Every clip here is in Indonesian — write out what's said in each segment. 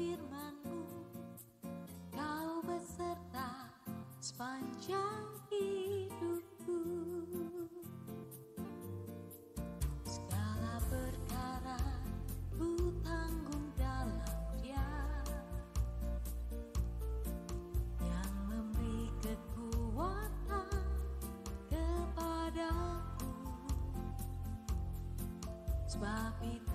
firmanmu Kau beserta sepanjang hidupku Segala perkara ku tanggung dalam dia Yang memberi kekuatan kepadaku Sebab itu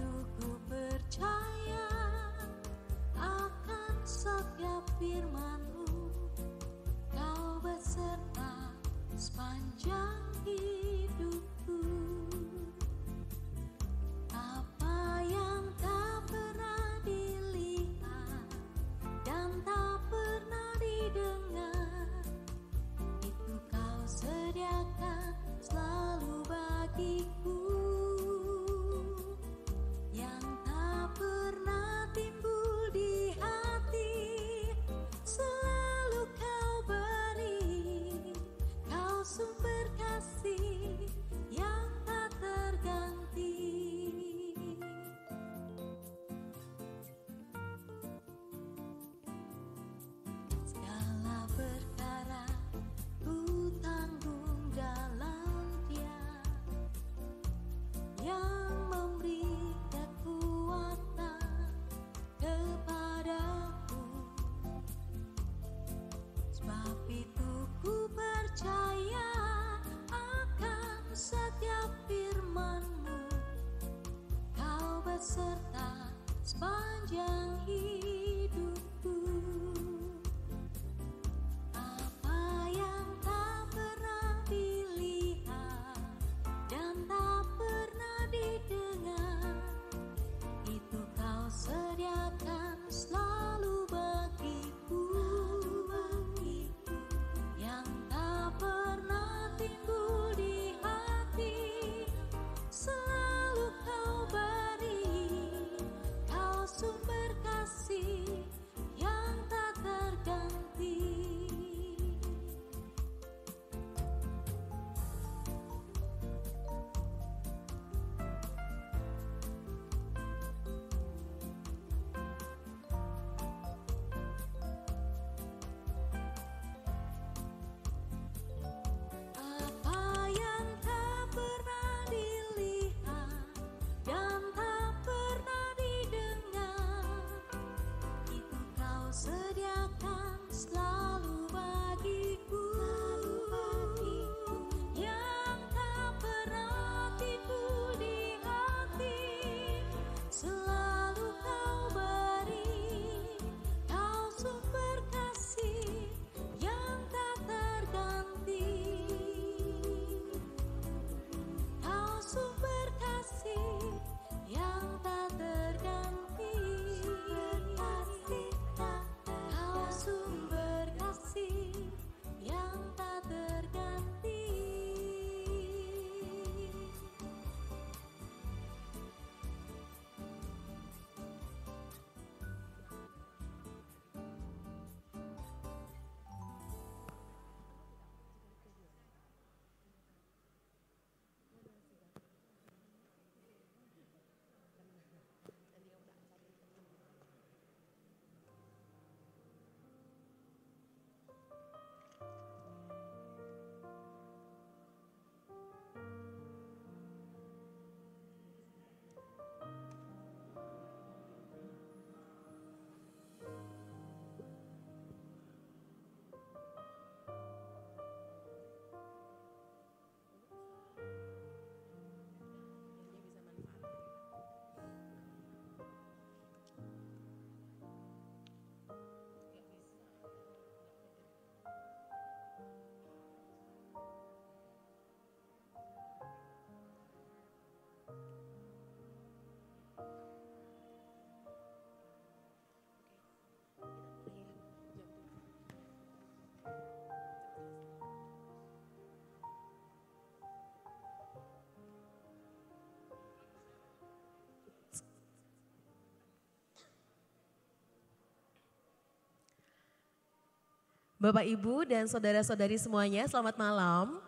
Bapak Ibu dan saudara-saudari semuanya, selamat malam.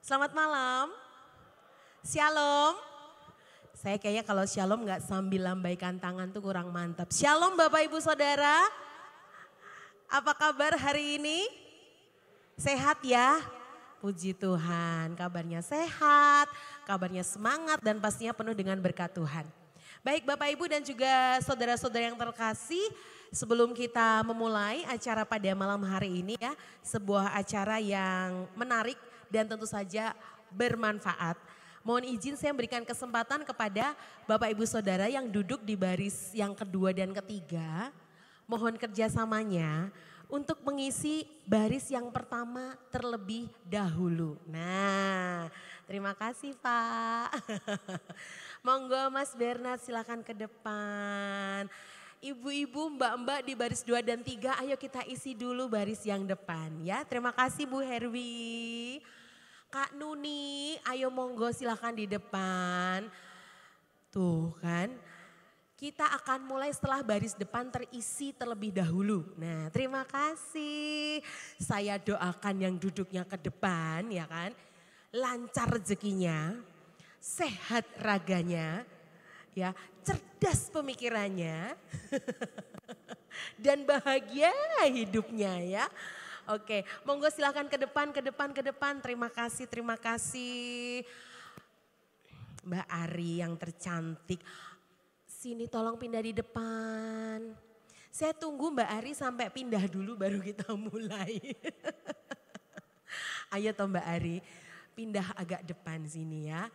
Selamat malam. Shalom. Saya kayaknya kalau shalom nggak sambil lambaikan tangan tuh kurang mantap. Shalom Bapak Ibu Saudara. Apa kabar hari ini? Sehat ya? Puji Tuhan, kabarnya sehat, kabarnya semangat dan pastinya penuh dengan berkat Tuhan. Baik Bapak Ibu dan juga saudara-saudara yang terkasih, sebelum kita memulai acara pada malam hari ini ya, sebuah acara yang menarik dan tentu saja bermanfaat. Mohon izin saya memberikan kesempatan kepada Bapak Ibu Saudara yang duduk di baris yang kedua dan ketiga. Mohon kerjasamanya untuk mengisi baris yang pertama terlebih dahulu. Nah, terima kasih Pak. Monggo Mas Bernard silakan ke depan. Ibu-ibu, mbak-mbak di baris dua dan tiga, ayo kita isi dulu baris yang depan ya. Terima kasih Bu Herwi. Kak Nuni, ayo monggo silahkan di depan. Tuh kan, kita akan mulai setelah baris depan terisi terlebih dahulu. Nah terima kasih, saya doakan yang duduknya ke depan ya kan. Lancar rezekinya, sehat raganya, ya cerdas pemikirannya dan bahagia hidupnya ya. Oke, monggo silahkan ke depan, ke depan, ke depan. Terima kasih, terima kasih. Mbak Ari yang tercantik. Sini tolong pindah di depan. Saya tunggu Mbak Ari sampai pindah dulu baru kita mulai. Ayo toh Mbak Ari, pindah agak depan sini ya.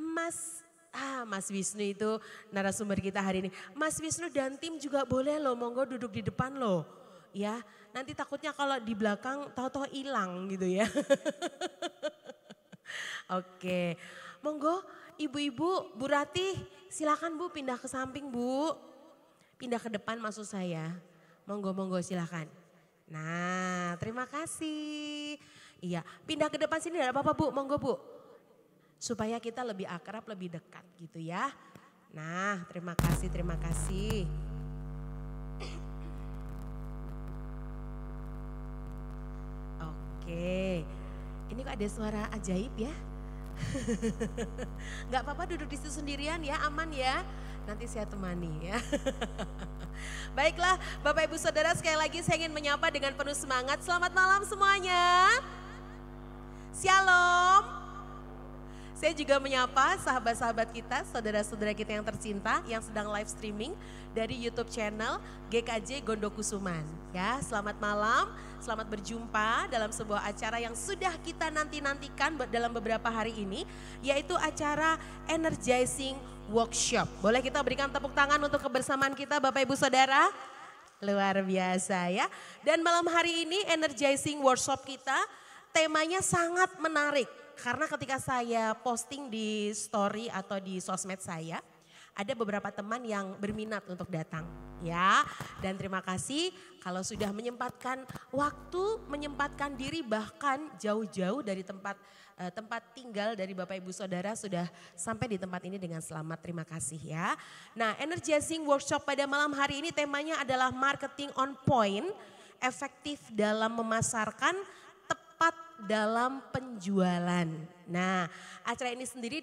Mas Ah, Mas Wisnu itu narasumber kita hari ini. Mas Wisnu dan tim juga boleh loh, monggo duduk di depan loh. Ya, nanti takutnya kalau di belakang tahu-tahu hilang gitu ya. Oke, monggo ibu-ibu, Bu Ratih, silakan Bu pindah ke samping Bu. Pindah ke depan maksud saya. Monggo-monggo silakan. Nah, terima kasih. Iya, pindah ke depan sini tidak apa-apa Bu, monggo Bu supaya kita lebih akrab, lebih dekat gitu ya. Nah, terima kasih, terima kasih. Oke. Ini kok ada suara ajaib ya? Gak apa-apa duduk di situ sendirian ya, aman ya. Nanti saya temani ya. Baiklah, Bapak Ibu Saudara sekali lagi saya ingin menyapa dengan penuh semangat. Selamat malam semuanya. Shalom. Saya juga menyapa sahabat-sahabat kita, saudara-saudara kita yang tercinta yang sedang live streaming dari YouTube channel GKJ Gondokusuman. Ya, selamat malam, selamat berjumpa dalam sebuah acara yang sudah kita nanti-nantikan dalam beberapa hari ini, yaitu acara Energizing Workshop. Boleh kita berikan tepuk tangan untuk kebersamaan kita Bapak Ibu Saudara? Luar biasa ya. Dan malam hari ini energizing workshop kita temanya sangat menarik karena ketika saya posting di story atau di sosmed saya, ada beberapa teman yang berminat untuk datang ya. Dan terima kasih kalau sudah menyempatkan waktu, menyempatkan diri bahkan jauh-jauh dari tempat eh, tempat tinggal dari Bapak Ibu Saudara sudah sampai di tempat ini dengan selamat. Terima kasih ya. Nah, energizing workshop pada malam hari ini temanya adalah marketing on point, efektif dalam memasarkan dalam penjualan. Nah, acara ini sendiri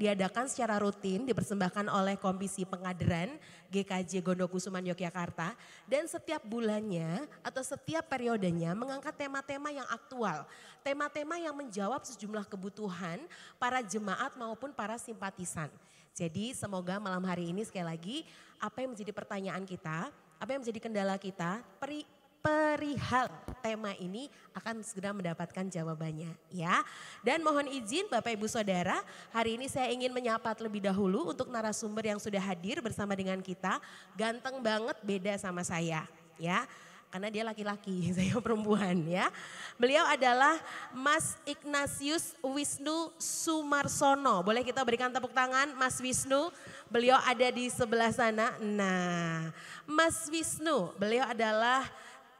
diadakan secara rutin, dipersembahkan oleh Komisi Pengaderan GKJ Gondokusuman Yogyakarta. Dan setiap bulannya atau setiap periodenya mengangkat tema-tema yang aktual. Tema-tema yang menjawab sejumlah kebutuhan para jemaat maupun para simpatisan. Jadi semoga malam hari ini sekali lagi apa yang menjadi pertanyaan kita, apa yang menjadi kendala kita, peri perihal tema ini akan segera mendapatkan jawabannya ya. Dan mohon izin Bapak Ibu Saudara, hari ini saya ingin menyapa terlebih dahulu untuk narasumber yang sudah hadir bersama dengan kita. Ganteng banget beda sama saya ya. Karena dia laki-laki, saya perempuan ya. Beliau adalah Mas Ignatius Wisnu Sumarsono. Boleh kita berikan tepuk tangan Mas Wisnu. Beliau ada di sebelah sana. Nah, Mas Wisnu, beliau adalah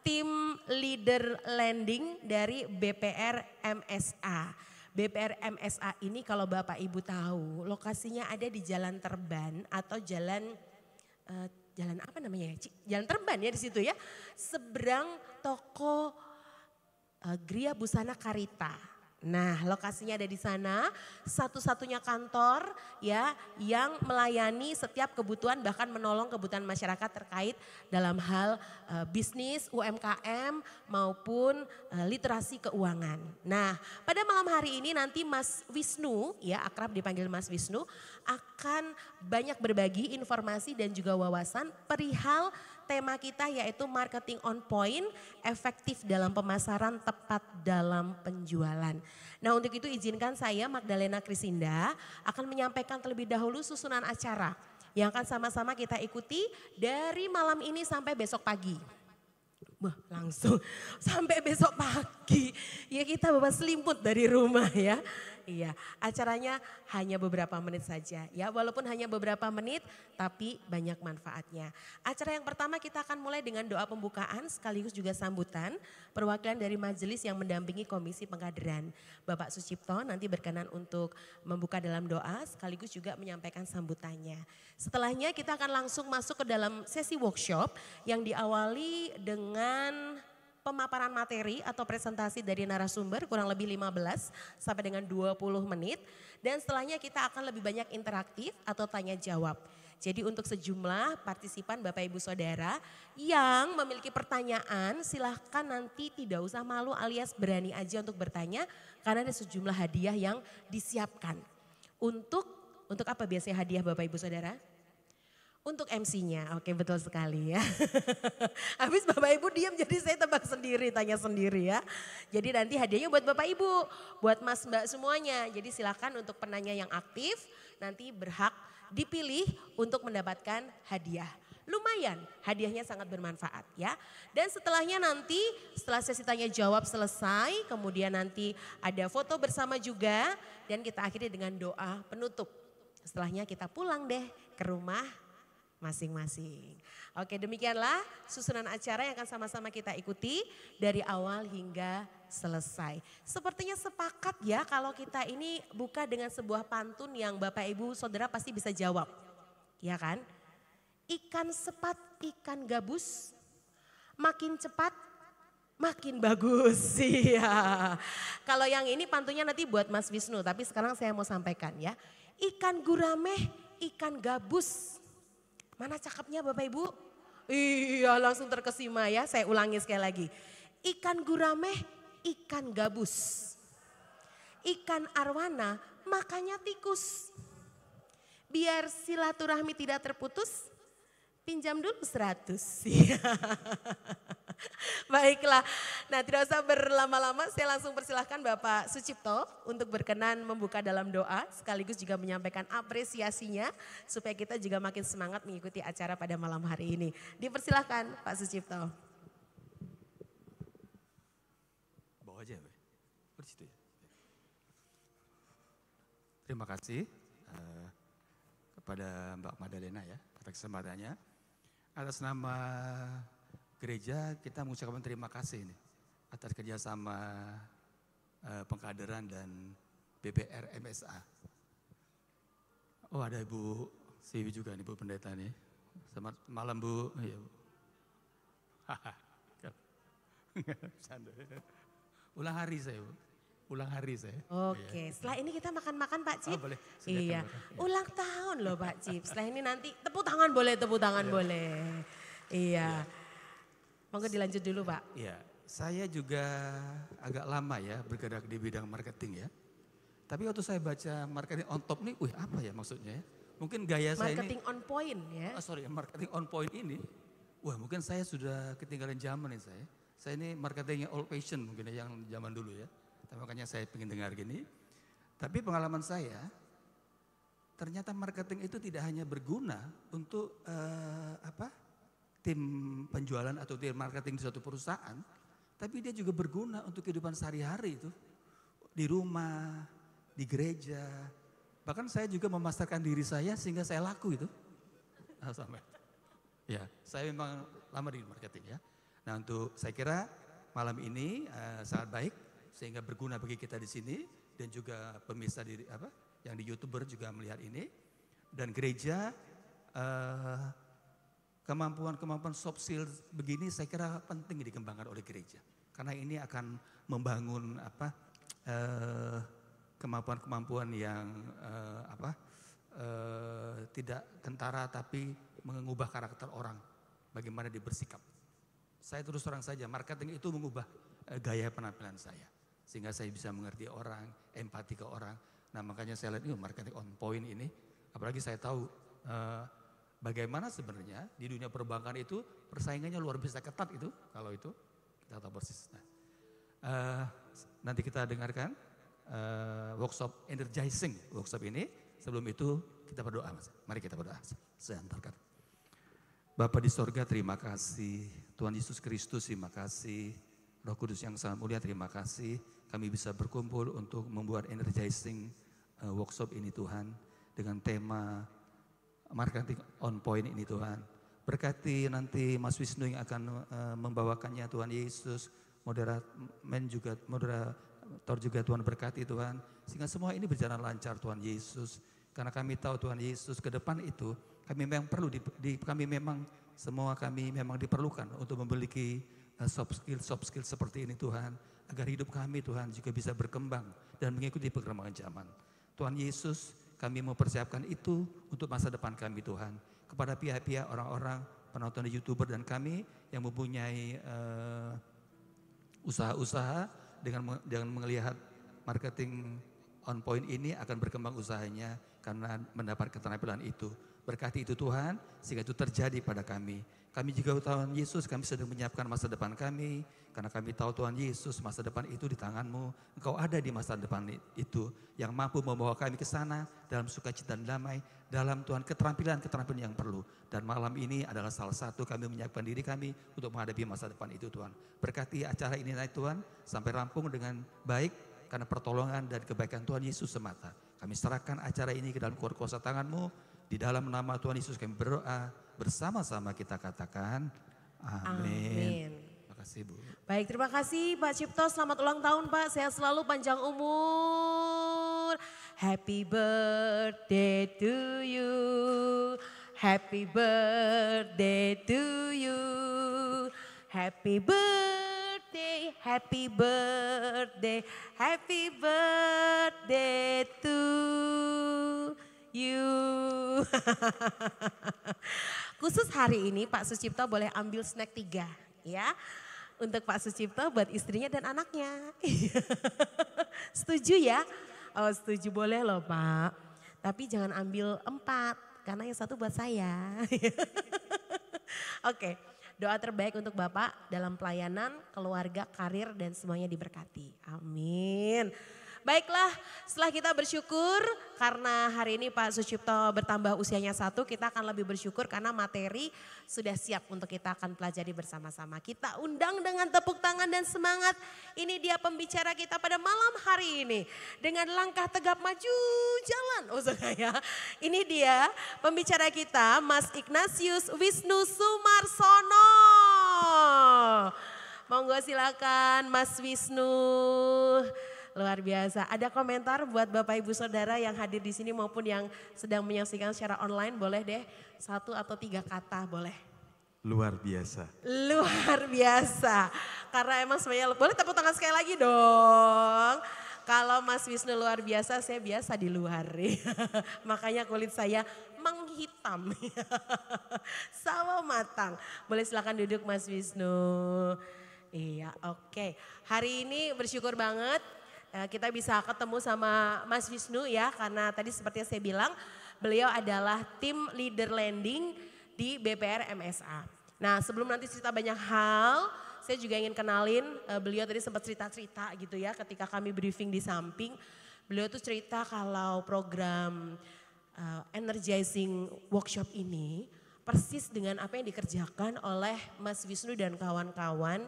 tim leader landing dari BPR MSA. BPR MSA ini kalau Bapak Ibu tahu lokasinya ada di Jalan Terban atau Jalan uh, Jalan apa namanya ya? Jalan Terban ya di situ ya. Seberang toko uh, Gria Busana Karita. Nah, lokasinya ada di sana, satu-satunya kantor ya yang melayani setiap kebutuhan bahkan menolong kebutuhan masyarakat terkait dalam hal e, bisnis, UMKM maupun e, literasi keuangan. Nah, pada malam hari ini nanti Mas Wisnu ya akrab dipanggil Mas Wisnu akan banyak berbagi informasi dan juga wawasan perihal tema kita yaitu marketing on point, efektif dalam pemasaran, tepat dalam penjualan. Nah untuk itu izinkan saya Magdalena Krisinda akan menyampaikan terlebih dahulu susunan acara yang akan sama-sama kita ikuti dari malam ini sampai besok pagi. Wah, langsung sampai besok pagi. Ya kita bawa selimut dari rumah ya. Iya, acaranya hanya beberapa menit saja ya. Walaupun hanya beberapa menit tapi banyak manfaatnya. Acara yang pertama kita akan mulai dengan doa pembukaan sekaligus juga sambutan perwakilan dari majelis yang mendampingi Komisi Pengkaderan. Bapak Sucipto nanti berkenan untuk membuka dalam doa sekaligus juga menyampaikan sambutannya. Setelahnya kita akan langsung masuk ke dalam sesi workshop yang diawali dengan pemaparan materi atau presentasi dari narasumber kurang lebih 15 sampai dengan 20 menit dan setelahnya kita akan lebih banyak interaktif atau tanya jawab. Jadi untuk sejumlah partisipan Bapak Ibu Saudara yang memiliki pertanyaan silahkan nanti tidak usah malu alias berani aja untuk bertanya karena ada sejumlah hadiah yang disiapkan. Untuk untuk apa biasanya hadiah Bapak Ibu Saudara? Untuk MC-nya, oke betul sekali ya. Habis Bapak Ibu diam jadi saya tebak sendiri, tanya sendiri ya. Jadi nanti hadiahnya buat Bapak Ibu, buat Mas Mbak semuanya. Jadi silakan untuk penanya yang aktif nanti berhak dipilih untuk mendapatkan hadiah. Lumayan, hadiahnya sangat bermanfaat ya. Dan setelahnya nanti setelah sesi tanya jawab selesai, kemudian nanti ada foto bersama juga dan kita akhiri dengan doa penutup. Setelahnya kita pulang deh ke rumah masing-masing. Oke, demikianlah susunan acara yang akan sama-sama kita ikuti dari awal hingga selesai. Sepertinya sepakat ya kalau kita ini buka dengan sebuah pantun yang Bapak Ibu Saudara pasti bisa jawab. Ya kan? Ikan sepat, ikan gabus, makin cepat makin bagus. Iya. Kalau yang ini pantunya nanti buat Mas Wisnu, tapi sekarang saya mau sampaikan ya. Ikan gurameh, ikan gabus, Mana cakepnya Bapak Ibu? Iya langsung terkesima ya, saya ulangi sekali lagi. Ikan gurame, ikan gabus. Ikan arwana, makanya tikus. Biar silaturahmi tidak terputus, pinjam dulu seratus. Baiklah, nah tidak usah berlama-lama, saya langsung persilahkan Bapak Sucipto untuk berkenan membuka dalam doa, sekaligus juga menyampaikan apresiasinya, supaya kita juga makin semangat mengikuti acara pada malam hari ini. Dipersilahkan Pak Sucipto. Bawa aja oh, situ ya. Terima kasih uh, kepada Mbak Madalena ya, atas kesempatannya. Atas nama gereja kita mengucapkan terima kasih nih atas kerjasama eh, pengkaderan dan BPR MSA. Oh ada Ibu Siwi juga nih Bu Pendeta nih. Selamat malam Bu. Ya, Bu. Ulang hari saya Bu. Ulang hari saya. Oke, okay. Ya. setelah ini kita makan-makan Pak Cip. Oh, boleh. Sediakan iya. Makan. Iya. Ulang tahun loh Pak Cip. Setelah ini nanti tepuk tangan boleh, tepuk tangan ya. boleh. Iya. Ya. Monggo dilanjut dulu Pak. Ya, saya juga agak lama ya bergerak di bidang marketing ya. Tapi waktu saya baca marketing on top nih, wih apa ya maksudnya ya? Mungkin gaya marketing saya ini. Marketing on point ya. Oh sorry, marketing on point ini. Wah mungkin saya sudah ketinggalan zaman ini saya. Saya ini marketingnya old fashion mungkin ya, yang zaman dulu ya. Tapi makanya saya ingin dengar gini. Tapi pengalaman saya, ternyata marketing itu tidak hanya berguna untuk uh, apa tim penjualan atau tim marketing di suatu perusahaan, tapi dia juga berguna untuk kehidupan sehari-hari itu. Di rumah, di gereja, bahkan saya juga memasarkan diri saya sehingga saya laku itu. Nah, sampai. Ya, saya memang lama di marketing ya. Nah untuk saya kira malam ini uh, sangat baik sehingga berguna bagi kita di sini dan juga pemirsa di apa yang di youtuber juga melihat ini dan gereja uh, Kemampuan-kemampuan soft skill begini saya kira penting dikembangkan oleh gereja. Karena ini akan membangun apa kemampuan eh, kemampuan-kemampuan yang eh, apa eh, tidak tentara tapi mengubah karakter orang. Bagaimana dia bersikap. Saya terus terang saja marketing itu mengubah eh, gaya penampilan saya. Sehingga saya bisa mengerti orang, empati ke orang. Nah makanya saya lihat ini marketing on point ini. Apalagi saya tahu eh, bagaimana sebenarnya di dunia perbankan itu persaingannya luar biasa ketat itu kalau itu kita tahu persis. Nah, uh, nanti kita dengarkan uh, workshop energizing workshop ini. Sebelum itu kita berdoa Mari kita berdoa. Saya antarkan. Bapak di sorga terima kasih. Tuhan Yesus Kristus terima kasih. Roh Kudus yang sangat mulia terima kasih. Kami bisa berkumpul untuk membuat energizing uh, workshop ini Tuhan. Dengan tema marketing on point ini Tuhan. Berkati nanti Mas Wisnu yang akan uh, membawakannya Tuhan Yesus, Moderat men juga moderator juga Tuhan berkati Tuhan. Sehingga semua ini berjalan lancar Tuhan Yesus. Karena kami tahu Tuhan Yesus ke depan itu kami memang perlu di, di kami memang semua kami memang diperlukan untuk memiliki uh, soft skill soft skill seperti ini Tuhan agar hidup kami Tuhan juga bisa berkembang dan mengikuti perkembangan zaman. Tuhan Yesus kami mempersiapkan itu untuk masa depan kami Tuhan. Kepada pihak-pihak orang-orang penonton di youtuber dan kami yang mempunyai eh, usaha-usaha dengan dengan melihat marketing on point ini akan berkembang usahanya karena mendapat keterampilan itu. Berkati itu Tuhan sehingga itu terjadi pada kami. Kami juga Tuhan Yesus, kami sedang menyiapkan masa depan kami, karena kami tahu Tuhan Yesus masa depan itu di tanganmu. Engkau ada di masa depan itu yang mampu membawa kami ke sana dalam sukacita dan damai, dalam Tuhan keterampilan-keterampilan yang perlu. Dan malam ini adalah salah satu kami menyiapkan diri kami untuk menghadapi masa depan itu Tuhan. Berkati acara ini naik Tuhan, sampai rampung dengan baik karena pertolongan dan kebaikan Tuhan Yesus semata. Kami serahkan acara ini ke dalam kuasa tanganmu, di dalam nama Tuhan Yesus kami berdoa bersama-sama kita katakan amin. Terima kasih Bu. Baik, terima kasih Pak Cipto. Selamat ulang tahun Pak. Sehat selalu, panjang umur. Happy birthday to you. Happy birthday to you. Happy birthday, happy birthday, happy birthday to you. Khusus hari ini Pak Sucipto boleh ambil snack tiga ya. Untuk Pak Sucipto buat istrinya dan anaknya. setuju ya? Oh setuju boleh loh Pak. Tapi jangan ambil empat karena yang satu buat saya. Oke, doa terbaik untuk Bapak dalam pelayanan, keluarga, karir, dan semuanya diberkati. Amin. Baiklah, setelah kita bersyukur karena hari ini Pak Sucipto bertambah usianya satu, kita akan lebih bersyukur karena materi sudah siap untuk kita akan pelajari bersama-sama. Kita undang dengan tepuk tangan dan semangat. Ini dia pembicara kita pada malam hari ini dengan langkah tegap maju jalan. Oh saya, ini dia pembicara kita Mas Ignatius Wisnu Sumarsono. Monggo silakan Mas Wisnu. Luar biasa. Ada komentar buat Bapak Ibu Saudara yang hadir di sini maupun yang sedang menyaksikan secara online boleh deh satu atau tiga kata boleh. Luar biasa. Luar biasa. Karena emang semuanya boleh tepuk tangan sekali lagi dong. Kalau Mas Wisnu luar biasa, saya biasa di luar. Makanya kulit saya menghitam. Sawo matang. Boleh silakan duduk Mas Wisnu. Iya, oke. Okay. Hari ini bersyukur banget Eh, kita bisa ketemu sama Mas Wisnu ya karena tadi seperti saya bilang beliau adalah tim leader landing di BPR MSA. Nah sebelum nanti cerita banyak hal, saya juga ingin kenalin eh, beliau tadi sempat cerita-cerita gitu ya ketika kami briefing di samping. Beliau tuh cerita kalau program uh, energizing workshop ini persis dengan apa yang dikerjakan oleh Mas Wisnu dan kawan-kawan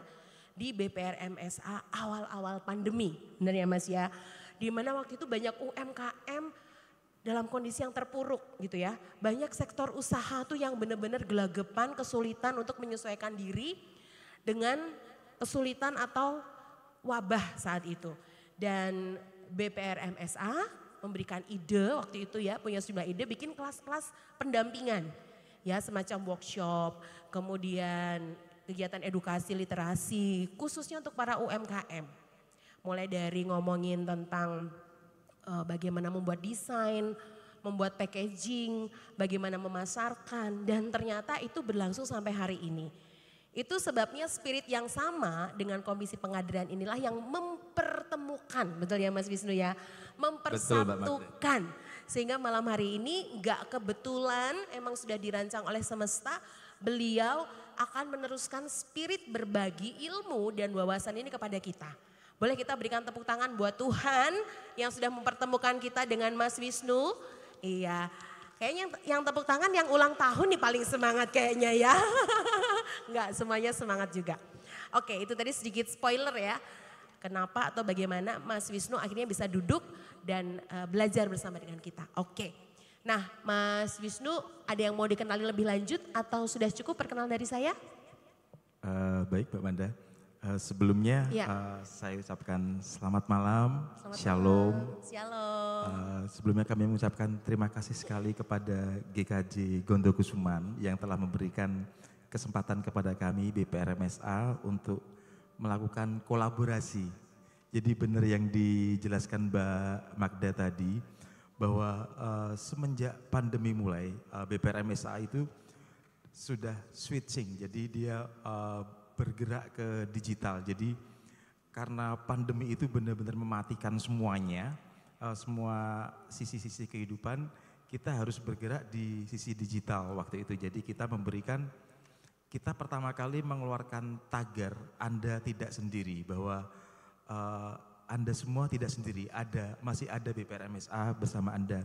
di BPR MSA awal-awal pandemi. Benar ya Mas ya? Di mana waktu itu banyak UMKM dalam kondisi yang terpuruk gitu ya. Banyak sektor usaha tuh yang benar-benar gelagapan, kesulitan untuk menyesuaikan diri dengan kesulitan atau wabah saat itu. Dan BPR MSA memberikan ide waktu itu ya, punya sejumlah ide bikin kelas-kelas pendampingan. Ya, semacam workshop, kemudian kegiatan edukasi literasi khususnya untuk para UMKM. Mulai dari ngomongin tentang uh, bagaimana membuat desain, membuat packaging, bagaimana memasarkan dan ternyata itu berlangsung sampai hari ini. Itu sebabnya spirit yang sama dengan komisi pengadilan inilah yang mempertemukan, betul ya Mas Wisnu ya, mempersatukan. Betul, Sehingga malam hari ini gak kebetulan emang sudah dirancang oleh semesta beliau akan meneruskan spirit berbagi ilmu dan wawasan ini kepada kita. Boleh kita berikan tepuk tangan buat Tuhan yang sudah mempertemukan kita dengan Mas Wisnu. Iya, kayaknya yang tepuk tangan yang ulang tahun nih paling semangat kayaknya ya. Enggak, semuanya semangat juga. Oke, itu tadi sedikit spoiler ya. Kenapa atau bagaimana Mas Wisnu akhirnya bisa duduk dan eh, belajar bersama dengan kita. Oke, Nah, Mas Wisnu, ada yang mau dikenali lebih lanjut atau sudah cukup perkenalan dari saya? Uh, baik, Mbak Manda. Uh, sebelumnya ya. uh, saya ucapkan selamat malam, selamat shalom. Malam. Shalom. Uh, sebelumnya kami mengucapkan terima kasih sekali kepada GKJ Gondo Kusuman yang telah memberikan kesempatan kepada kami BPRMSA untuk melakukan kolaborasi. Jadi benar yang dijelaskan Mbak Magda tadi, bahwa uh, semenjak pandemi mulai uh, eh, BPRM itu sudah switching jadi dia uh, bergerak ke digital jadi karena pandemi itu benar-benar mematikan semuanya uh, semua sisi-sisi kehidupan kita harus bergerak di sisi digital waktu itu jadi kita memberikan kita pertama kali mengeluarkan tagar Anda tidak sendiri bahwa uh, anda semua tidak sendiri, ada masih ada BPRMSA bersama Anda.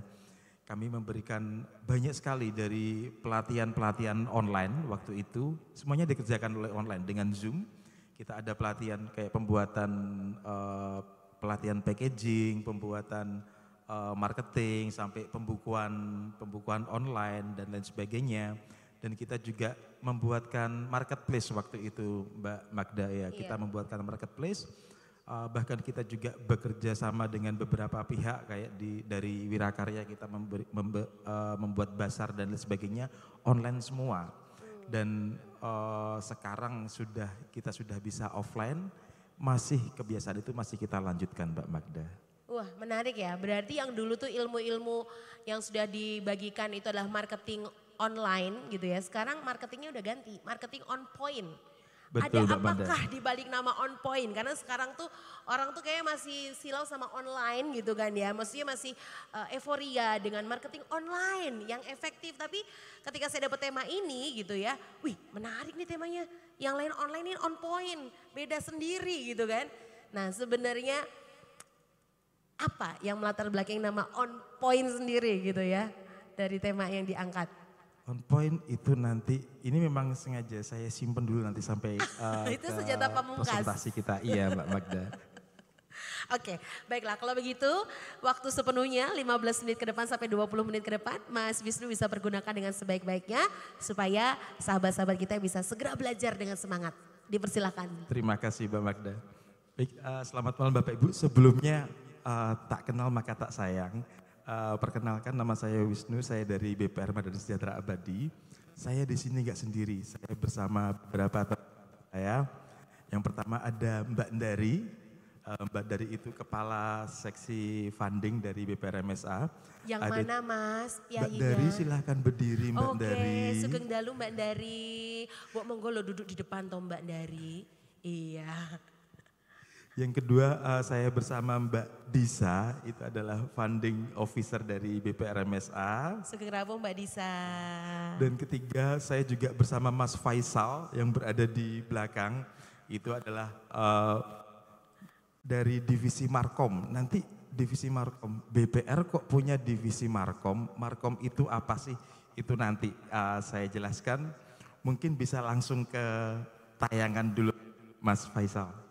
Kami memberikan banyak sekali dari pelatihan-pelatihan online waktu itu, semuanya dikerjakan oleh online dengan Zoom. Kita ada pelatihan kayak pembuatan uh, pelatihan packaging, pembuatan uh, marketing sampai pembukuan pembukuan online dan lain sebagainya. Dan kita juga membuatkan marketplace waktu itu Mbak Magda ya, kita iya. membuatkan marketplace Eh, bahkan kita juga bekerja sama dengan beberapa pihak kayak di dari Wirakarya kita memberi, membe, uh, membuat basar dan lain sebagainya online semua dan uh, sekarang sudah kita sudah bisa offline masih kebiasaan itu masih kita lanjutkan Mbak Magda. Wah menarik ya berarti yang dulu tuh ilmu-ilmu yang sudah dibagikan itu adalah marketing online gitu ya sekarang marketingnya udah ganti marketing on point Betul, ada apakah di balik nama on point? Karena sekarang tuh orang tuh kayaknya masih silau sama online gitu kan ya. Maksudnya masih uh, euforia dengan marketing online yang efektif. Tapi ketika saya dapat tema ini gitu ya, wih menarik nih temanya. Yang lain online ini on point, beda sendiri gitu kan. Nah sebenarnya apa yang melatar belakang nama on point sendiri gitu ya dari tema yang diangkat? on point itu nanti ini memang sengaja saya simpen dulu nanti sampai uh, itu senjata pamungkas presentasi kita iya Mbak Magda Oke, okay, baiklah kalau begitu waktu sepenuhnya 15 menit ke depan sampai 20 menit ke depan Mas Wisnu bisa pergunakan dengan sebaik-baiknya supaya sahabat-sahabat kita bisa segera belajar dengan semangat. Dipersilakan. Terima kasih Mbak Magda. Baik, uh, selamat malam Bapak Ibu. Sebelumnya uh, tak kenal maka tak sayang. Eh, perkenalkan nama saya Wisnu, saya dari BPR Madan Sejahtera Abadi. Saya di sini nggak sendiri, saya bersama beberapa teman saya. Yang pertama ada Mbak Dari, eh, Mbak Dari itu kepala seksi funding dari BPR MSA. Yang ada, mana Mas? Piahinya. Mbak iya. Dari silahkan berdiri Mbak okay, Dari. Oke, Sugeng Dalu Mbak Dari. Mbok monggo lo duduk di depan toh Mbak Dari. Iya. Yang kedua, uh, saya bersama Mbak Disa, itu adalah funding officer dari BPRMSA. Sugeng Mbak Disa. Dan ketiga, saya juga bersama Mas Faisal yang berada di belakang, itu adalah uh, dari divisi Markom. Nanti divisi Markom, BPR kok punya divisi Markom? Markom itu apa sih? Itu nanti uh, saya jelaskan. Mungkin bisa langsung ke tayangan dulu Mas Faisal.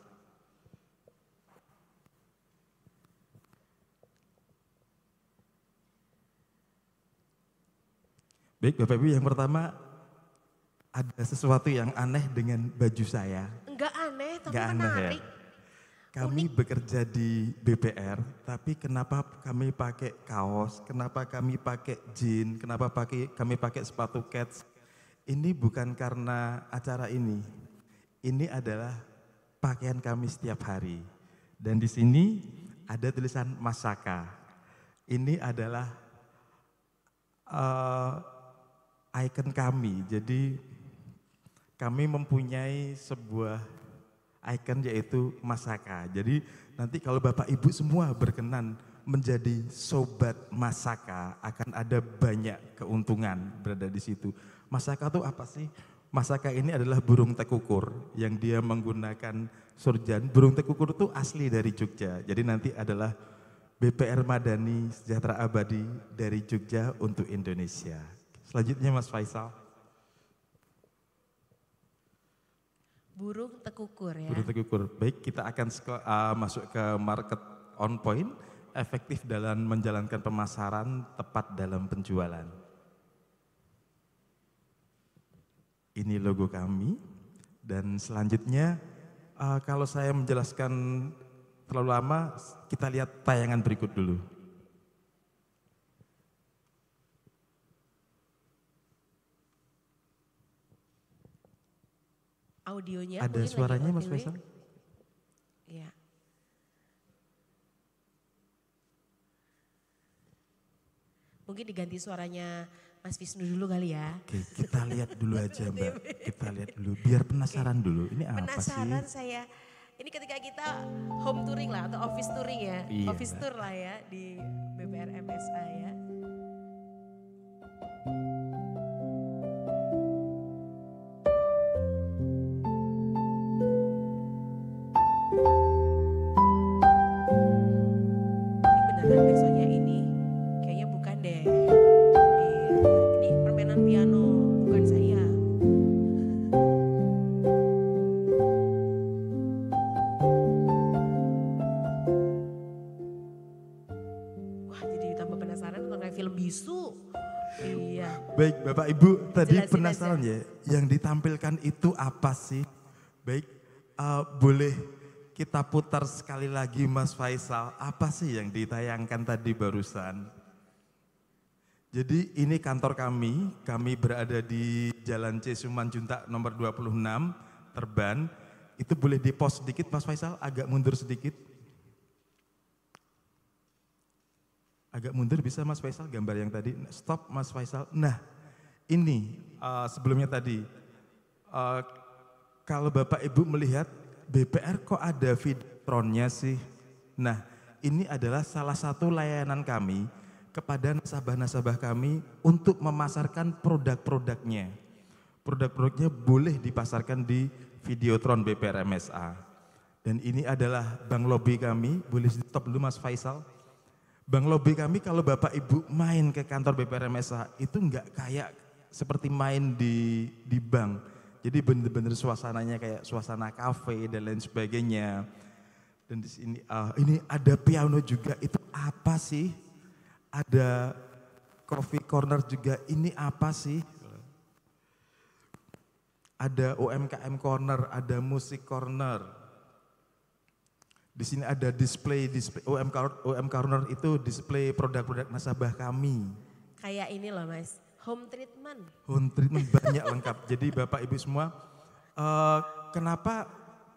Baik Bapak Ibu yang pertama ada sesuatu yang aneh dengan baju saya. Enggak aneh tapi Enggak aneh Ya? Kami Unik. bekerja di BPR, tapi kenapa kami pakai kaos, kenapa kami pakai jean, kenapa pakai kami pakai sepatu cats? Ini bukan karena acara ini. Ini adalah pakaian kami setiap hari. Dan di sini ada tulisan Masaka. Ini adalah uh, icon kami. Jadi kami mempunyai sebuah icon yaitu Masaka. Jadi nanti kalau Bapak Ibu semua berkenan menjadi sobat Masaka akan ada banyak keuntungan berada di situ. Masaka itu apa sih? Masaka ini adalah burung tekukur yang dia menggunakan surjan. Burung tekukur itu asli dari Jogja. Jadi nanti adalah BPR Madani Sejahtera Abadi dari Jogja untuk Indonesia. Selanjutnya Mas Faisal. Burung tekukur ya. Burung tekukur. Baik, kita akan uh, masuk ke market on point, efektif dalam menjalankan pemasaran, tepat dalam penjualan. Ini logo kami dan selanjutnya uh, kalau saya menjelaskan terlalu lama, kita lihat tayangan berikut dulu. audionya. Ada Mungkin suaranya Mas Faisal? Iya. Mungkin diganti suaranya Mas Wisnu dulu kali ya. Oke, kita lihat dulu aja Mbak. Kita lihat dulu, biar penasaran Oke. dulu. Ini apa penasaran sih? Penasaran saya. Ini ketika kita home touring lah atau office touring ya. Iya, office mbak. tour lah ya di MSA ya. Bapak Ibu tadi jelasin penasaran aja. ya, yang ditampilkan itu apa sih? Baik, uh, boleh kita putar sekali lagi Mas Faisal, apa sih yang ditayangkan tadi barusan? Jadi ini kantor kami, kami berada di Jalan C Suman nomor 26, Terban. Itu boleh di pos sedikit Mas Faisal, agak mundur sedikit. Agak mundur bisa Mas Faisal gambar yang tadi. Stop Mas Faisal. Nah, ini uh, sebelumnya tadi, uh, kalau Bapak Ibu melihat BPR kok ada fitronnya sih? Nah, ini adalah salah satu layanan kami kepada nasabah-nasabah kami untuk memasarkan produk-produknya. Produk-produknya boleh dipasarkan di Videotron BPR MSA. Dan ini adalah bank lobby kami, boleh di stop dulu Mas Faisal. Bank lobby kami kalau Bapak Ibu main ke kantor BPR MSA itu enggak kayak seperti main di di bank. Jadi bener-bener suasananya kayak suasana kafe dan lain sebagainya. Dan di sini uh, ini ada piano juga. Itu apa sih? Ada coffee corner juga. Ini apa sih? Ada UMKM corner, ada musik corner. Di sini ada display display UMKM corner itu display produk-produk nasabah kami. Kayak ini loh, Mas Home treatment. Home treatment banyak lengkap. Jadi Bapak Ibu semua, uh, kenapa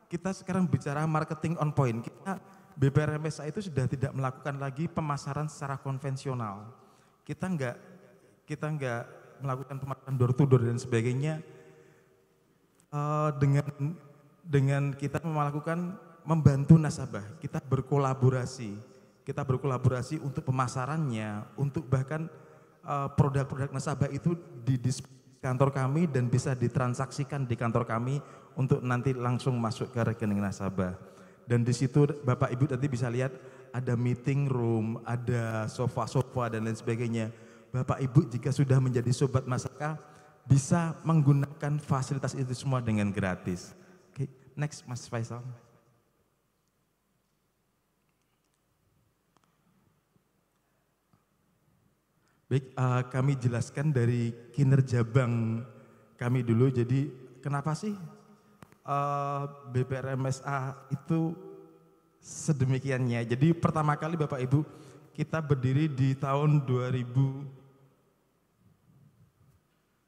kita sekarang bicara marketing on point? Kita BPRMSA itu sudah tidak melakukan lagi pemasaran secara konvensional. Kita enggak kita nggak melakukan pemasaran door to door dan sebagainya uh, dengan dengan kita melakukan membantu nasabah, kita berkolaborasi, kita berkolaborasi untuk pemasarannya, untuk bahkan Eh, produk-produk nasabah itu di kantor kami dan bisa ditransaksikan di kantor kami untuk nanti langsung masuk ke rekening nasabah. Dan di situ Bapak Ibu tadi bisa lihat ada meeting room, ada sofa-sofa dan lain sebagainya. Bapak Ibu jika sudah menjadi sobat Masaka bisa menggunakan fasilitas itu semua dengan gratis. Oke, okay, next Mas Faisal. Baik, uh, kami jelaskan dari kinerja bank kami dulu. Jadi kenapa sih uh, eh, BPRMSA itu sedemikiannya? Jadi pertama kali Bapak Ibu kita berdiri di tahun 2000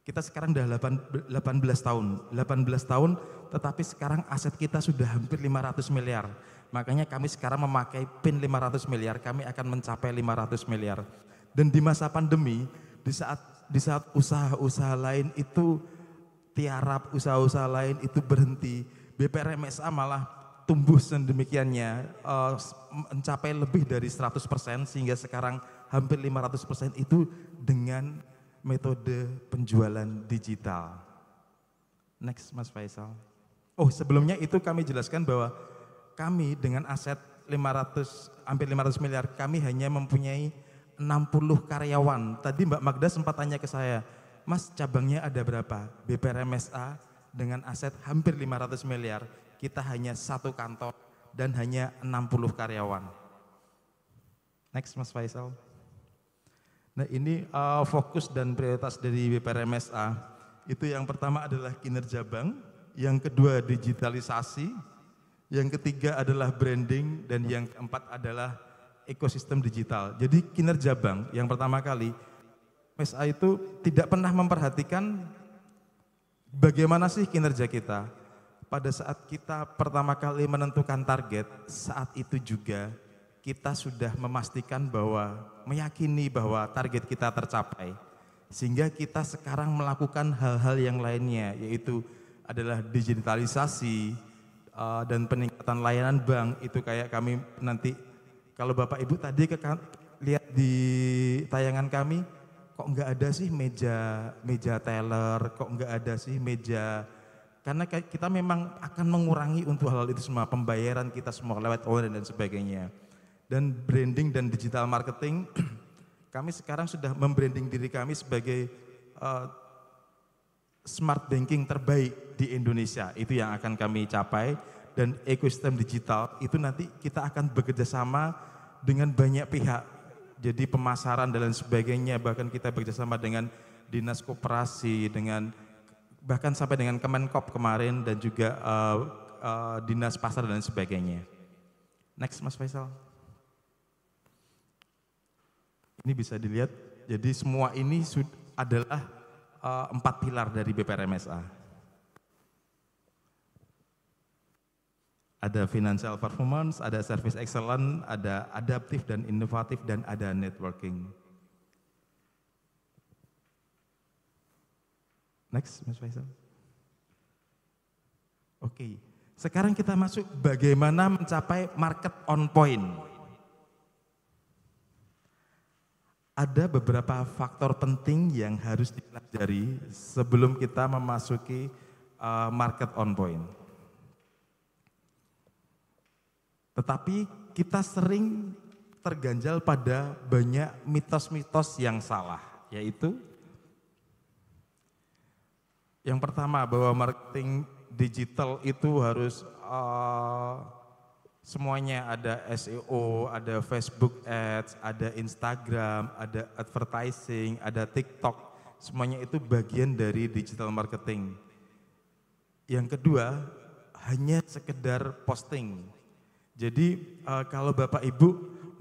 kita sekarang sudah 18 tahun, 18 tahun tetapi sekarang aset kita sudah hampir 500 miliar. Makanya kami sekarang memakai PIN 500 miliar, kami akan mencapai 500 miliar. Dan di masa pandemi, di saat di saat usaha-usaha lain itu tiarap, usaha-usaha lain itu berhenti, BPRMSA malah tumbuh sedemikiannya, eh, mencapai lebih dari 100% sehingga sekarang hampir 500% itu dengan metode penjualan digital. Next Mas Faisal. Oh sebelumnya itu kami jelaskan bahwa kami dengan aset 500 hampir 500 miliar kami hanya mempunyai 60 karyawan. Tadi Mbak Magda sempat tanya ke saya, Mas cabangnya ada berapa? BPRMSA dengan aset hampir 500 miliar, kita hanya satu kantor dan hanya 60 karyawan. Next Mas Faisal. Nah ini uh, fokus dan prioritas dari BPRMSA. Itu yang pertama adalah kinerja bank, yang kedua digitalisasi, yang ketiga adalah branding, dan yang keempat adalah ekosistem digital. Jadi kinerja bank yang pertama kali MSA itu tidak pernah memperhatikan bagaimana sih kinerja kita. Pada saat kita pertama kali menentukan target, saat itu juga kita sudah memastikan bahwa meyakini bahwa target kita tercapai. Sehingga kita sekarang melakukan hal-hal yang lainnya yaitu adalah digitalisasi eh, dan peningkatan layanan bank itu kayak kami nanti kalau Bapak Ibu tadi ke, kan, lihat di tayangan kami, kok nggak ada sih meja meja teller, kok nggak ada sih meja karena kita memang akan mengurangi untuk hal-hal itu semua pembayaran kita semua lewat online dan sebagainya dan branding dan digital marketing kami sekarang sudah membranding diri kami sebagai uh, smart banking terbaik di Indonesia itu yang akan kami capai dan ekosistem digital itu nanti kita akan bekerja sama dengan banyak pihak. Jadi pemasaran dan lain sebagainya, bahkan kita bekerjasama dengan dinas koperasi, dengan bahkan sampai dengan Kemenkop kemarin dan juga uh, uh, dinas pasar dan lain sebagainya. Next Mas Faisal. Ini bisa dilihat. Jadi semua ini adalah uh, empat pilar dari BPRMSA. ada financial performance, ada service excellence, ada adaptif dan inovatif, dan ada networking. Next, Mas Faisal. Oke, okay. sekarang kita masuk bagaimana mencapai market on point. Ada beberapa faktor penting yang harus dipelajari sebelum kita memasuki uh, market on point. Tetapi kita sering terganjal pada banyak mitos-mitos yang salah, yaitu yang pertama bahwa marketing digital itu harus uh, semuanya ada SEO, ada Facebook Ads, ada Instagram, ada advertising, ada TikTok. Semuanya itu bagian dari digital marketing. Yang kedua, hanya sekedar posting. Jadi uh, kalau Bapak Ibu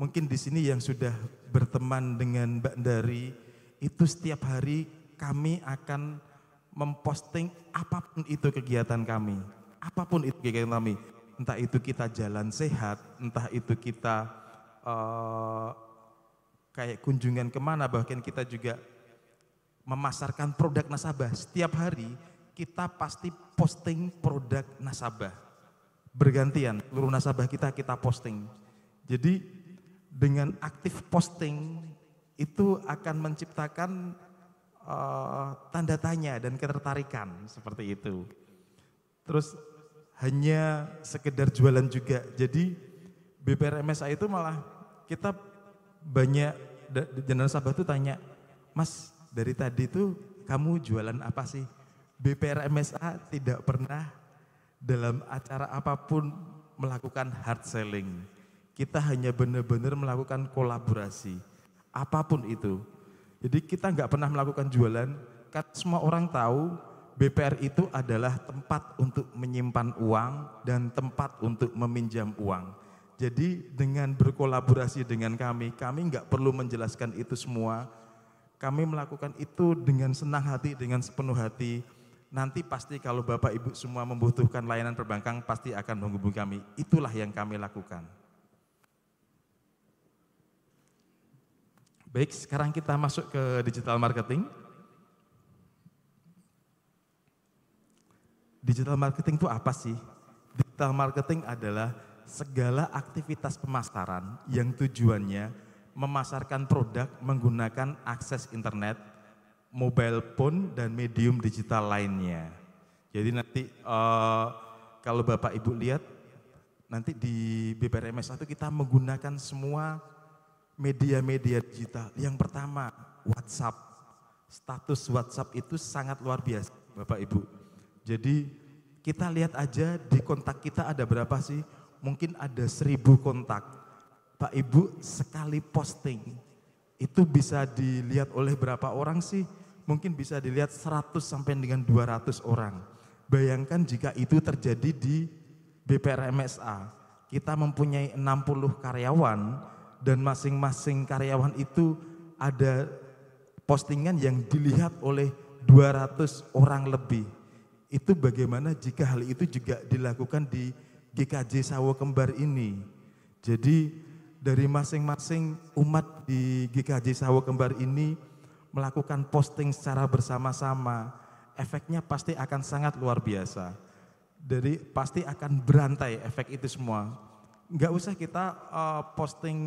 mungkin di sini yang sudah berteman dengan Mbak Dari itu setiap hari kami akan memposting apapun itu kegiatan kami, apapun itu kegiatan kami. Entah itu kita jalan sehat, entah itu kita uh, kayak kunjungan kemana, bahkan kita juga memasarkan produk nasabah. Setiap hari kita pasti posting produk nasabah bergantian seluruh nasabah kita kita posting. Jadi dengan aktif posting itu akan menciptakan uh, tanda tanya dan ketertarikan seperti itu. Terus hanya sekedar jualan juga. Jadi BPR MSA itu malah kita banyak jenderal nasabah itu tanya, "Mas, dari tadi itu kamu jualan apa sih?" BPR MSA tidak pernah dalam acara apapun melakukan hard selling. Kita hanya benar-benar melakukan kolaborasi, apapun itu. Jadi kita nggak pernah melakukan jualan, kan semua orang tahu BPR itu adalah tempat untuk menyimpan uang dan tempat untuk meminjam uang. Jadi dengan berkolaborasi dengan kami, kami nggak perlu menjelaskan itu semua. Kami melakukan itu dengan senang hati, dengan sepenuh hati, nanti pasti kalau Bapak Ibu semua membutuhkan layanan perbankan pasti akan menghubungi kami. Itulah yang kami lakukan. Baik, sekarang kita masuk ke digital marketing. Digital marketing itu apa sih? Digital marketing adalah segala aktivitas pemasaran yang tujuannya memasarkan produk menggunakan akses internet mobile phone dan medium digital lainnya. Jadi nanti uh, kalau Bapak Ibu lihat nanti di BPRMS itu kita menggunakan semua media-media digital. Yang pertama WhatsApp. Status WhatsApp itu sangat luar biasa Bapak Ibu. Jadi kita lihat aja di kontak kita ada berapa sih? Mungkin ada seribu kontak. Pak Ibu sekali posting itu bisa dilihat oleh berapa orang sih? mungkin bisa dilihat 100 sampai dengan 200 orang. Bayangkan jika itu terjadi di BPRMSA. Kita mempunyai 60 karyawan dan masing-masing karyawan itu ada postingan yang dilihat oleh 200 orang lebih. Itu bagaimana jika hal itu juga dilakukan di GKJ Sawo Kembar ini. Jadi dari masing-masing umat di GKJ Sawo Kembar ini melakukan posting secara bersama-sama, efeknya pasti akan sangat luar biasa. Jadi pasti akan berantai efek itu semua. Nggak usah kita uh, posting,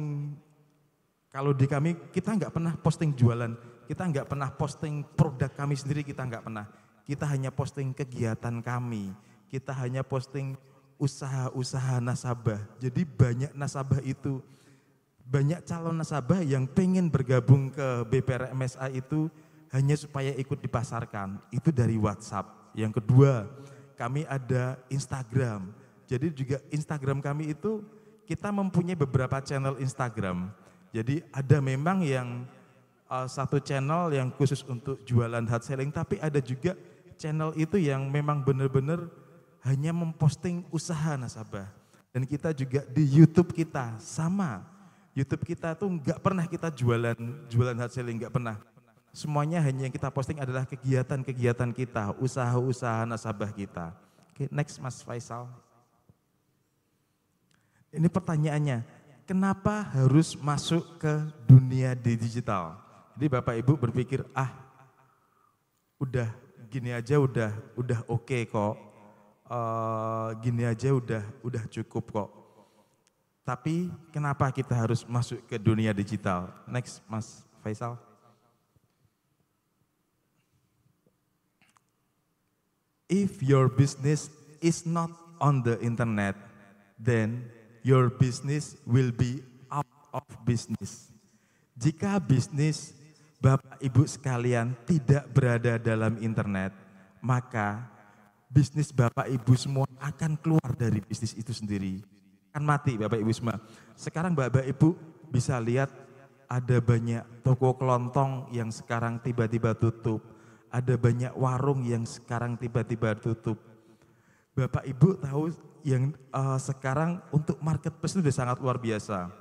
kalau di kami kita nggak pernah posting jualan, kita nggak pernah posting produk kami sendiri, kita nggak pernah. Kita hanya posting kegiatan kami, kita hanya posting usaha-usaha nasabah. Jadi banyak nasabah itu banyak calon nasabah yang pengen bergabung ke BPR MSA itu hanya supaya ikut dipasarkan. Itu dari WhatsApp. Yang kedua, kami ada Instagram. Jadi juga Instagram kami itu kita mempunyai beberapa channel Instagram. Jadi ada memang yang uh, satu channel yang khusus untuk jualan hard selling, tapi ada juga channel itu yang memang benar-benar hanya memposting usaha nasabah. Dan kita juga di YouTube kita sama YouTube kita tuh nggak pernah kita jualan jualan hard selling nggak pernah. Semuanya hanya yang kita posting adalah kegiatan-kegiatan kita, usaha-usaha nasabah kita. Oke, next Mas Faisal. Ini pertanyaannya, kenapa harus masuk ke dunia di digital? Jadi Bapak Ibu berpikir, ah udah gini aja udah udah oke okay kok. Uh, gini aja udah udah cukup kok tapi kenapa kita harus masuk ke dunia digital? Next, Mas Faisal. If your business is not on the internet, then your business will be out of business. Jika bisnis Bapak Ibu sekalian tidak berada dalam internet, maka bisnis Bapak Ibu semua akan keluar dari bisnis itu sendiri kan mati Bapak Ibu semua. Sekarang Bapak Ibu bisa lihat ada banyak toko kelontong yang sekarang tiba-tiba tutup. Ada banyak warung yang sekarang tiba-tiba tutup. Bapak Ibu tahu yang uh, sekarang untuk marketplace itu sudah sangat luar biasa.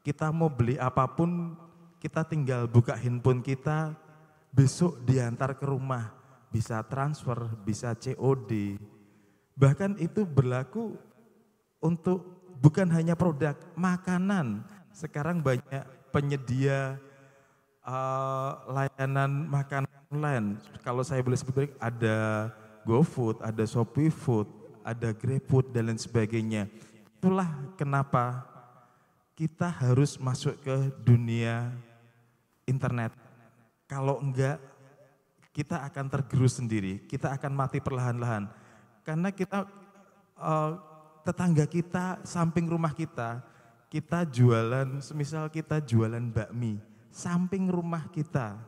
Kita mau beli apapun, kita tinggal buka handphone kita, besok diantar ke rumah, bisa transfer, bisa COD. Bahkan itu berlaku untuk bukan hanya produk makanan. Sekarang banyak penyedia uh, layanan makanan online. Kalau saya boleh sebut ada GoFood, ada Shopee ada GrabFood dan lain sebagainya. Itulah kenapa kita harus masuk ke dunia internet. Kalau enggak kita akan tergerus sendiri, kita akan mati perlahan-lahan. Karena kita uh, tetangga kita, samping rumah kita, kita jualan, semisal kita jualan bakmi, samping rumah kita.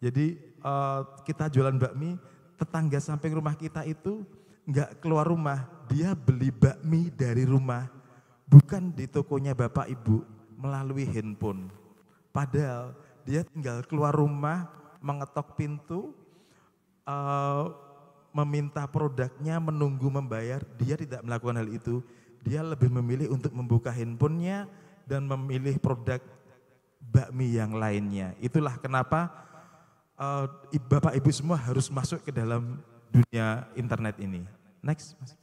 Jadi uh, kita jualan bakmi, tetangga samping rumah kita itu nggak keluar rumah, dia beli bakmi dari rumah, bukan di tokonya bapak ibu, melalui handphone. Padahal dia tinggal keluar rumah, mengetok pintu, uh, meminta produknya, menunggu membayar, dia tidak melakukan hal itu. Dia lebih memilih untuk membuka handphonenya dan memilih produk bakmi yang lainnya. Itulah kenapa uh, Bapak Ibu semua harus masuk ke dalam dunia internet ini. Next, Mas.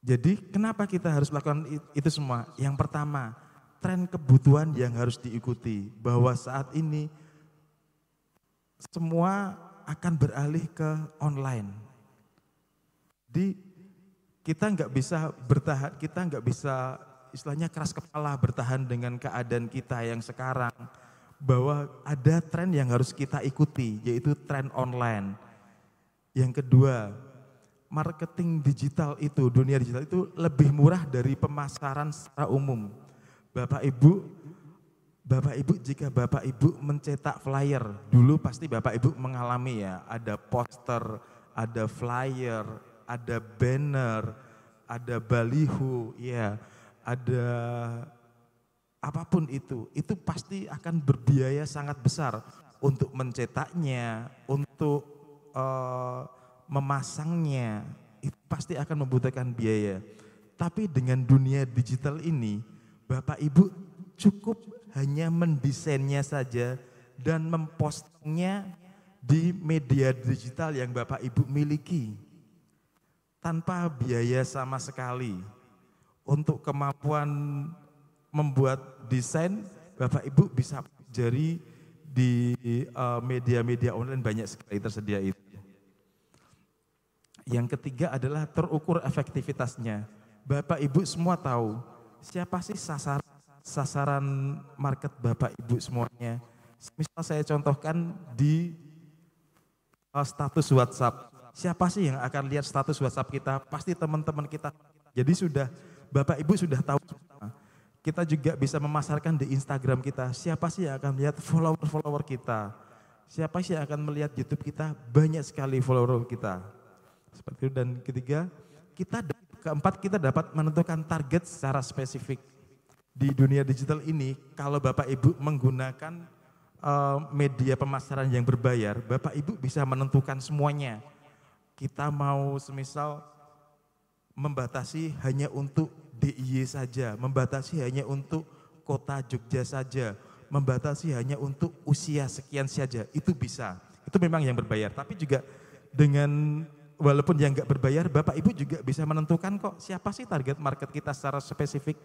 Jadi kenapa kita harus melakukan itu semua? Yang pertama, tren kebutuhan yang harus diikuti. Bahwa saat ini semua akan beralih ke online. Di kita nggak bisa bertahan, kita nggak bisa istilahnya keras kepala bertahan dengan keadaan kita yang sekarang bahwa ada tren yang harus kita ikuti yaitu tren online. Yang kedua, marketing digital itu, dunia digital itu lebih murah dari pemasaran secara umum. Bapak Ibu, Bapak Ibu, jika Bapak Ibu mencetak flyer, dulu pasti Bapak Ibu mengalami ya, ada poster, ada flyer, ada banner, ada baliho, ya, ada apapun itu, itu pasti akan berbiaya sangat besar untuk mencetaknya, untuk uh, memasangnya, itu pasti akan membutuhkan biaya. Tapi dengan dunia digital ini, Bapak Ibu cukup hanya mendesainnya saja dan mempostingnya di media digital yang Bapak Ibu miliki tanpa biaya sama sekali. Untuk kemampuan membuat desain, Bapak Ibu bisa jari di eh, media-media online banyak sekali tersedia itu. Yang ketiga adalah terukur efektivitasnya. Bapak Ibu semua tahu siapa sih sasaran sasaran market Bapak Ibu semuanya. Misal saya contohkan di uh, status WhatsApp. Siapa sih yang akan lihat status WhatsApp kita? Pasti teman-teman kita. Jadi sudah Bapak Ibu sudah tahu Kita juga bisa memasarkan di Instagram kita. Siapa sih yang akan lihat follower-follower kita? Siapa sih yang akan melihat YouTube kita? Banyak sekali follower kita. Seperti itu dan ketiga, kita keempat kita dapat menentukan target secara spesifik di dunia digital ini, kalau Bapak Ibu menggunakan uh, media pemasaran yang berbayar, Bapak Ibu bisa menentukan semuanya. Kita mau semisal membatasi hanya untuk DIY saja, membatasi hanya untuk kota Jogja saja, membatasi hanya untuk usia sekian saja, itu bisa. Itu memang yang berbayar, tapi juga dengan walaupun yang nggak berbayar, Bapak Ibu juga bisa menentukan kok siapa sih target market kita secara spesifik.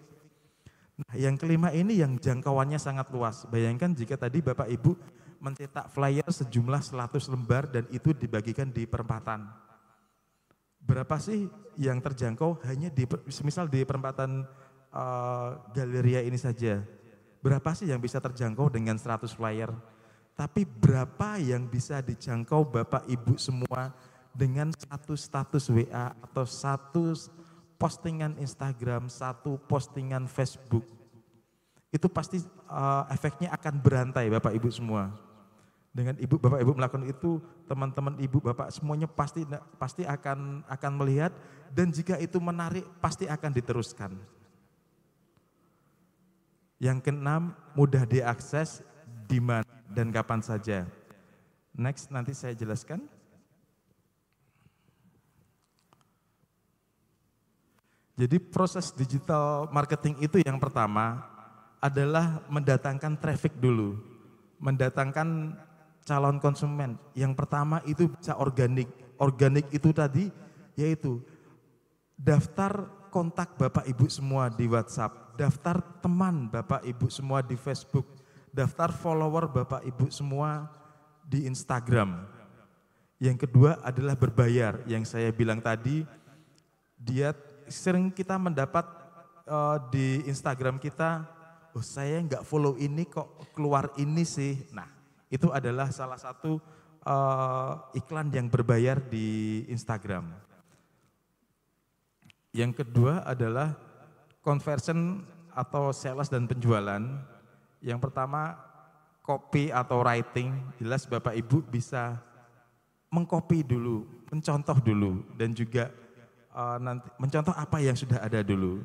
Nah, yang kelima ini yang jangkauannya sangat luas. Bayangkan jika tadi Bapak Ibu mencetak flyer sejumlah 100 lembar dan itu dibagikan di perempatan. Berapa sih yang terjangkau hanya di misal di perempatan uh, eh, galeria ini saja? Berapa sih yang bisa terjangkau dengan 100 flyer? Tapi berapa yang bisa dijangkau Bapak Ibu semua dengan satu status WA atau satu postingan Instagram, satu postingan Facebook, itu pasti uh, efeknya akan berantai Bapak Ibu semua. Dengan Ibu Bapak Ibu melakukan itu, teman-teman Ibu Bapak semuanya pasti pasti akan akan melihat dan jika itu menarik pasti akan diteruskan. Yang keenam, mudah diakses di mana dan kapan saja. Next nanti saya jelaskan. Jadi proses digital marketing itu yang pertama adalah mendatangkan traffic dulu, mendatangkan calon konsumen. Yang pertama itu bisa organik. Organik itu tadi yaitu daftar kontak Bapak Ibu semua di WhatsApp, daftar teman Bapak Ibu semua di Facebook, daftar follower Bapak Ibu semua di Instagram. Yang kedua adalah berbayar. Yang saya bilang tadi, dia sering kita mendapat uh, di Instagram kita, oh saya nggak follow ini kok keluar ini sih. Nah itu adalah salah satu uh, iklan yang berbayar di Instagram. Yang kedua adalah conversion atau sales dan penjualan. Yang pertama copy atau writing, jelas Bapak Ibu bisa mengcopy dulu, mencontoh dulu dan juga uh, nanti mencontoh apa yang sudah ada dulu.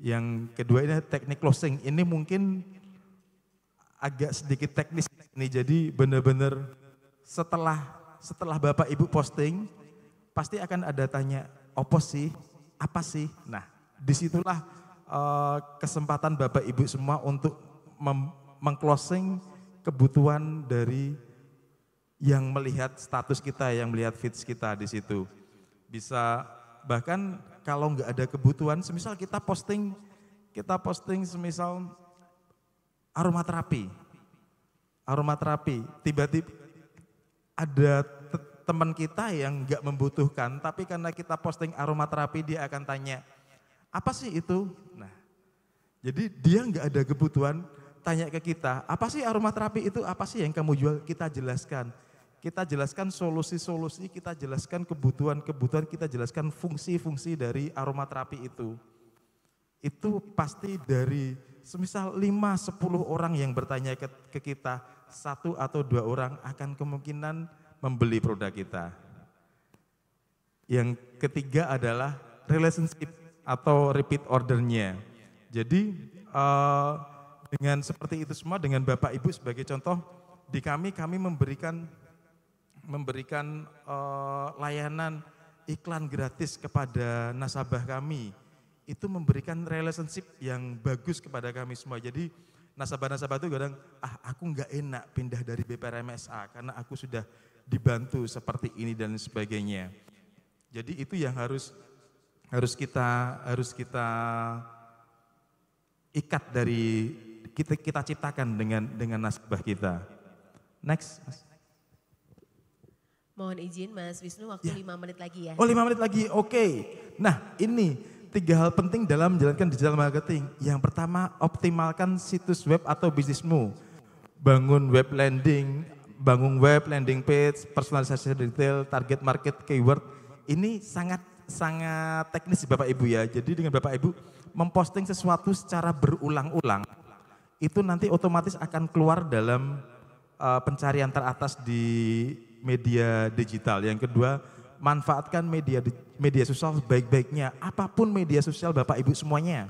Yang kedua ini teknik closing. Ini mungkin agak sedikit teknis ini. Jadi benar-benar setelah setelah Bapak Ibu posting pasti akan ada tanya opo sih, apa sih. Nah, disitulah uh, kesempatan Bapak Ibu semua untuk mengclosing kebutuhan dari yang melihat status kita, yang melihat feeds kita di situ. Bisa bahkan kalau nggak ada kebutuhan, semisal kita posting, kita posting semisal aromaterapi, aromaterapi, tiba-tiba ada teman kita yang nggak membutuhkan, tapi karena kita posting aromaterapi dia akan tanya, apa sih itu? Nah, jadi dia nggak ada kebutuhan, tanya ke kita, apa sih aromaterapi itu, apa sih yang kamu jual, kita jelaskan. Kita jelaskan solusi-solusi, kita jelaskan kebutuhan-kebutuhan, kita jelaskan fungsi-fungsi dari aromaterapi itu. Itu pasti dari semisal 5-10 orang yang bertanya ke, ke kita, satu atau dua orang akan kemungkinan membeli produk kita. Yang ketiga adalah relationship atau repeat ordernya. Jadi uh, dengan seperti itu semua dengan Bapak Ibu sebagai contoh di kami kami memberikan memberikan uh, layanan iklan gratis kepada nasabah kami itu memberikan relationship yang bagus kepada kami semua. Jadi nasabah-nasabah itu kadang ah aku nggak enak pindah dari BPRMSA karena aku sudah dibantu seperti ini dan sebagainya. Jadi itu yang harus harus kita harus kita ikat dari kita kita ciptakan dengan dengan nasabah kita. Next. Mas. Mohon izin Mas Wisnu waktu ya. 5 menit lagi ya. Oh 5 menit lagi, oke. Okay. Nah ini tiga hal penting dalam menjalankan digital marketing. Yang pertama optimalkan situs web atau bisnismu. Bangun web landing, bangun web landing page, personalisasi detail, target market, keyword. Ini sangat sangat teknis Bapak Ibu ya. Jadi dengan Bapak Ibu memposting sesuatu secara berulang-ulang itu nanti otomatis akan keluar dalam uh, pencarian teratas di media digital. Yang kedua, manfaatkan media media sosial baik baiknya Apapun media sosial Bapak Ibu semuanya.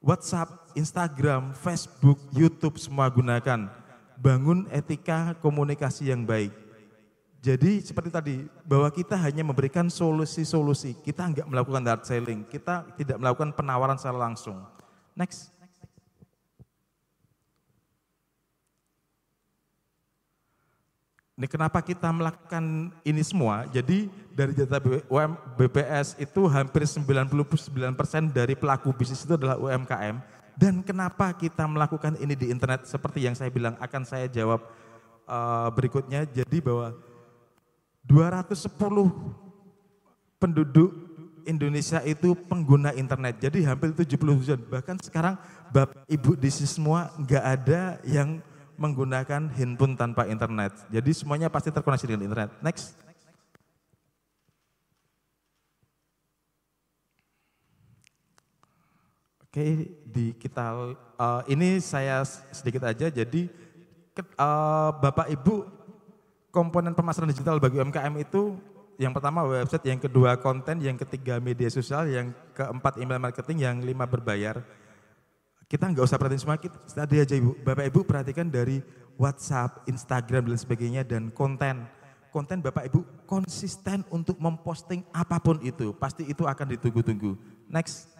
WhatsApp, Instagram, Facebook, YouTube semua gunakan. Bangun etika komunikasi yang baik. Jadi seperti tadi, bahwa kita hanya memberikan solusi-solusi. Kita enggak melakukan hard selling, kita tidak melakukan penawaran secara langsung. Next. Ini kenapa kita melakukan ini semua? Jadi dari data BPS itu hampir 99% dari pelaku bisnis itu adalah UMKM. Dan kenapa kita melakukan ini di internet seperti yang saya bilang akan saya jawab uh, berikutnya. Jadi bahwa 210 penduduk Indonesia itu pengguna internet. Jadi hampir 70 persen. Bahkan sekarang bapak ibu di sini semua nggak ada yang menggunakan handphone tanpa internet. Jadi semuanya pasti terkoneksi dengan internet. Next. Oke, di kita uh, ini saya sedikit aja. Jadi uh, Bapak Ibu komponen pemasaran digital bagi UMKM itu yang pertama website, yang kedua konten, yang ketiga media sosial, yang keempat email marketing, yang lima berbayar. Kita nggak usah perhatiin semua, kita tadi aja Ibu. Bapak Ibu perhatikan dari WhatsApp, Instagram dan sebagainya dan konten. Konten Bapak Ibu konsisten untuk memposting apapun itu. Pasti itu akan ditunggu-tunggu. Next.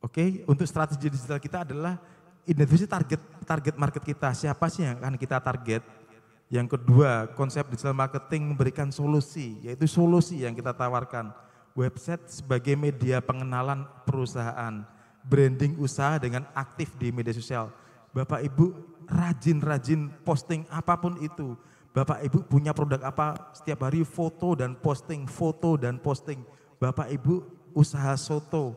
Oke, okay, untuk strategi digital kita adalah identifikasi target target market kita siapa sih yang akan kita target yang kedua konsep digital marketing memberikan solusi yaitu solusi yang kita tawarkan website sebagai media pengenalan perusahaan branding usaha dengan aktif di media sosial Bapak Ibu rajin-rajin posting apapun itu Bapak Ibu punya produk apa setiap hari foto dan posting foto dan posting Bapak Ibu usaha soto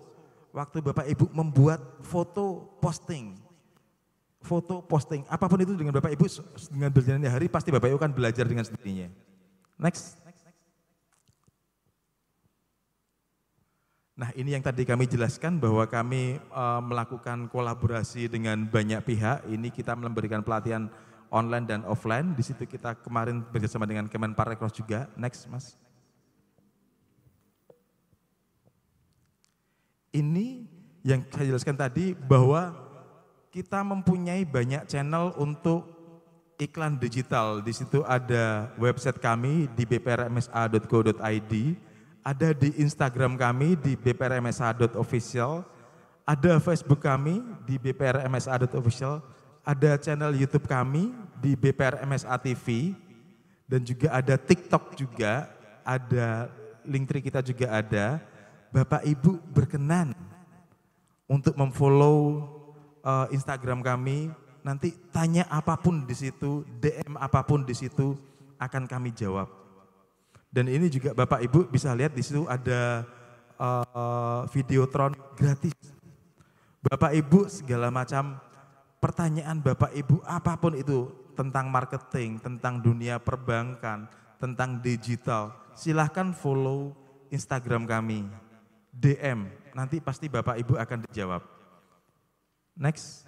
waktu Bapak Ibu membuat foto posting foto, posting, apapun itu dengan Bapak Ibu dengan berjalannya hari pasti Bapak Ibu kan belajar dengan sendirinya. Next. Nah ini yang tadi kami jelaskan bahwa kami e, melakukan kolaborasi dengan banyak pihak. Ini kita memberikan pelatihan online dan offline. Di situ kita kemarin bekerjasama dengan Kemenparekraf juga. Next mas. Ini yang saya jelaskan tadi bahwa kita mempunyai banyak channel untuk iklan digital. Di situ ada website kami di bprmsa.co.id, ada di Instagram kami di bprmsa.official, ada Facebook kami di bprmsa.official, ada channel YouTube kami di BPRMSA TV, dan juga ada TikTok juga, ada Linktree kita juga ada. Bapak Ibu berkenan untuk memfollow uh, Instagram kami. Nanti tanya apapun di situ, DM apapun di situ akan kami jawab. Dan ini juga Bapak Ibu bisa lihat di situ ada uh, videotron gratis. Bapak Ibu segala macam pertanyaan Bapak Ibu apapun itu tentang marketing, tentang dunia perbankan, tentang digital, silahkan follow Instagram kami. DM, nanti pasti Bapak Ibu akan dijawab. Next.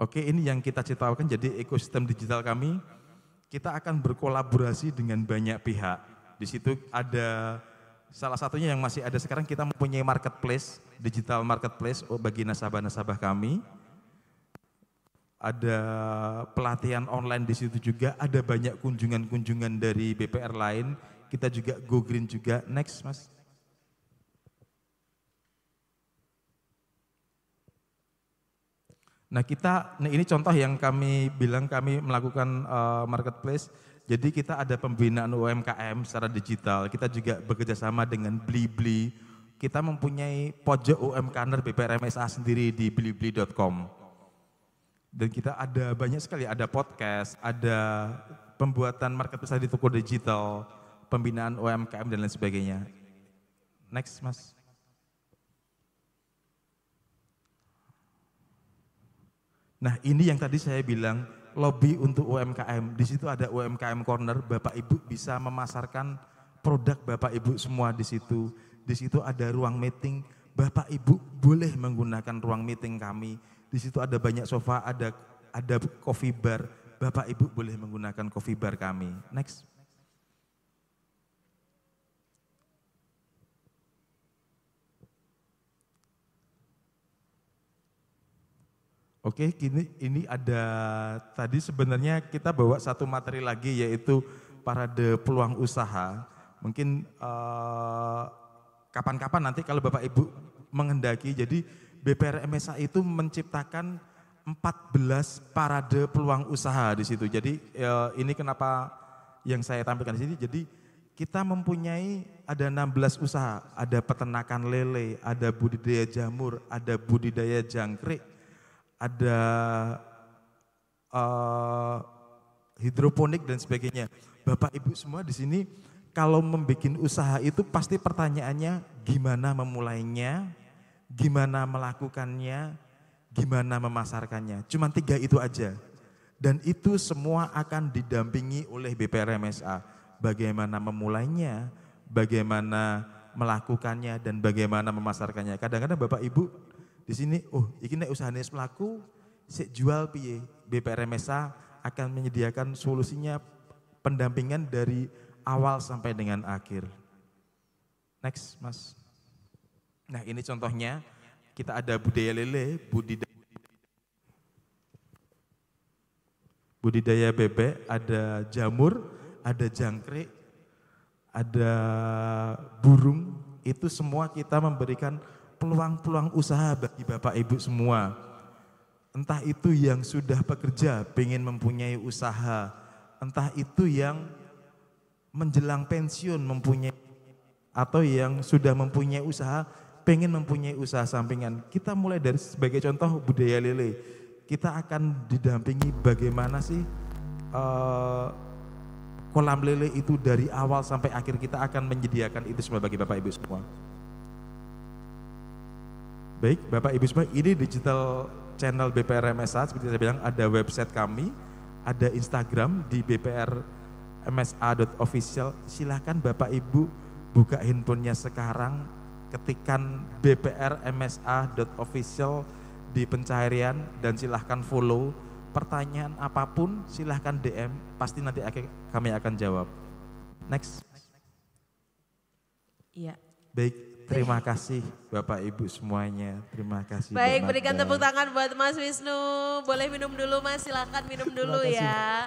Oke, ini yang kita ceritakan jadi ekosistem digital kami. Kita akan berkolaborasi dengan banyak pihak. Di situ ada salah satunya yang masih ada sekarang kita mempunyai marketplace, digital marketplace oh, bagi nasabah-nasabah kami. Ada pelatihan online di situ juga, ada banyak kunjungan-kunjungan dari BPR lain. Kita juga go green juga. Next, Mas. Nah kita, nah ini contoh yang kami bilang kami melakukan uh, marketplace. Jadi kita ada pembinaan UMKM secara digital. Kita juga bekerja sama dengan Blibli. Kita mempunyai pojok UMKner BPRMSA sendiri di blibli.com. Dan kita ada banyak sekali, ada podcast, ada pembuatan marketplace di toko digital, pembinaan UMKM dan lain sebagainya. Next mas. Nah ini yang tadi saya bilang lobby untuk UMKM. Di situ ada UMKM Corner, Bapak Ibu bisa memasarkan produk Bapak Ibu semua di situ. Di situ ada ruang meeting, Bapak Ibu boleh menggunakan ruang meeting kami. Di situ ada banyak sofa, ada ada coffee bar. Bapak Ibu boleh menggunakan coffee bar kami. Next. Oke, kini ini ada tadi sebenarnya kita bawa satu materi lagi yaitu parade peluang usaha. Mungkin eh, kapan-kapan uh, nanti kalau Bapak Ibu menghendaki, jadi BPR MSA itu menciptakan 14 parade peluang usaha di situ. Jadi uh, ini kenapa yang saya tampilkan di sini. Jadi kita mempunyai ada 16 usaha, ada peternakan lele, ada budidaya jamur, ada budidaya jangkrik, ada uh, hidroponik dan sebagainya. Bapak Ibu semua di sini kalau membuat usaha itu pasti pertanyaannya gimana memulainya, gimana melakukannya, gimana memasarkannya. Cuma tiga itu aja. Dan itu semua akan didampingi oleh BPRMSA. Bagaimana memulainya, bagaimana melakukannya, dan bagaimana memasarkannya. Kadang-kadang Bapak Ibu di sini, oh, iki nek usahane pelaku sik jual piye? BPRMSA akan menyediakan solusinya pendampingan dari awal sampai dengan akhir. Next, Mas. Nah, ini contohnya kita ada budaya lele, budidaya budidaya bebek, ada jamur, ada jangkrik, ada burung, itu semua kita memberikan peluang-peluang usaha bagi Bapak Ibu semua. Entah itu yang sudah bekerja, pengen mempunyai usaha. Entah itu yang menjelang pensiun mempunyai atau yang sudah mempunyai usaha, pengen mempunyai usaha sampingan. Kita mulai dari sebagai contoh budaya lele. Kita akan didampingi bagaimana sih uh, kolam lele itu dari awal sampai akhir kita akan menyediakan itu semua bagi Bapak Ibu semua. Baik, Bapak Ibu semua, ini digital channel BPR MSA seperti saya bilang ada website kami, ada Instagram di BPR msa.official. Silahkan Bapak Ibu buka handphonenya sekarang, ketikan BPR msa.official di pencarian dan silahkan follow pertanyaan apapun silahkan DM pasti nanti kami akan jawab next iya baik Terima kasih Bapak Ibu semuanya. Terima kasih. Baik, Bapak. berikan tepuk tangan buat Mas Wisnu. Boleh minum dulu Mas, silakan minum dulu ya.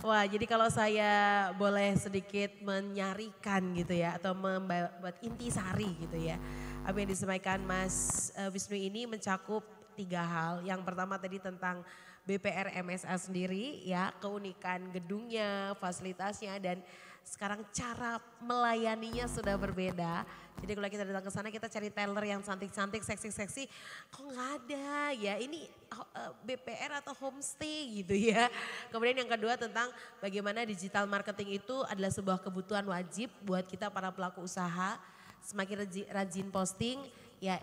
Wah, jadi kalau saya boleh sedikit menyarikan gitu ya atau membuat intisari gitu ya. Apa yang disampaikan Mas eh, Wisnu ini mencakup tiga hal. Yang pertama tadi tentang BPR MSA sendiri ya, keunikan gedungnya, fasilitasnya dan sekarang cara melayaninya sudah berbeda. Jadi kalau kita datang ke sana kita cari teller yang cantik-cantik, seksi-seksi. Kok nggak ada ya ini eh, BPR atau homestay gitu ya. Kemudian yang kedua tentang bagaimana digital marketing itu adalah sebuah kebutuhan wajib buat kita para pelaku usaha. Semakin rajin posting ya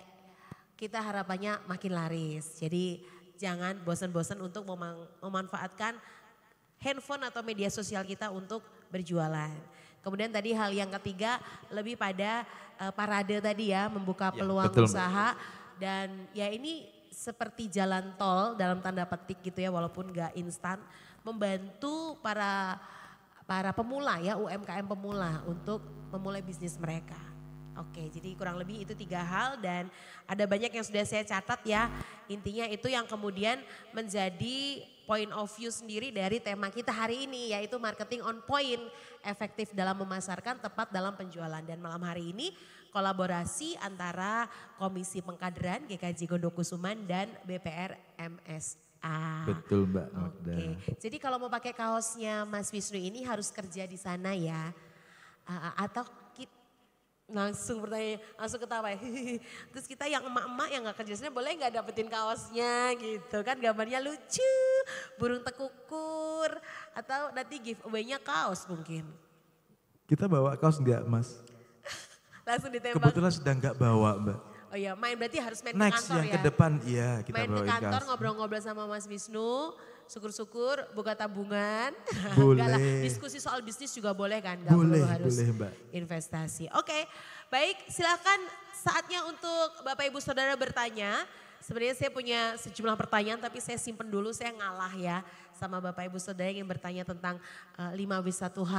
kita harapannya makin laris. Jadi jangan bosan-bosan untuk memanfaatkan handphone atau media sosial kita untuk berjualan. Kemudian tadi hal yang ketiga lebih pada uh, parade tadi ya, membuka ya, peluang ya, usaha dan ya ini seperti jalan tol dalam tanda petik gitu ya walaupun gak instan membantu para para pemula ya UMKM pemula untuk memulai bisnis mereka. Oke, jadi kurang lebih itu tiga hal dan ada banyak yang sudah saya catat ya. Intinya itu yang kemudian menjadi point of view sendiri dari tema kita hari ini yaitu marketing on point efektif dalam memasarkan tepat dalam penjualan dan malam hari ini kolaborasi antara Komisi Pengkaderan GKJ Gondokusuman dan BPR MSA. Betul Mbak Magda. Oke. Jadi kalau mau pakai kaosnya Mas Wisnu ini harus kerja di sana ya. Uh, atau langsung bertanya, langsung ketawa. Ya. Terus kita yang emak-emak yang gak kerjasnya boleh nggak dapetin kaosnya gitu kan gambarnya lucu, burung tekukur atau nanti giveaway-nya kaos mungkin. Kita bawa kaos enggak mas? langsung ditembak. Kebetulan sedang nggak bawa mbak. Oh iya main berarti harus main Next, ke kantor yang ya? ke depan iya kita main bawa ke kantor ngobrol-ngobrol sama Mas Wisnu syukur-syukur buka tabungan. Boleh. diskusi soal bisnis juga boleh kan? Gak boleh, harus boleh, Mbak. investasi. Oke, okay. baik silahkan saatnya untuk Bapak Ibu Saudara bertanya. Sebenarnya saya punya sejumlah pertanyaan tapi saya simpen dulu, saya ngalah ya sama Bapak Ibu Saudara yang ingin bertanya tentang uh, 5 h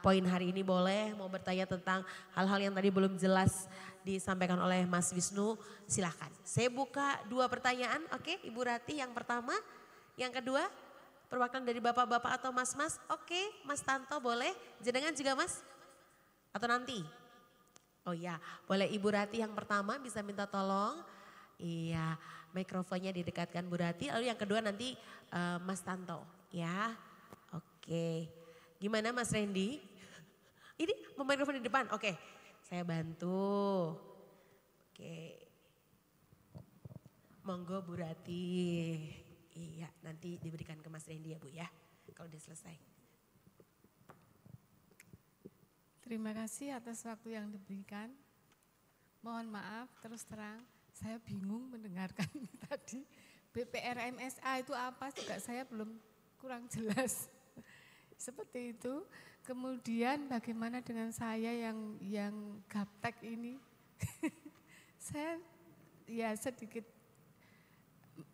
poin hari ini boleh, mau bertanya tentang hal-hal yang tadi belum jelas disampaikan oleh Mas Wisnu, silahkan. Saya buka dua pertanyaan, oke okay? Ibu Ratih yang pertama. Yang kedua, perwakilan dari bapak-bapak atau mas-mas. Oke, Mas Tanto boleh. Jenengan juga Mas? Atau nanti? Oh iya, boleh Ibu Rati yang pertama bisa minta tolong. Iya, mikrofonnya didekatkan Bu Rati. Lalu yang kedua nanti uh, Mas Tanto ya. Oke, gimana Mas Randy? Ini mau mikrofon di depan, oke. Saya bantu. Oke. Monggo Bu Rati. Iya, nanti diberikan ke Mas Randy ya Bu ya, kalau udah selesai. Terima kasih atas waktu yang diberikan. Mohon maaf, terus terang saya bingung mendengarkan tadi. BPRMSA itu apa juga saya belum kurang jelas. Seperti itu. Kemudian bagaimana dengan saya yang yang gaptek ini? saya ya sedikit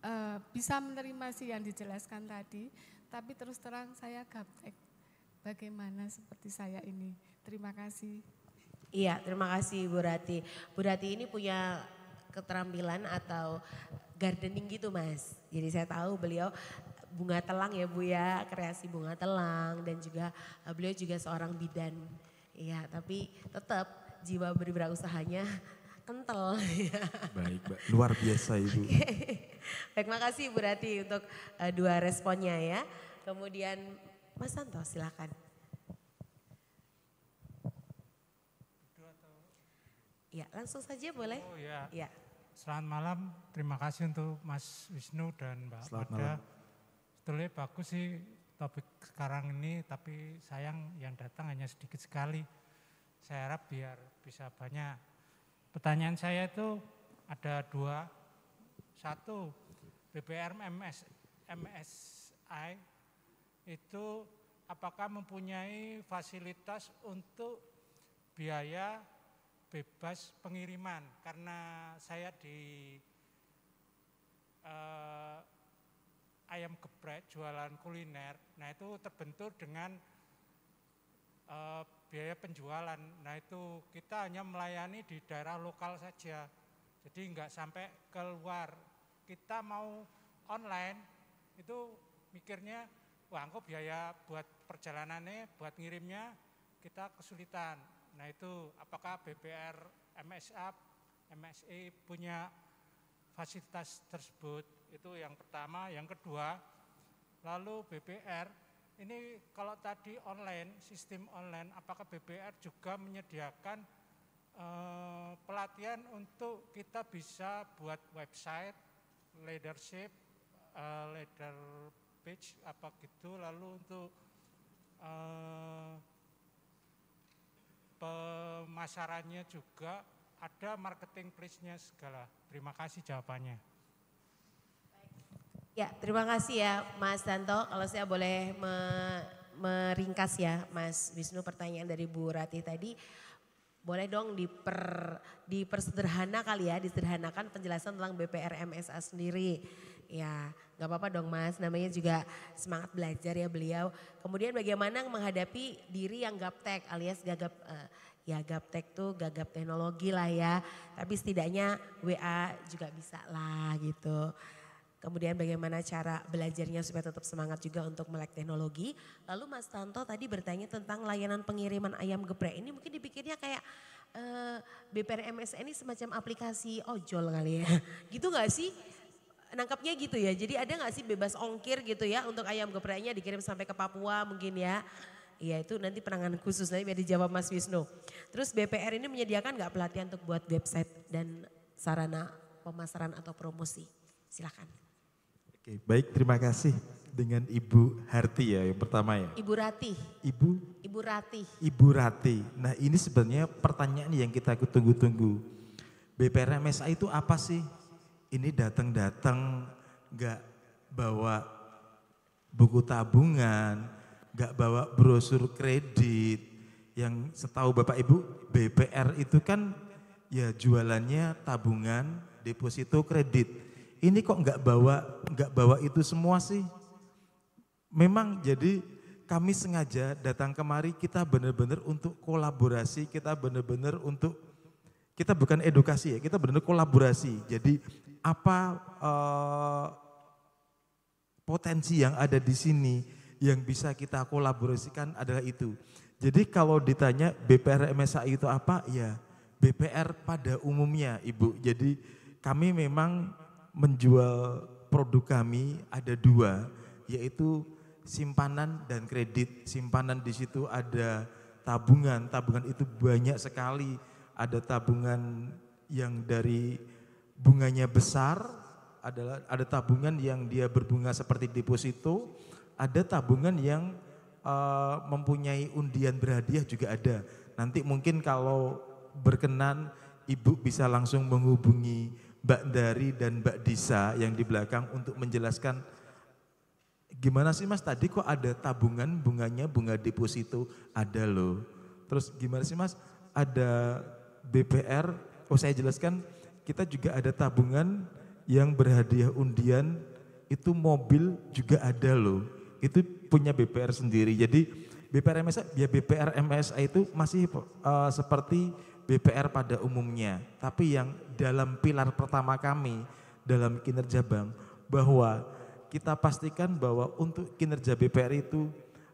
uh, bisa menerima sih yang dijelaskan tadi, tapi terus terang saya gaptek bagaimana seperti saya ini. Terima kasih. Iya, terima kasih Bu Rati. Bu Rati ini punya keterampilan atau gardening gitu mas. Jadi saya tahu beliau bunga telang ya Bu ya, kreasi bunga telang dan juga eh, beliau juga seorang bidan. Iya, tapi tetap jiwa berwirausahanya kental. Baik, ba Luar biasa Ibu. Baik, makasih Ibu Rati untuk uh, dua responnya ya. Kemudian Mas Santo silakan. Ya, langsung saja boleh. Oh ya. ya. Selamat malam. Terima kasih untuk Mas Wisnu dan Mbak Selamat Pada. Malam. bagus sih topik sekarang ini, tapi sayang yang datang hanya sedikit sekali. Saya harap biar bisa banyak Pertanyaan saya itu ada dua. Satu, BBM MS, MSI itu apakah mempunyai fasilitas untuk biaya bebas pengiriman? Karena saya di eh, ayam geprek jualan kuliner, nah itu terbentur dengan eh, biaya penjualan. Nah itu kita hanya melayani di daerah lokal saja. Jadi nggak sampai keluar. Kita mau online itu mikirnya, wah kok biaya buat perjalanannya, buat ngirimnya kita kesulitan. Nah itu apakah BPR MSA, MSE punya fasilitas tersebut? Itu yang pertama. Yang kedua, lalu BPR ini kalau tadi online, sistem online, apakah BPR juga menyediakan eh, pelatihan untuk kita bisa buat website, leadership, eh, leader page, apa gitu, lalu untuk eh, pemasarannya juga, ada marketing place-nya segala. Terima kasih jawabannya. Ya, terima kasih ya Mas Tanto. Kalau saya boleh me meringkas ya Mas Wisnu pertanyaan dari Bu Ratih tadi. Boleh dong diper, dipersederhana kali ya, disederhanakan penjelasan tentang BPR MSA sendiri. Ya, nggak apa-apa dong Mas, namanya juga semangat belajar ya beliau. Kemudian bagaimana menghadapi diri yang gaptek alias gagap, uh, ya gaptek tuh gagap teknologi lah ya. Tapi setidaknya WA juga bisa lah gitu kemudian bagaimana cara belajarnya supaya tetap semangat juga untuk melek teknologi. Lalu Mas Tanto tadi bertanya tentang layanan pengiriman ayam geprek. Ini mungkin dipikirnya kayak eh, BPR MSN ini semacam aplikasi ojol kali ya. Gitu gak sih? Nangkapnya gitu ya. Jadi ada gak sih bebas ongkir gitu ya untuk ayam gepreknya dikirim sampai ke Papua mungkin ya. Iya itu nanti penanganan khusus nanti biar dijawab Mas Wisnu. Terus BPR ini menyediakan gak pelatihan untuk buat website dan sarana pemasaran atau promosi? Silahkan. Oke, baik terima kasih dengan Ibu Harti ya yang pertama ya. Ibu Rati. Ibu? Ibu Rati. Ibu Rati. Nah ini sebenarnya pertanyaan yang kita tunggu-tunggu. BPR itu apa sih? Ini datang-datang gak bawa buku tabungan, gak bawa brosur kredit. Yang setahu Bapak Ibu BPR itu kan ya jualannya tabungan, deposito kredit ini kok nggak bawa nggak bawa itu semua sih? Memang jadi kami sengaja datang kemari kita benar-benar untuk kolaborasi, kita benar-benar untuk kita bukan edukasi ya, kita benar kolaborasi. Jadi apa uh, potensi yang ada di sini yang bisa kita kolaborasikan adalah itu. Jadi kalau ditanya BPR MSA itu apa? Ya BPR pada umumnya Ibu. Jadi kami memang menjual produk kami ada dua, yaitu simpanan dan kredit. Simpanan di situ ada tabungan, tabungan itu banyak sekali. Ada tabungan yang dari bunganya besar, adalah ada tabungan yang dia berbunga seperti deposito, ada tabungan yang uh, mempunyai undian berhadiah juga ada. Nanti mungkin kalau berkenan ibu bisa langsung menghubungi Mbak Dari dan Mbak Disa yang di belakang untuk menjelaskan gimana sih mas tadi kok ada tabungan bunganya bunga deposito ada loh. Terus gimana sih mas ada BPR, oh saya jelaskan kita juga ada tabungan yang berhadiah undian itu mobil juga ada loh. Itu punya BPR sendiri. Jadi BPR MSA, ya BPR MSA itu masih uh, seperti BPR pada umumnya, tapi yang dalam pilar pertama kami dalam kinerja bank bahwa kita pastikan bahwa untuk kinerja BPR itu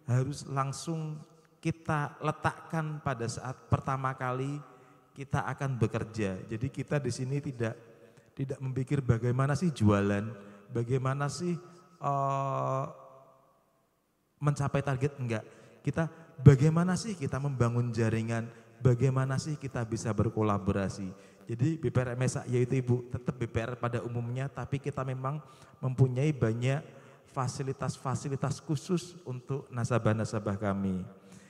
harus langsung kita letakkan pada saat pertama kali kita akan bekerja. Jadi kita di sini tidak tidak memikir bagaimana sih jualan, bagaimana sih uh, mencapai target enggak. Kita bagaimana sih kita membangun jaringan, bagaimana sih kita bisa berkolaborasi. Jadi BPR MSA yaitu Ibu tetap BPR pada umumnya tapi kita memang mempunyai banyak fasilitas-fasilitas khusus untuk nasabah-nasabah kami.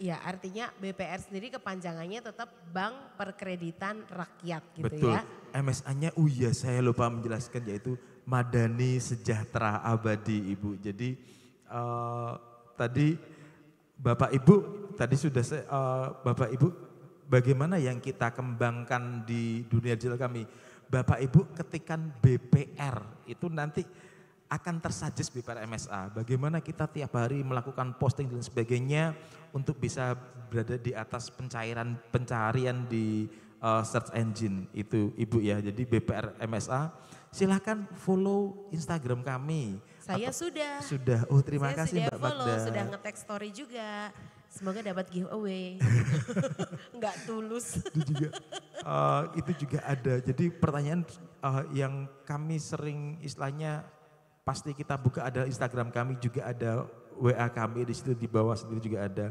Ya, artinya BPR sendiri kepanjangannya tetap Bank Perkreditan Rakyat gitu ya. Betul. ya. MSA-nya oh iya saya lupa menjelaskan yaitu Madani Sejahtera Abadi Ibu. Jadi uh, tadi Bapak Ibu tadi sudah saya, uh, eh, Bapak Ibu bagaimana yang kita kembangkan di dunia digital kami. Bapak Ibu ketikan BPR itu nanti akan tersajis BPR MSA. Bagaimana kita tiap hari melakukan posting dan sebagainya untuk bisa berada di atas pencairan pencarian di uh, search engine itu Ibu ya. Jadi BPR MSA silahkan follow Instagram kami. Saya Atau, sudah. Sudah. Oh terima Saya kasih sudah Mbak follow, Magda. Sudah ngetek story juga. Semoga dapat giveaway. Enggak tulus. Itu juga, uh, itu juga ada. Jadi pertanyaan uh, yang kami sering istilahnya pasti kita buka ada Instagram kami juga ada WA kami di situ di bawah sendiri juga ada.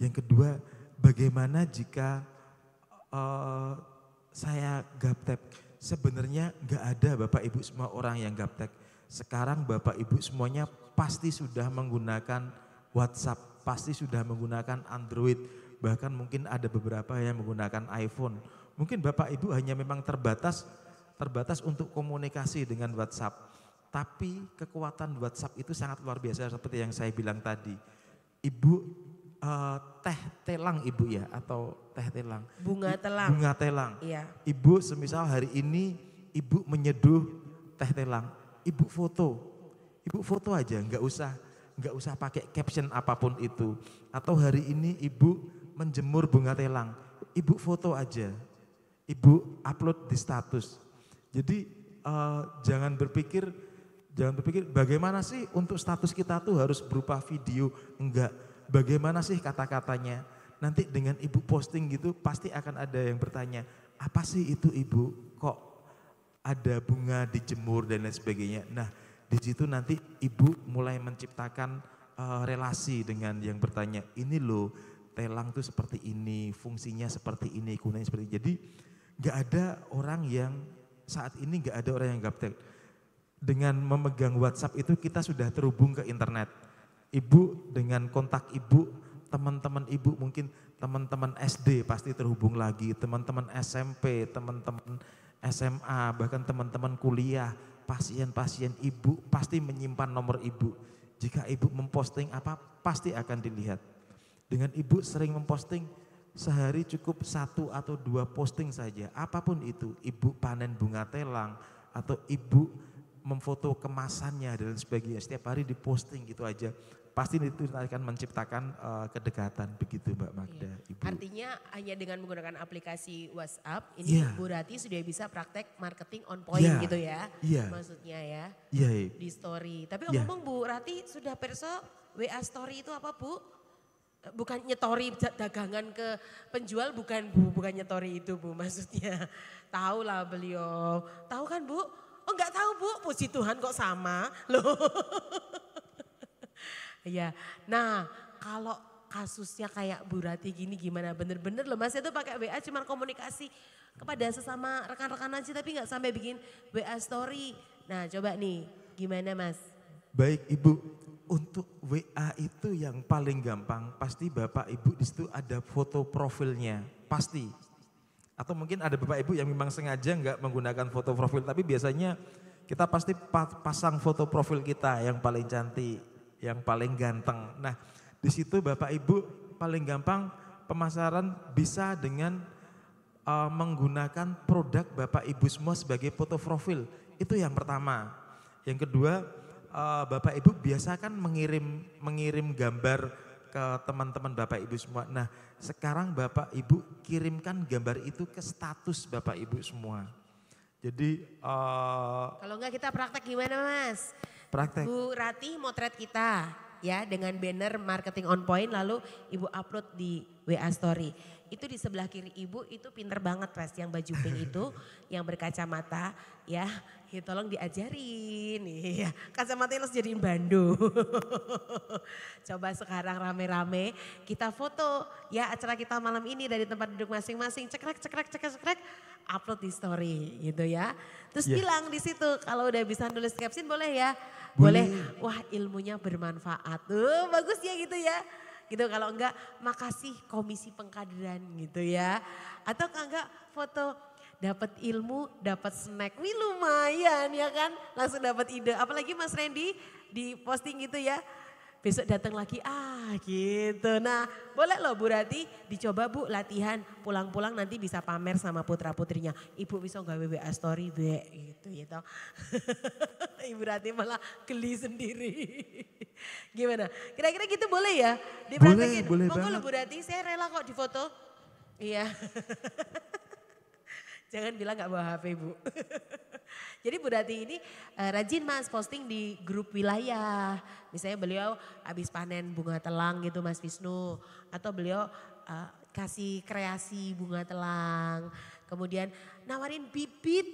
Yang kedua, bagaimana jika uh, saya gaptek? Sebenarnya nggak ada Bapak Ibu semua orang yang gaptek. Sekarang Bapak Ibu semuanya pasti sudah menggunakan WhatsApp pasti sudah menggunakan Android, bahkan mungkin ada beberapa yang menggunakan iPhone. Mungkin Bapak Ibu hanya memang terbatas terbatas untuk komunikasi dengan WhatsApp. Tapi kekuatan WhatsApp itu sangat luar biasa seperti yang saya bilang tadi. Ibu eh, teh telang ibu ya atau teh telang. Bunga telang. Bunga telang. Iya. Ibu semisal hari ini ibu menyeduh teh telang. Ibu foto. Ibu foto aja enggak usah nggak usah pakai caption apapun itu. Atau hari ini ibu menjemur bunga telang, ibu foto aja, ibu upload di status. Jadi uh, jangan berpikir, jangan berpikir bagaimana sih untuk status kita tuh harus berupa video, enggak. Bagaimana sih kata-katanya? Nanti dengan ibu posting gitu pasti akan ada yang bertanya, apa sih itu ibu? Kok ada bunga dijemur dan lain sebagainya? Nah di situ nanti ibu mulai menciptakan uh, relasi dengan yang bertanya, ini loh telang tuh seperti ini, fungsinya seperti ini, gunanya seperti ini. Jadi nggak ada orang yang saat ini nggak ada orang yang gaptek. Dengan memegang WhatsApp itu kita sudah terhubung ke internet. Ibu dengan kontak ibu, teman-teman ibu mungkin teman-teman SD pasti terhubung lagi, teman-teman SMP, teman-teman SMA, bahkan teman-teman kuliah pasien-pasien ibu pasti menyimpan nomor ibu. Jika ibu memposting apa, pasti akan dilihat. Dengan ibu sering memposting, sehari cukup satu atau dua posting saja. Apapun itu, ibu panen bunga telang, atau ibu memfoto kemasannya dan sebagainya. Setiap hari diposting gitu aja pasti itu akan menciptakan uh, kedekatan begitu Mbak iya. Magda. Iya. Ibu. Artinya hanya dengan menggunakan aplikasi WhatsApp ini yeah. Bu Rati sudah bisa praktek marketing on point yeah. gitu ya. Yeah. Maksudnya ya. Iya. Yeah. Di story. Tapi yeah. ngomong Bu Rati sudah perso WA story itu apa Bu? Eh, bukan nyetori dagangan ke penjual bukan Bu, bukan nyetori itu Bu maksudnya. Tahu lah beliau. Tahu kan Bu? Oh enggak tahu Bu, puji Tuhan kok sama. Loh. Iya. Nah, kalau kasusnya kayak Bu Rati gini gimana? Bener-bener loh Mas itu pakai WA cuman komunikasi kepada sesama rekan-rekan aja tapi nggak sampai bikin WA story. Nah, coba nih gimana Mas? Baik Ibu, untuk WA itu yang paling gampang pasti Bapak Ibu di situ ada foto profilnya, pasti. Atau mungkin ada Bapak Ibu yang memang sengaja nggak menggunakan foto profil tapi biasanya kita pasti pasang foto profil kita yang paling cantik yang paling ganteng. Nah, di situ Bapak Ibu paling gampang pemasaran bisa dengan uh, menggunakan produk Bapak Ibu semua sebagai foto profil. Itu yang pertama. Yang kedua, uh, Bapak Ibu biasa kan mengirim mengirim gambar ke teman-teman Bapak Ibu semua. Nah, sekarang Bapak Ibu kirimkan gambar itu ke status Bapak Ibu semua. Jadi uh, kalau enggak kita praktek gimana, Mas? praktek. Bu Ratih motret kita ya dengan banner marketing on point lalu ibu upload di WA story. Itu di sebelah kiri ibu itu pinter banget Res yang baju pink itu yang berkacamata ya, ya tolong diajarin ya. Kacamata harus jadiin bandu. Coba sekarang rame-rame kita foto ya acara kita malam ini dari tempat duduk masing-masing cekrek cekrek cekrek cekrek upload di story gitu ya. Terus yeah. bilang di situ kalau udah bisa nulis caption boleh ya boleh. Hmm. Wah ilmunya bermanfaat. tuh bagus ya gitu ya. Gitu kalau enggak makasih komisi pengkaderan gitu ya. Atau enggak foto dapat ilmu, dapat snack. Wih lumayan ya kan. Langsung dapat ide. Apalagi Mas Randy di posting gitu ya besok datang lagi ah gitu. Nah boleh loh Bu Rati dicoba Bu latihan pulang-pulang nanti bisa pamer sama putra-putrinya. Ibu bisa nggak WA story be gitu gitu. Ibu Rati malah geli sendiri. Gimana? Kira-kira gitu boleh ya? Boleh, boleh Monggo loh Bu Rati saya rela kok difoto. Iya. Jangan bilang nggak bawa HP Bu. Jadi Bu Dati ini uh, rajin mas posting di grup wilayah. Misalnya beliau habis panen bunga telang gitu Mas Wisnu. Atau beliau uh, kasih kreasi bunga telang. Kemudian nawarin bibit,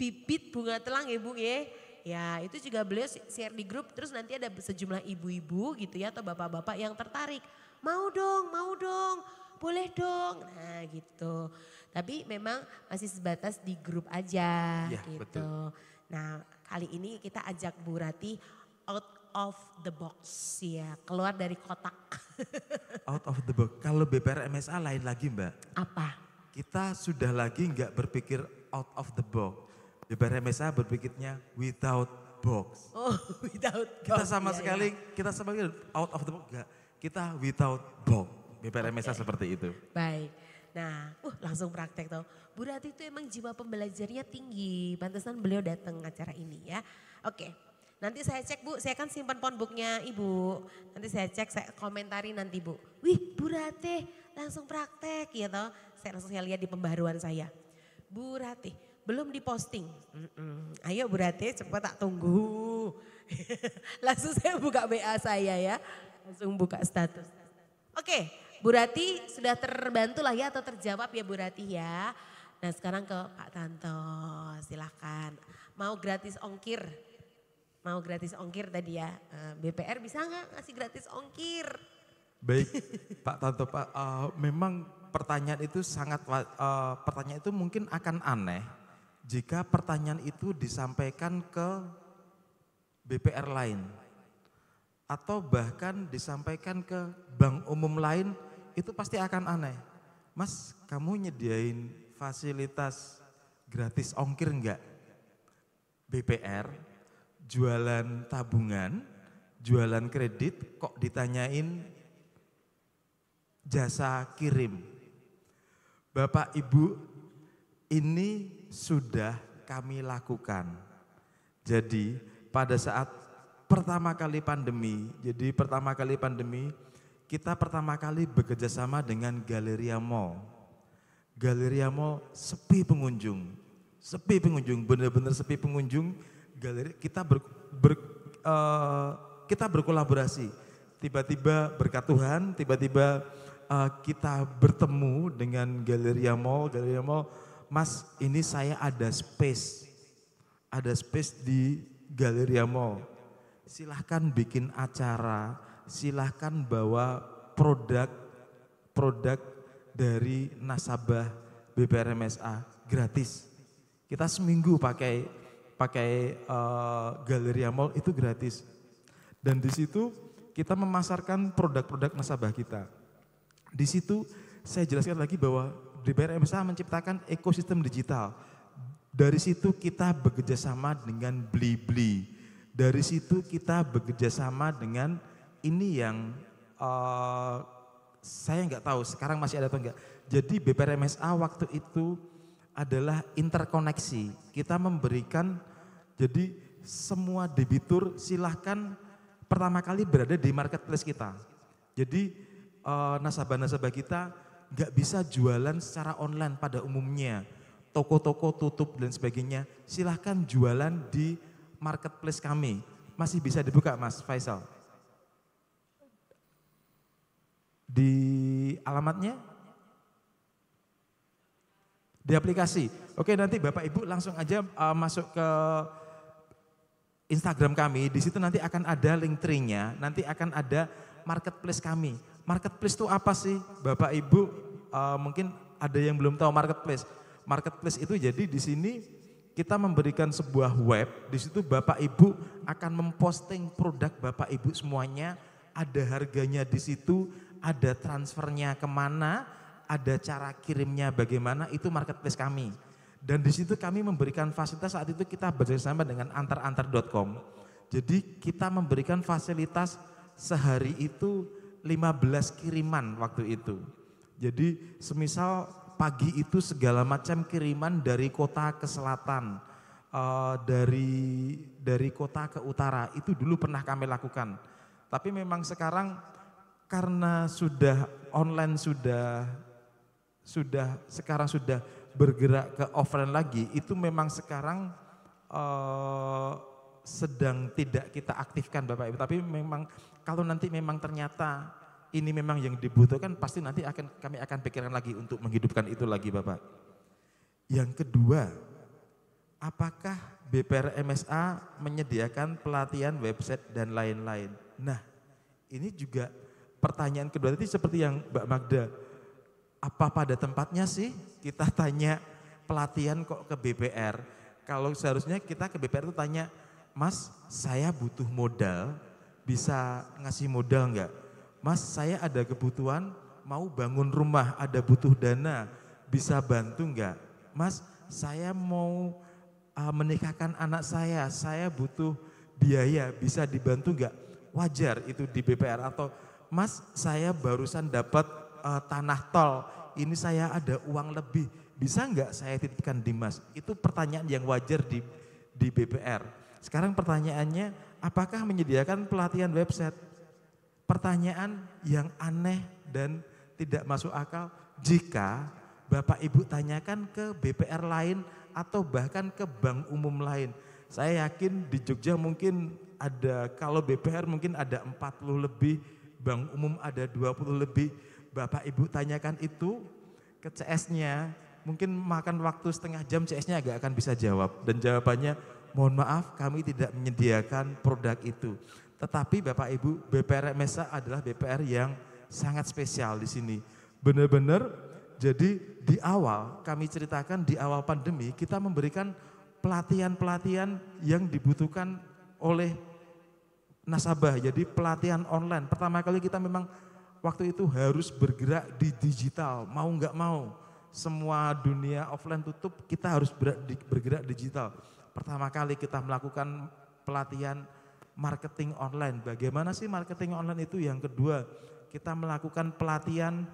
bibit bunga telang ya Bu ya. Ya itu juga beliau share di grup terus nanti ada sejumlah ibu-ibu gitu ya atau bapak-bapak yang tertarik. Mau dong, mau dong, boleh dong. Nah gitu. Tapi memang masih sebatas di grup aja ya, gitu. Betul. Nah kali ini kita ajak Bu Rati out of the box ya, keluar dari kotak. Out of the box. Kalau BPR MSA lain lagi Mbak. Apa? Kita sudah lagi nggak berpikir out of the box. BPR MSA berpikirnya without box. Oh, without box. Kita sama ya, sekali, ya. kita sama sekali out of the box enggak. Kita without box. BPR okay. MSA seperti itu. Baik. Nah, uh langsung praktek tuh. Bu Rati itu emang jiwa pembelajarnya tinggi, pantesan beliau datang acara ini ya. Oke, nanti saya cek Bu, saya kan simpan ponboknya Ibu. Nanti saya cek, saya komentari nanti Bu. Wih, Bu Rati langsung praktek ya toh Saya langsung saya lihat di pembaruan saya. Bu Rati, belum diposting. Mm -mm. Ayo Bu Rati cepat tak tunggu. langsung saya buka WA saya ya. Langsung buka status. Oke, Bu Rati sudah terbantu lah ya atau terjawab ya Bu Rati ya. Nah sekarang ke Pak Tanto silahkan. Mau gratis ongkir? Mau gratis ongkir tadi ya. Eh, BPR bisa nggak ngasih gratis ongkir? Baik Pak Tanto Pak, uh, memang pertanyaan itu sangat, uh, pertanyaan itu mungkin akan aneh. Jika pertanyaan itu disampaikan ke BPR lain atau bahkan disampaikan ke bank umum lain itu pasti akan aneh. Mas, kamu nyediain fasilitas gratis ongkir enggak? BPR, jualan tabungan, jualan kredit, kok ditanyain jasa kirim. Bapak Ibu, ini sudah kami lakukan. Jadi pada saat pertama kali pandemi, jadi pertama kali pandemi kita pertama kali bekerja sama dengan Galeria Mall. Galeria Mall sepi pengunjung, sepi pengunjung, benar-benar sepi pengunjung. Galeri kita ber, ber, uh, kita berkolaborasi. Tiba-tiba berkat Tuhan, tiba-tiba uh, kita bertemu dengan Galeria Mall. Galeria Mall, Mas, ini saya ada space, ada space di Galeria Mall. Silahkan bikin acara, silahkan bawa produk produk dari nasabah BPRMSA gratis. Kita seminggu pakai pakai uh, eh, Galeria Mall itu gratis. Dan di situ kita memasarkan produk-produk nasabah kita. Di situ saya jelaskan lagi bahwa BPRMSA menciptakan ekosistem digital. Dari situ kita bekerja sama dengan Blibli. Dari situ kita bekerja sama dengan ini yang uh, saya nggak tahu sekarang masih ada atau enggak. Jadi BPRMSA waktu itu adalah interkoneksi. Kita memberikan jadi semua debitur silahkan pertama kali berada di marketplace kita. Jadi eh, nasabah-nasabah kita nggak bisa jualan secara online pada umumnya. Toko-toko tutup dan sebagainya. Silahkan jualan di marketplace kami. Masih bisa dibuka Mas Faisal. di alamatnya? Di aplikasi. Oke, nanti Bapak Ibu langsung aja uh, masuk ke Instagram kami. Di situ nanti akan ada link trinya, nanti akan ada marketplace kami. Marketplace itu apa sih? Bapak Ibu uh, mungkin ada yang belum tahu marketplace. Marketplace itu jadi di sini kita memberikan sebuah web, di situ Bapak Ibu akan memposting produk Bapak Ibu semuanya, ada harganya di situ, ada transfernya kemana, ada cara kirimnya bagaimana, itu marketplace kami. Dan di situ kami memberikan fasilitas saat itu kita bekerja sama dengan Antar-antar.com. Jadi kita memberikan fasilitas sehari itu 15 kiriman waktu itu. Jadi semisal pagi itu segala macam kiriman dari kota ke selatan, eh, dari dari kota ke utara itu dulu pernah kami lakukan. Tapi memang sekarang karena sudah online sudah sudah sekarang sudah bergerak ke offline lagi itu memang sekarang uh, sedang tidak kita aktifkan Bapak Ibu tapi memang kalau nanti memang ternyata ini memang yang dibutuhkan pasti nanti akan kami akan pikirkan lagi untuk menghidupkan itu lagi Bapak. Yang kedua, apakah BPR MSA menyediakan pelatihan website dan lain-lain. Nah, ini juga pertanyaan kedua tadi seperti yang Mbak Magda, apa pada tempatnya sih kita tanya pelatihan kok ke BPR? Kalau seharusnya kita ke BPR itu tanya, Mas saya butuh modal, bisa ngasih modal enggak? Mas saya ada kebutuhan mau bangun rumah, ada butuh dana, bisa bantu enggak? Mas saya mau uh, menikahkan anak saya, saya butuh biaya, bisa dibantu enggak? Wajar itu di BPR atau Mas, saya barusan dapat uh, tanah tol, ini saya ada uang lebih, bisa nggak saya titipkan di Mas? Itu pertanyaan yang wajar di di BPR. Sekarang pertanyaannya, apakah menyediakan pelatihan website? Pertanyaan yang aneh dan tidak masuk akal jika Bapak Ibu tanyakan ke BPR lain atau bahkan ke bank umum lain. Saya yakin di Jogja mungkin ada kalau BPR mungkin ada 40 lebih bank umum ada 20 lebih. Bapak Ibu tanyakan itu ke CS-nya, mungkin makan waktu setengah jam CS-nya agak akan bisa jawab. Dan jawabannya, mohon maaf kami tidak menyediakan produk itu. Tetapi Bapak Ibu, BPR Mesa adalah BPR yang sangat spesial di sini. Benar-benar jadi di awal kami ceritakan di awal pandemi kita memberikan pelatihan-pelatihan yang dibutuhkan oleh nasabah. Jadi pelatihan online. Pertama kali kita memang waktu itu harus bergerak di digital, mau nggak mau. Semua dunia offline tutup, kita harus bergerak digital. Pertama kali kita melakukan pelatihan marketing online. Bagaimana sih marketing online itu? Yang kedua, kita melakukan pelatihan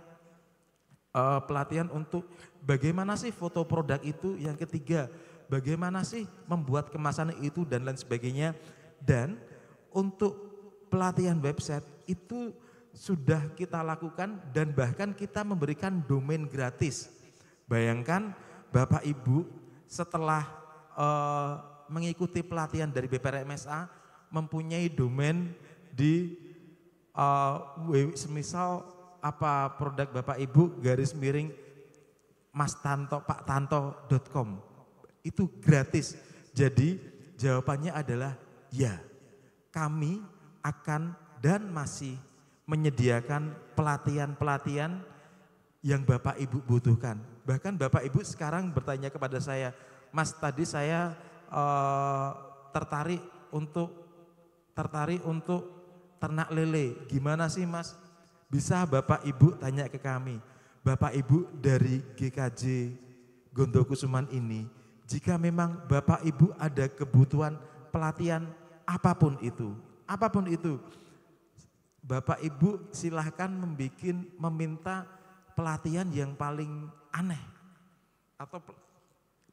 uh, pelatihan untuk bagaimana sih foto produk itu. Yang ketiga, bagaimana sih membuat kemasan itu dan lain sebagainya. Dan untuk pelatihan website itu sudah kita lakukan dan bahkan kita memberikan domain gratis. Bayangkan Bapak Ibu setelah eh, mengikuti pelatihan dari BPRMSA mempunyai domain di eh, semisal apa produk Bapak Ibu garis miring Mas Tanto Pak Tanto.com itu gratis. Jadi jawabannya adalah ya kami akan dan masih menyediakan pelatihan-pelatihan yang Bapak Ibu butuhkan. Bahkan Bapak Ibu sekarang bertanya kepada saya, Mas tadi saya e, tertarik untuk tertarik untuk ternak lele. Gimana sih Mas? Bisa Bapak Ibu tanya ke kami. Bapak Ibu dari GKJ Gondokusuman ini, jika memang Bapak Ibu ada kebutuhan pelatihan apapun itu, apapun itu. Bapak Ibu silahkan membuat, meminta pelatihan yang paling aneh. Atau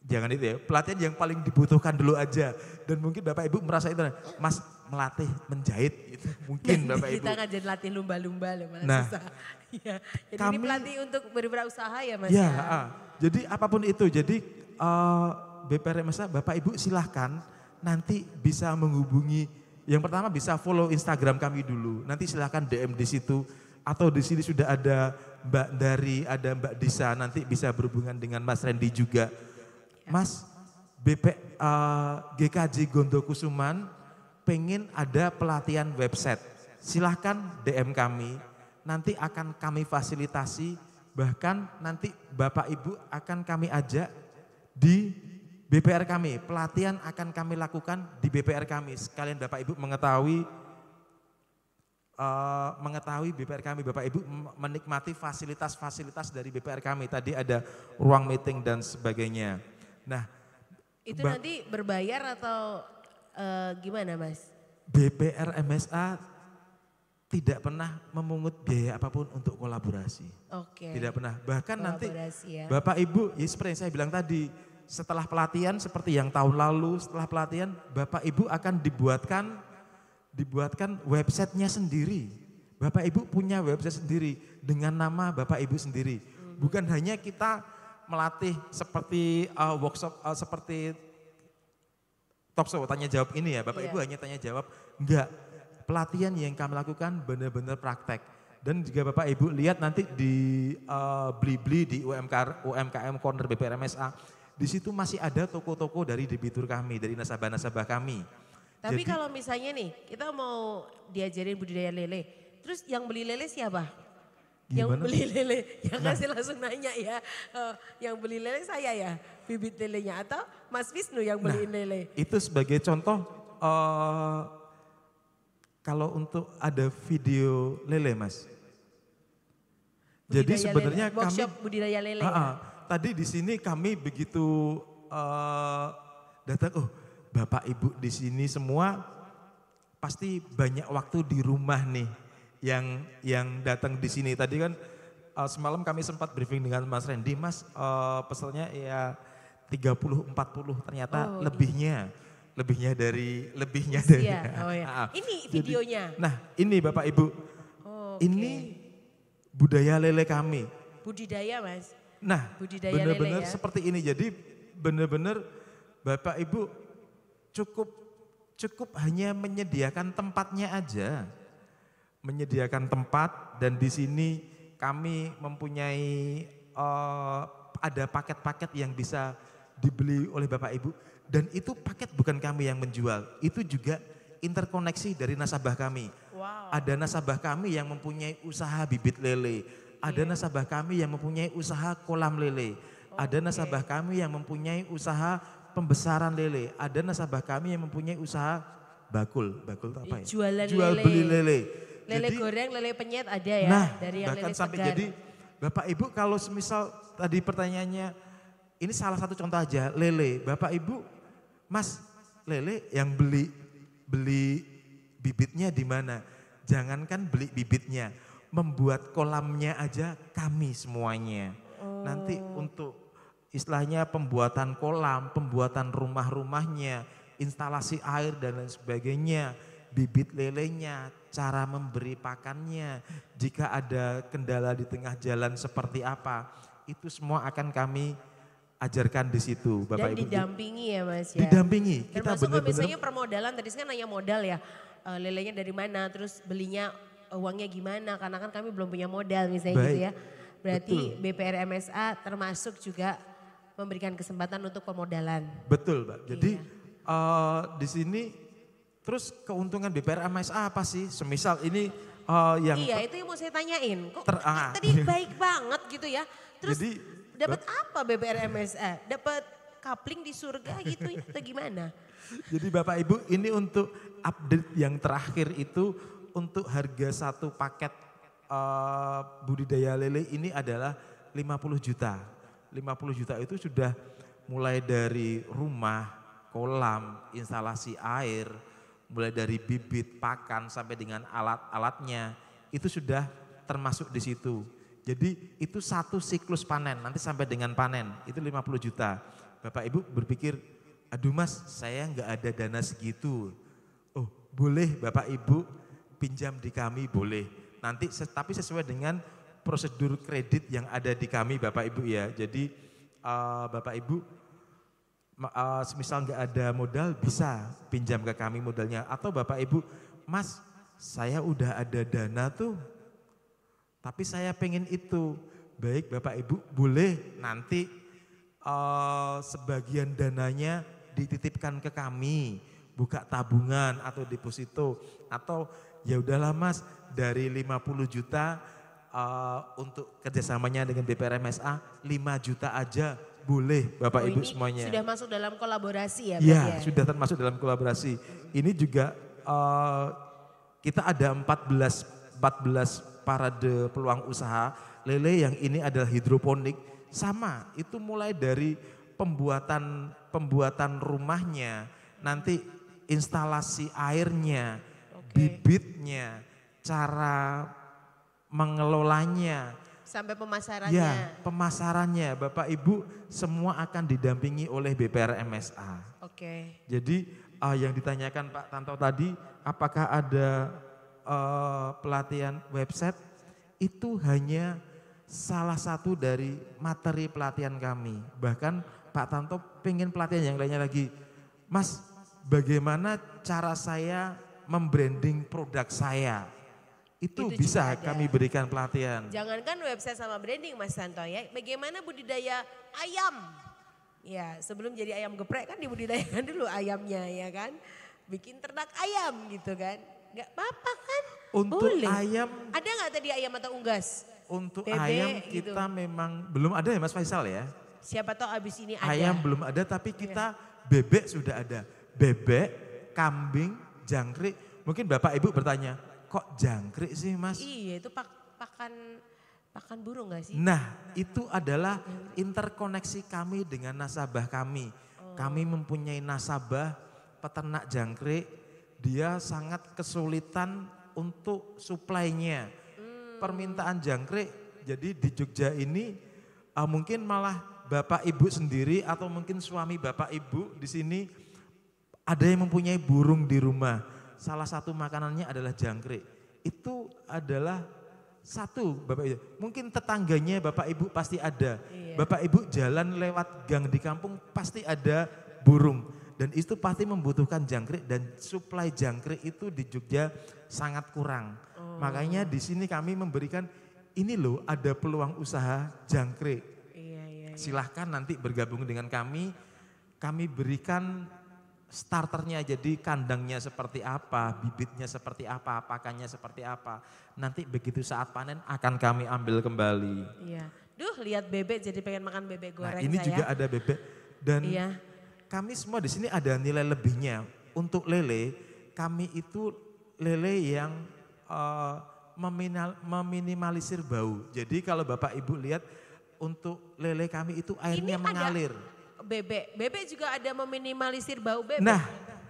jangan itu ya, pelatihan yang paling dibutuhkan dulu aja. Dan mungkin Bapak Ibu merasa itu, Mas melatih menjahit gitu. Mungkin Bapak Ibu. Kita kan latih lumba-lumba loh, malah nah, susah. ya. Jadi kami, ini pelatih untuk berwirausaha ya Mas. Ya, ya. Ah. Jadi apapun itu, jadi uh, eh, BPRMSA Bapak Ibu silahkan nanti bisa menghubungi yang pertama bisa follow Instagram kami dulu. Nanti silahkan DM di situ atau di sini sudah ada Mbak dari ada Mbak Disa nanti bisa berhubungan dengan Mas Randy juga. Mas BP uh, eh, GKJ Gondokusuman pengen ada pelatihan website. Silahkan DM kami, nanti akan kami fasilitasi bahkan nanti Bapak Ibu akan kami ajak di BPR kami, pelatihan akan kami lakukan di BPR kami. Sekalian Bapak Ibu mengetahui uh, mengetahui BPR kami, Bapak Ibu menikmati fasilitas-fasilitas dari BPR kami. Tadi ada ruang meeting dan sebagainya. Nah, itu nanti berbayar atau uh, gimana, Mas? BPR MSA tidak pernah memungut biaya apapun untuk kolaborasi. Oke. Okay. Tidak pernah. Bahkan kolaborasi nanti ya. Bapak Ibu, ya seperti yang saya bilang tadi, setelah pelatihan seperti yang tahun lalu setelah pelatihan Bapak Ibu akan dibuatkan dibuatkan websitenya sendiri. Bapak Ibu punya website sendiri dengan nama Bapak Ibu sendiri. Bukan hanya kita melatih seperti uh, workshop uh, seperti top show tanya jawab ini ya Bapak yeah. Ibu hanya tanya jawab enggak pelatihan yang kami lakukan benar-benar praktek dan juga Bapak Ibu lihat nanti di uh, Blibli di UMKR, UMKM Corner BPRMSA di situ masih ada toko-toko dari debitur kami, dari nasabah-nasabah kami. Tapi kalau misalnya nih, kita mau diajarin budidaya lele, terus yang beli lele siapa? Gimana? Yang beli lele, yang nah. langsung nanya ya, uh, yang beli lele saya ya, bibit lelenya atau Mas Wisnu yang nah, beliin nah, lele. Itu sebagai contoh, uh, kalau untuk ada video lele Mas, Budidaya Jadi sebenarnya lele. kami budidaya lele. Uh, uh, tadi di sini kami begitu uh, datang, oh Bapak Ibu di sini semua pasti banyak waktu di rumah nih yang yang datang di sini. Tadi kan uh, semalam kami sempat briefing dengan Mas Randy, Mas uh, pesannya ya 30 40 ternyata oh, iya. lebihnya. Iya lebihnya dari lebihnya dari. oh ya. ini videonya. Jadi, nah, ini Bapak Ibu. Oh, okay. Ini budaya lele kami. Budidaya, Mas. Nah, benar-benar ya. seperti ini. Jadi benar-benar Bapak Ibu cukup cukup hanya menyediakan tempatnya aja. Menyediakan tempat dan di sini kami mempunyai uh, ada paket-paket yang bisa dibeli oleh Bapak Ibu dan itu paket bukan kami yang menjual, itu juga interkoneksi dari nasabah kami. Wow. Ada nasabah kami yang mempunyai usaha bibit lele ada iya. nasabah kami yang mempunyai usaha kolam lele. Ada nasabah kami yang mempunyai usaha pembesaran lele. Ada nasabah kami yang mempunyai usaha bakul. Bakul apa ya? Jualan Jual lele. beli lele. Lele jadi, goreng, lele penyet ada ya nah, dari yang bahkan lele sampai segar. jadi Bapak Ibu kalau semisal tadi pertanyaannya ini salah satu contoh aja lele. Bapak Ibu, Mas, lele yang beli beli bibitnya di mana? Jangankan beli bibitnya, membuat kolamnya aja kami semuanya. Oh. Nanti untuk istilahnya pembuatan kolam, pembuatan rumah-rumahnya, instalasi air dan lain sebagainya, bibit lelenya, cara memberi pakannya, jika ada kendala di tengah jalan seperti apa, itu semua akan kami ajarkan di situ Bapak Dan Ibu. didampingi ya Mas ya. Didampingi. Kita Termasuk benar-benar. misalnya permodalan tadi kan nanya modal ya. Uh, lelenya dari mana, terus belinya uangnya gimana karena kan kami belum punya modal misalnya gitu Baik. gitu ya. Berarti Betul. BPR MSA termasuk juga memberikan kesempatan untuk pemodalan. Betul, Pak. Jadi iya. uh, di sini terus keuntungan BPR MSA apa sih? Semisal ini uh, yang Iya, itu yang mau saya tanyain. Kok ter ah. tadi baik banget gitu ya. Terus dapat apa BPR MSA? Dapat kapling di surga gitu ya atau gimana? Jadi Bapak Ibu, ini untuk update yang terakhir itu untuk harga satu paket uh, budidaya lele ini adalah 50 juta. 50 juta itu sudah mulai dari rumah, kolam, instalasi air, mulai dari bibit, pakan sampai dengan alat-alatnya itu sudah termasuk di situ. Jadi itu satu siklus panen, nanti sampai dengan panen itu 50 juta. Bapak Ibu berpikir, aduh mas saya nggak ada dana segitu. Oh boleh Bapak Ibu pinjam di kami boleh. Nanti tapi sesuai dengan prosedur kredit yang ada di kami Bapak Ibu ya. Jadi uh, Bapak Ibu uh, semisal nggak ada modal bisa pinjam ke kami modalnya atau Bapak Ibu Mas saya udah ada dana tuh tapi saya pengen itu baik Bapak Ibu boleh nanti uh, sebagian dananya dititipkan ke kami buka tabungan atau deposito atau ya udahlah mas dari 50 juta uh, untuk kerjasamanya dengan BPRMSA 5 juta aja boleh Bapak oh, Ibu semuanya. Sudah masuk dalam kolaborasi ya Pak? Ya, ya? sudah termasuk dalam kolaborasi. Ini juga uh, kita ada 14 14 parade peluang usaha. Lele yang ini adalah hidroponik sama itu mulai dari pembuatan pembuatan rumahnya, nanti instalasi airnya, bibitnya, cara mengelolanya, sampai pemasarannya. Ya, pemasarannya Bapak Ibu semua akan didampingi oleh BPR MSA. Oke. Okay. Jadi uh, yang ditanyakan Pak Tanto tadi, apakah ada uh, pelatihan website? Itu hanya salah satu dari materi pelatihan kami. Bahkan Pak Tanto pengen pelatihan yang lainnya lagi. Mas, bagaimana cara saya membranding produk saya. Itu, itu bisa kami berikan pelatihan. Jangankan website sama branding Mas Santo ya, bagaimana budidaya ayam? Ya, sebelum jadi ayam geprek kan dibudidayakan dulu ayamnya ya kan. Bikin ternak ayam gitu kan. Gak apa-apa kan? Untuk Boleh. ayam. Ada nggak tadi ayam atau unggas? Untuk Bebe, ayam gitu. kita gitu. memang belum ada ya Mas Faisal ya. Siapa tahu abis ini ada. Ayam belum ada tapi iya. kita ya. bebek sudah ada. Bebek, kambing, jangkrik. Mungkin Bapak Ibu bertanya, kok jangkrik sih mas? Iya itu pak, pakan pakan burung gak sih? Nah itu adalah interkoneksi kami dengan nasabah kami. Oh. Kami mempunyai nasabah peternak jangkrik, dia sangat kesulitan untuk suplainya. Hmm. Permintaan jangkrik, jadi di Jogja ini uh, mungkin malah bapak ibu sendiri atau mungkin suami bapak ibu di sini ada yang mempunyai burung di rumah. Salah satu makanannya adalah jangkrik. Itu adalah satu Bapak Ibu. Mungkin tetangganya Bapak Ibu pasti ada. Iya. Bapak Ibu jalan lewat gang di kampung pasti ada burung. Dan itu pasti membutuhkan jangkrik dan suplai jangkrik itu di Jogja sangat kurang. Oh. Makanya di sini kami memberikan ini loh ada peluang usaha jangkrik. Iya, iya, iya. Silahkan nanti bergabung dengan kami. Kami berikan starternya jadi kandangnya seperti apa, bibitnya seperti apa, pakannya seperti apa. Nanti begitu saat panen akan kami ambil kembali. Iya. Duh, lihat bebek jadi pengen makan bebek goreng nah, ini saya. juga ada bebek dan iya. kami semua di sini ada nilai lebihnya. Untuk lele, kami itu lele yang uh, meminimalisir bau. Jadi kalau Bapak Ibu lihat untuk lele kami itu airnya ini mengalir. Ada bebek. Bebek juga ada meminimalisir bau bebek. Nah,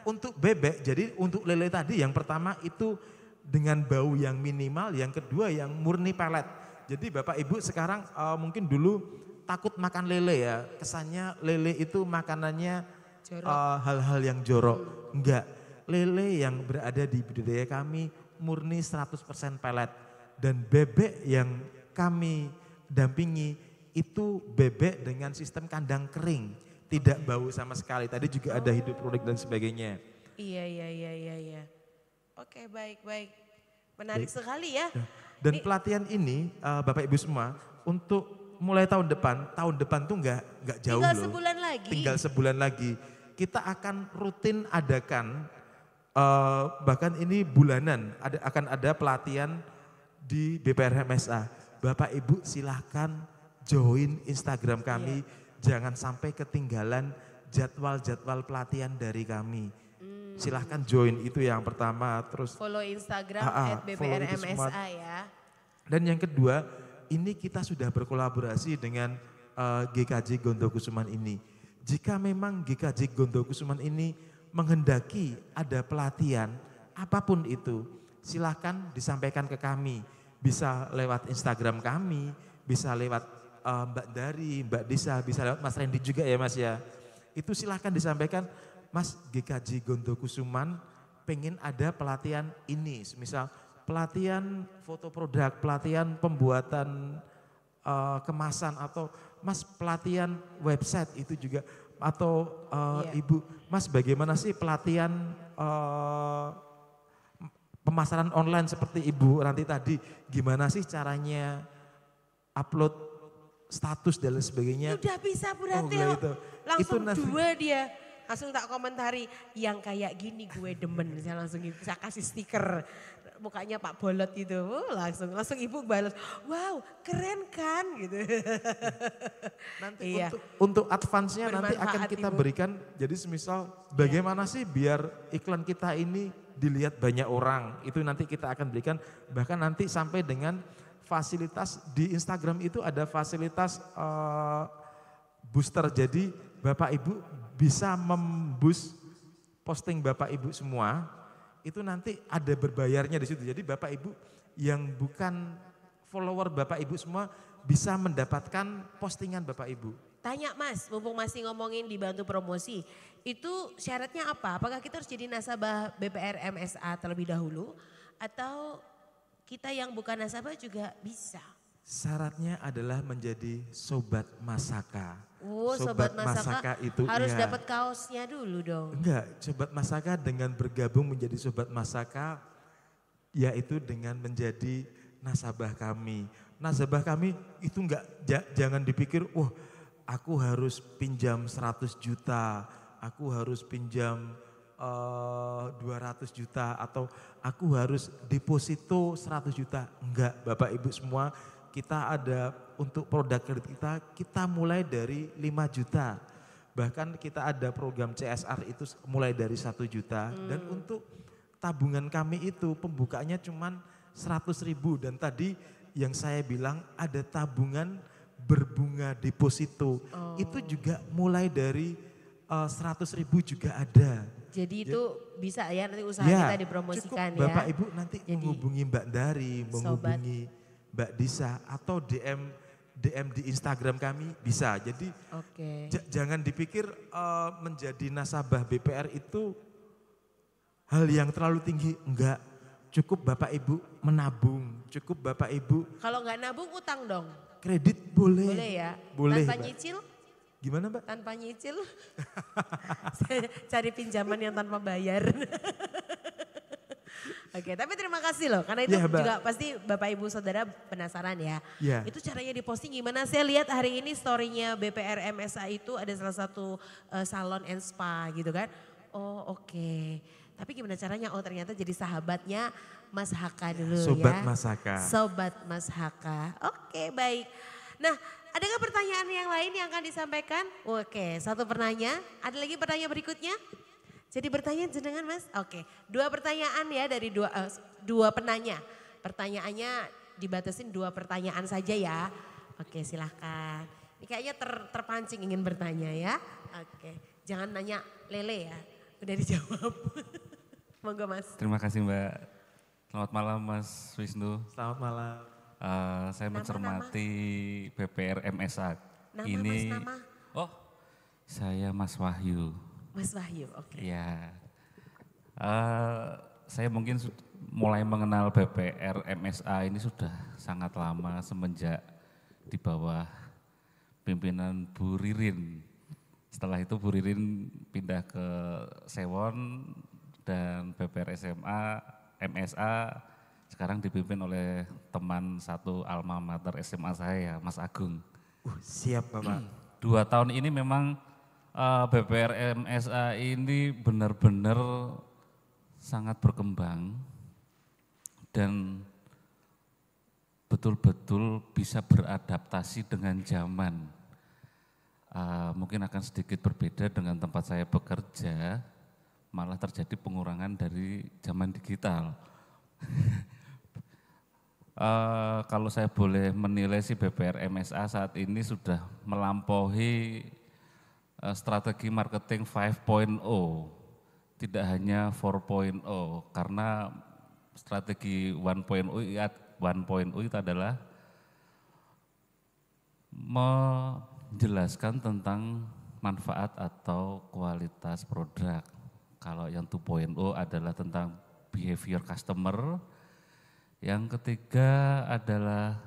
untuk bebek, jadi untuk lele tadi yang pertama itu dengan bau yang minimal, yang kedua yang murni pelet. Jadi Bapak Ibu sekarang uh, mungkin dulu takut makan lele ya, kesannya lele itu makanannya eh, hal-hal uh, yang jorok. Enggak, lele yang berada di budidaya kami murni 100% pelet. Dan bebek yang kami dampingi itu bebek dengan sistem kandang kering, tidak bau sama sekali. Tadi juga oh. ada hidup produk dan sebagainya. Iya, iya, iya, iya, iya. Oke, baik, baik. Menarik baik. sekali ya. ya. Dan ini. pelatihan ini uh, Bapak Ibu semua untuk mulai tahun depan, tahun depan tuh enggak nggak jauh Tinggal loh. sebulan lagi. Tinggal sebulan lagi. Kita akan rutin adakan uh, bahkan ini bulanan ada akan ada pelatihan di BPRMSA. Bapak Ibu silahkan join Instagram iya. kami. Yeah. Jangan sampai ketinggalan jadwal-jadwal pelatihan dari kami. Mm. Silahkan join itu yang pertama. Terus follow Instagram ah, ah, at BBRMSA ya. Dan yang kedua, ini kita sudah berkolaborasi dengan uh, eh, GKJ Gondokusuman ini. Jika memang GKJ Gondokusuman ini menghendaki ada pelatihan apapun itu, silahkan disampaikan ke kami. Bisa lewat Instagram kami, bisa lewat uh, Mbak Dari, Mbak Desa, bisa lewat Mas Randy juga ya Mas ya. Itu silahkan disampaikan, Mas GKJ Gondo Kusuman pengen ada pelatihan ini. Misal pelatihan foto produk, pelatihan pembuatan uh, kemasan atau Mas pelatihan website itu juga atau uh, eh, yeah. Ibu, Mas bagaimana sih pelatihan uh, pemasaran online seperti Ibu nanti tadi? Gimana sih caranya upload status dan lain sebagainya. Sudah bisa berarti oh, itu. langsung itu nasi... dua dia langsung tak komentari yang kayak gini gue demen saya langsung saya kasih stiker mukanya Pak Bolot itu. Uh, langsung langsung ibu balas wow keren kan gitu nanti iya. untuk untuk advance-nya nanti akan kita ibu. berikan jadi semisal bagaimana sih biar iklan kita ini dilihat banyak orang itu nanti kita akan berikan bahkan nanti sampai dengan fasilitas di Instagram itu ada fasilitas uh, booster. Jadi Bapak Ibu bisa membus posting Bapak Ibu semua. Itu nanti ada berbayarnya di situ. Jadi Bapak Ibu yang bukan follower Bapak Ibu semua bisa mendapatkan postingan Bapak Ibu. Tanya Mas, mumpung masih ngomongin dibantu promosi, itu syaratnya apa? Apakah kita harus jadi nasabah BPR MSA terlebih dahulu atau kita yang bukan nasabah juga bisa. Syaratnya adalah menjadi sobat masaka. Oh, sobat, sobat masaka, masaka itu harus ya. dapat kaosnya dulu dong. Enggak, sobat masaka dengan bergabung menjadi sobat masaka yaitu dengan menjadi nasabah kami. Nasabah kami itu enggak jangan dipikir, wah aku harus pinjam 100 juta, aku harus pinjam Eh, dua 200 juta atau aku harus deposito 100 juta. Enggak, Bapak Ibu semua, kita ada untuk produk kredit kita, kita mulai dari 5 juta. Bahkan kita ada program CSR itu mulai dari 1 juta hmm. dan untuk tabungan kami itu pembukaannya cuma 100 ribu dan tadi yang saya bilang ada tabungan berbunga deposito oh. itu juga mulai dari uh, eh, 100 ribu juga ada jadi itu ya, bisa ya nanti usaha ya, kita dipromosikan cukup, ya. Bapak Ibu nanti Jadi, menghubungi Mbak Dari, menghubungi sobat. Mbak Disa atau DM DM di Instagram kami bisa. Jadi okay. jangan dipikir uh, menjadi nasabah BPR itu hal yang terlalu tinggi, enggak. Cukup Bapak Ibu menabung, cukup Bapak Ibu. Kalau enggak nabung utang dong. Kredit boleh. Boleh ya. Boleh. Tanpa nyicil? Gimana Mbak? Tanpa nyicil. Saya cari pinjaman yang tanpa bayar. Oke, tapi terima kasih loh karena itu ya, juga pasti Bapak Ibu Saudara penasaran ya. ya. Itu caranya diposting gimana? Saya lihat hari ini storynya BPR MSA itu ada salah satu uh, salon and spa gitu kan. Oh, oke. Okay. Tapi gimana caranya? Oh, ternyata jadi sahabatnya Mas Haka dulu Sobat ya. Sobat Mas Haka. Sobat Mas Haka. Oke, okay, baik. Nah, Adakah pertanyaan yang lain yang akan disampaikan? Oke, satu pertanyaan. Ada lagi pertanyaan berikutnya? Jadi bertanya jenengan mas? Oke, dua pertanyaan ya dari dua, uh, dua penanya. Pertanyaannya dibatasin dua pertanyaan saja ya. Oke silahkan. Ini kayaknya ter, terpancing ingin bertanya ya. Oke, jangan nanya lele ya. Udah dijawab. Monggo mas. Terima kasih mbak. Selamat malam mas Wisnu. Selamat malam. Uh, saya nama, mencermati nama. BPRMSA. Nama, Ini mas, nama. Oh, saya Mas Wahyu. Mas Wahyu, oke. Okay. Ya. Uh, eh, saya mungkin mulai mengenal BPR MSA ini sudah sangat lama semenjak di bawah pimpinan Bu Ririn. Setelah itu Bu Ririn pindah ke Sewon dan BPR SMA MSA sekarang dipimpin oleh teman satu alma mater SMA saya, ya, Mas Agung. Uh, siap Bapak. Dua tahun ini memang uh, eh, BPR MSA ini benar-benar sangat berkembang dan betul-betul bisa beradaptasi dengan zaman. Uh, mungkin akan sedikit berbeda dengan tempat saya bekerja, malah terjadi pengurangan dari zaman digital. Eh, kalau saya boleh menilai si BPR MSA saat ini sudah melampaui uh, strategi marketing 5.0, tidak hanya 4.0 karena strategi 1.0 iya, itu adalah menjelaskan tentang manfaat atau kualitas produk. Kalau yang 2.0 adalah tentang behavior customer, yang ketiga adalah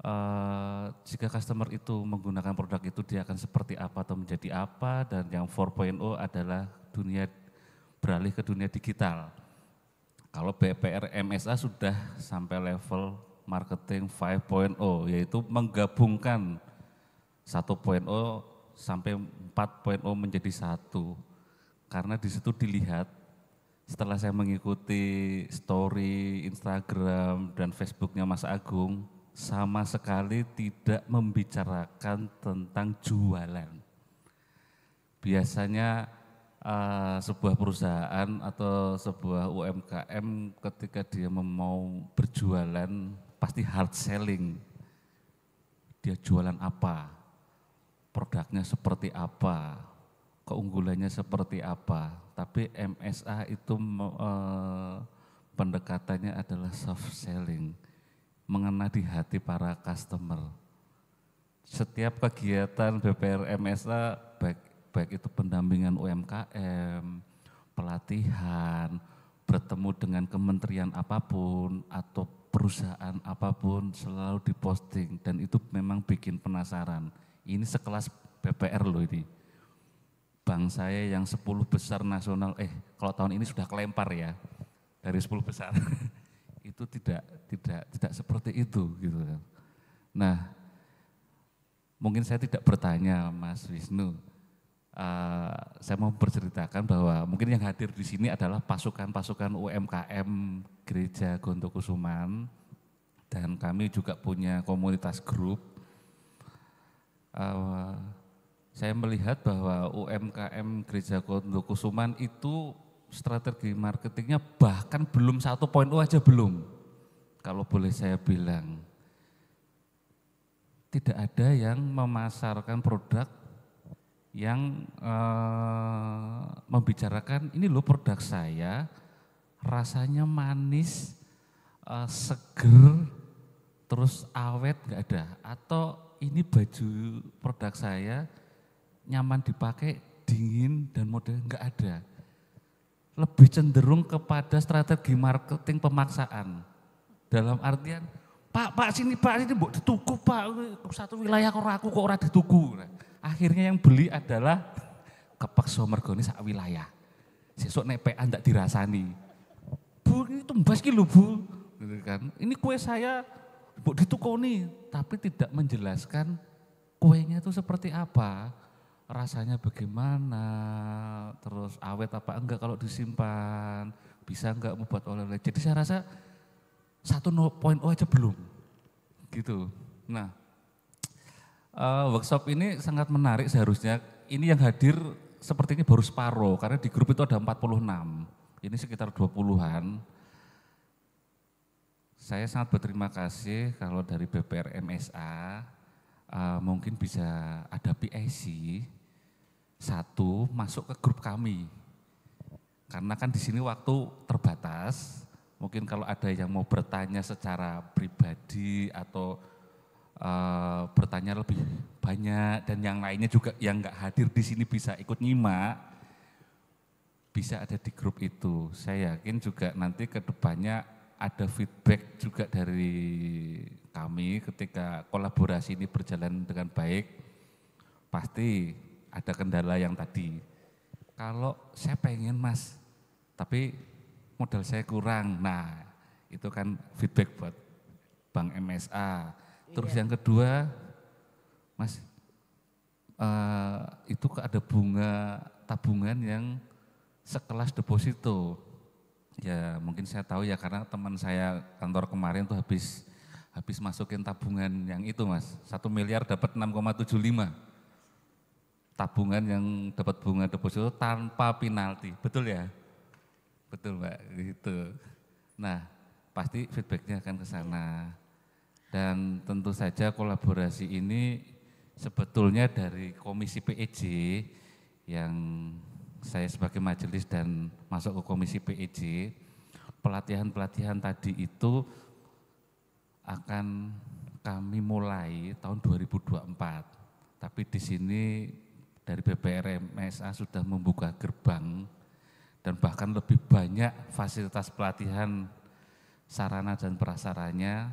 uh, jika customer itu menggunakan produk itu dia akan seperti apa atau menjadi apa dan yang 4.0 adalah dunia beralih ke dunia digital. Kalau BPR MSA sudah sampai level marketing 5.0 yaitu menggabungkan 1.0 sampai 4.0 menjadi satu. Karena di situ dilihat setelah saya mengikuti story Instagram dan Facebooknya Mas Agung, sama sekali tidak membicarakan tentang jualan. Biasanya uh, sebuah perusahaan atau sebuah UMKM ketika dia mau berjualan pasti hard selling. Dia jualan apa? Produknya seperti apa? keunggulannya seperti apa. Tapi MSA itu eh, pendekatannya adalah soft selling, mengena di hati para customer. Setiap kegiatan BPR MSA baik baik itu pendampingan UMKM, pelatihan, bertemu dengan kementerian apapun atau perusahaan apapun selalu diposting dan itu memang bikin penasaran. Ini sekelas BPR loh ini bank saya yang 10 besar nasional, eh kalau tahun ini sudah kelempar ya dari 10 besar. itu tidak tidak tidak seperti itu gitu Nah, mungkin saya tidak bertanya Mas Wisnu. Uh, saya mau berceritakan bahwa mungkin yang hadir di sini adalah pasukan-pasukan UMKM Gereja Gontokusuman dan kami juga punya komunitas grup. Eh, saya melihat bahwa UMKM Gereja Kusuman itu strategi marketingnya bahkan belum satu poin U aja belum. Kalau boleh saya bilang, tidak ada yang memasarkan produk yang eh, membicarakan ini loh produk saya rasanya manis, eh, seger, terus awet nggak ada. Atau ini baju produk saya nyaman dipakai, dingin dan model nggak ada. Lebih cenderung kepada strategi marketing pemaksaan. Dalam artian, Pak, Pak sini, Pak sini, mbok dituku, Pak. Satu wilayah kok aku kok orang dituku. Nah, akhirnya yang beli adalah kepak somergoni sak wilayah. sesuatu nek PA dirasani. Bu, ini tumbas ki lho, Bu. Gitu kan. Ini kue saya dituku ditukoni, tapi tidak menjelaskan kuenya itu seperti apa rasanya bagaimana, terus awet apa enggak kalau disimpan, bisa enggak membuat oleh-oleh. Jadi saya rasa satu no point oh aja belum, gitu. Nah, uh, workshop ini sangat menarik seharusnya. Ini yang hadir seperti ini baru separuh, karena di grup itu ada 46. Ini sekitar 20-an. Saya sangat berterima kasih kalau dari BPR MSA uh, mungkin bisa ada PIC satu masuk ke grup kami. Karena kan di sini waktu terbatas, mungkin kalau ada yang mau bertanya secara pribadi atau uh, bertanya lebih banyak dan yang lainnya juga yang nggak hadir di sini bisa ikut nyimak bisa ada di grup itu. Saya yakin juga nanti kedepannya depannya ada feedback juga dari kami ketika kolaborasi ini berjalan dengan baik, pasti ada kendala yang tadi. Kalau saya pengen mas, tapi modal saya kurang, nah itu kan feedback buat Bank MSA. Terus iya. yang kedua, mas uh, itu ada bunga tabungan yang sekelas deposito Ya mungkin saya tahu ya karena teman saya kantor kemarin tuh habis habis masukin tabungan yang itu mas. Satu miliar dapat 6,75. Tabungan yang dapat bunga deposito tanpa penalti. Betul ya? Betul mbak, gitu. Nah pasti feedbacknya akan ke sana. Dan tentu saja kolaborasi ini sebetulnya dari Komisi PEJ yang saya sebagai majelis dan masuk ke komisi PEJ, pelatihan-pelatihan tadi itu akan kami mulai tahun 2024. Tapi di sini dari MSA sudah membuka gerbang dan bahkan lebih banyak fasilitas pelatihan sarana dan prasaranya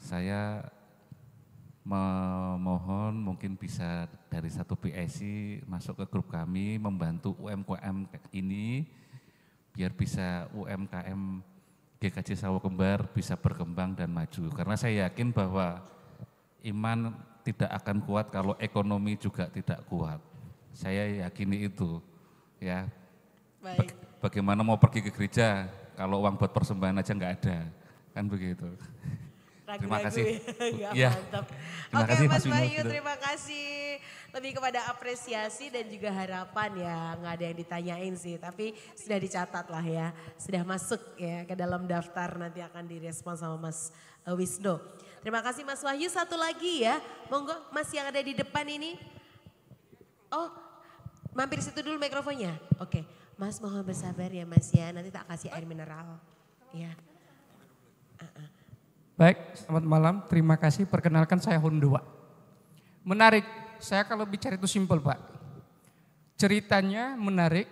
saya memohon mungkin bisa dari satu PIC masuk ke grup kami membantu UMKM ini biar bisa UMKM GKJ Sawo Kembar bisa berkembang dan maju. Karena saya yakin bahwa iman tidak akan kuat kalau ekonomi juga tidak kuat. Saya yakini itu. Ya. Baik. Bagaimana mau pergi ke gereja kalau uang buat persembahan aja enggak ada. Kan begitu. Terima ya. kasih. ya, Terima Oke, kasih, Mas, Bayu, gitu. terima kasih. Lebih kepada apresiasi dan juga harapan ya. Nggak ada yang ditanyain sih, tapi sudah dicatat lah ya. Sudah masuk ya ke dalam daftar nanti akan direspon sama Mas eh, Wisnu. Terima kasih Mas Wahyu. Satu lagi ya, monggo Mas yang ada di depan ini. Oh, mampir situ dulu mikrofonnya. Oke, Mas mohon bersabar ya Mas ya. Nanti tak kasih air mineral. Ya. Uh -uh. Baik, selamat malam. Terima kasih. Perkenalkan saya Hondo, Pak. Menarik. Saya kalau bicara itu simple, Pak. Ceritanya menarik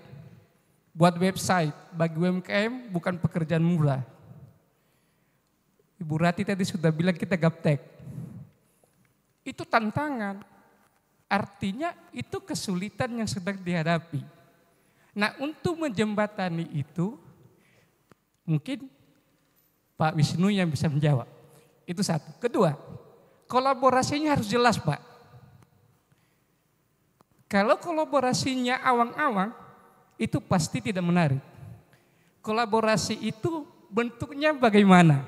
buat website bagi UMKM bukan pekerjaan murah. Ibu Rati tadi sudah bilang kita gaptek. Itu tantangan. Artinya itu kesulitan yang sedang dihadapi. Nah, untuk menjembatani itu mungkin Pak Wisnu yang bisa menjawab. Itu satu. Kedua, kolaborasinya harus jelas, Pak. Kalau kolaborasinya awang-awang, itu pasti tidak menarik. Kolaborasi itu bentuknya bagaimana?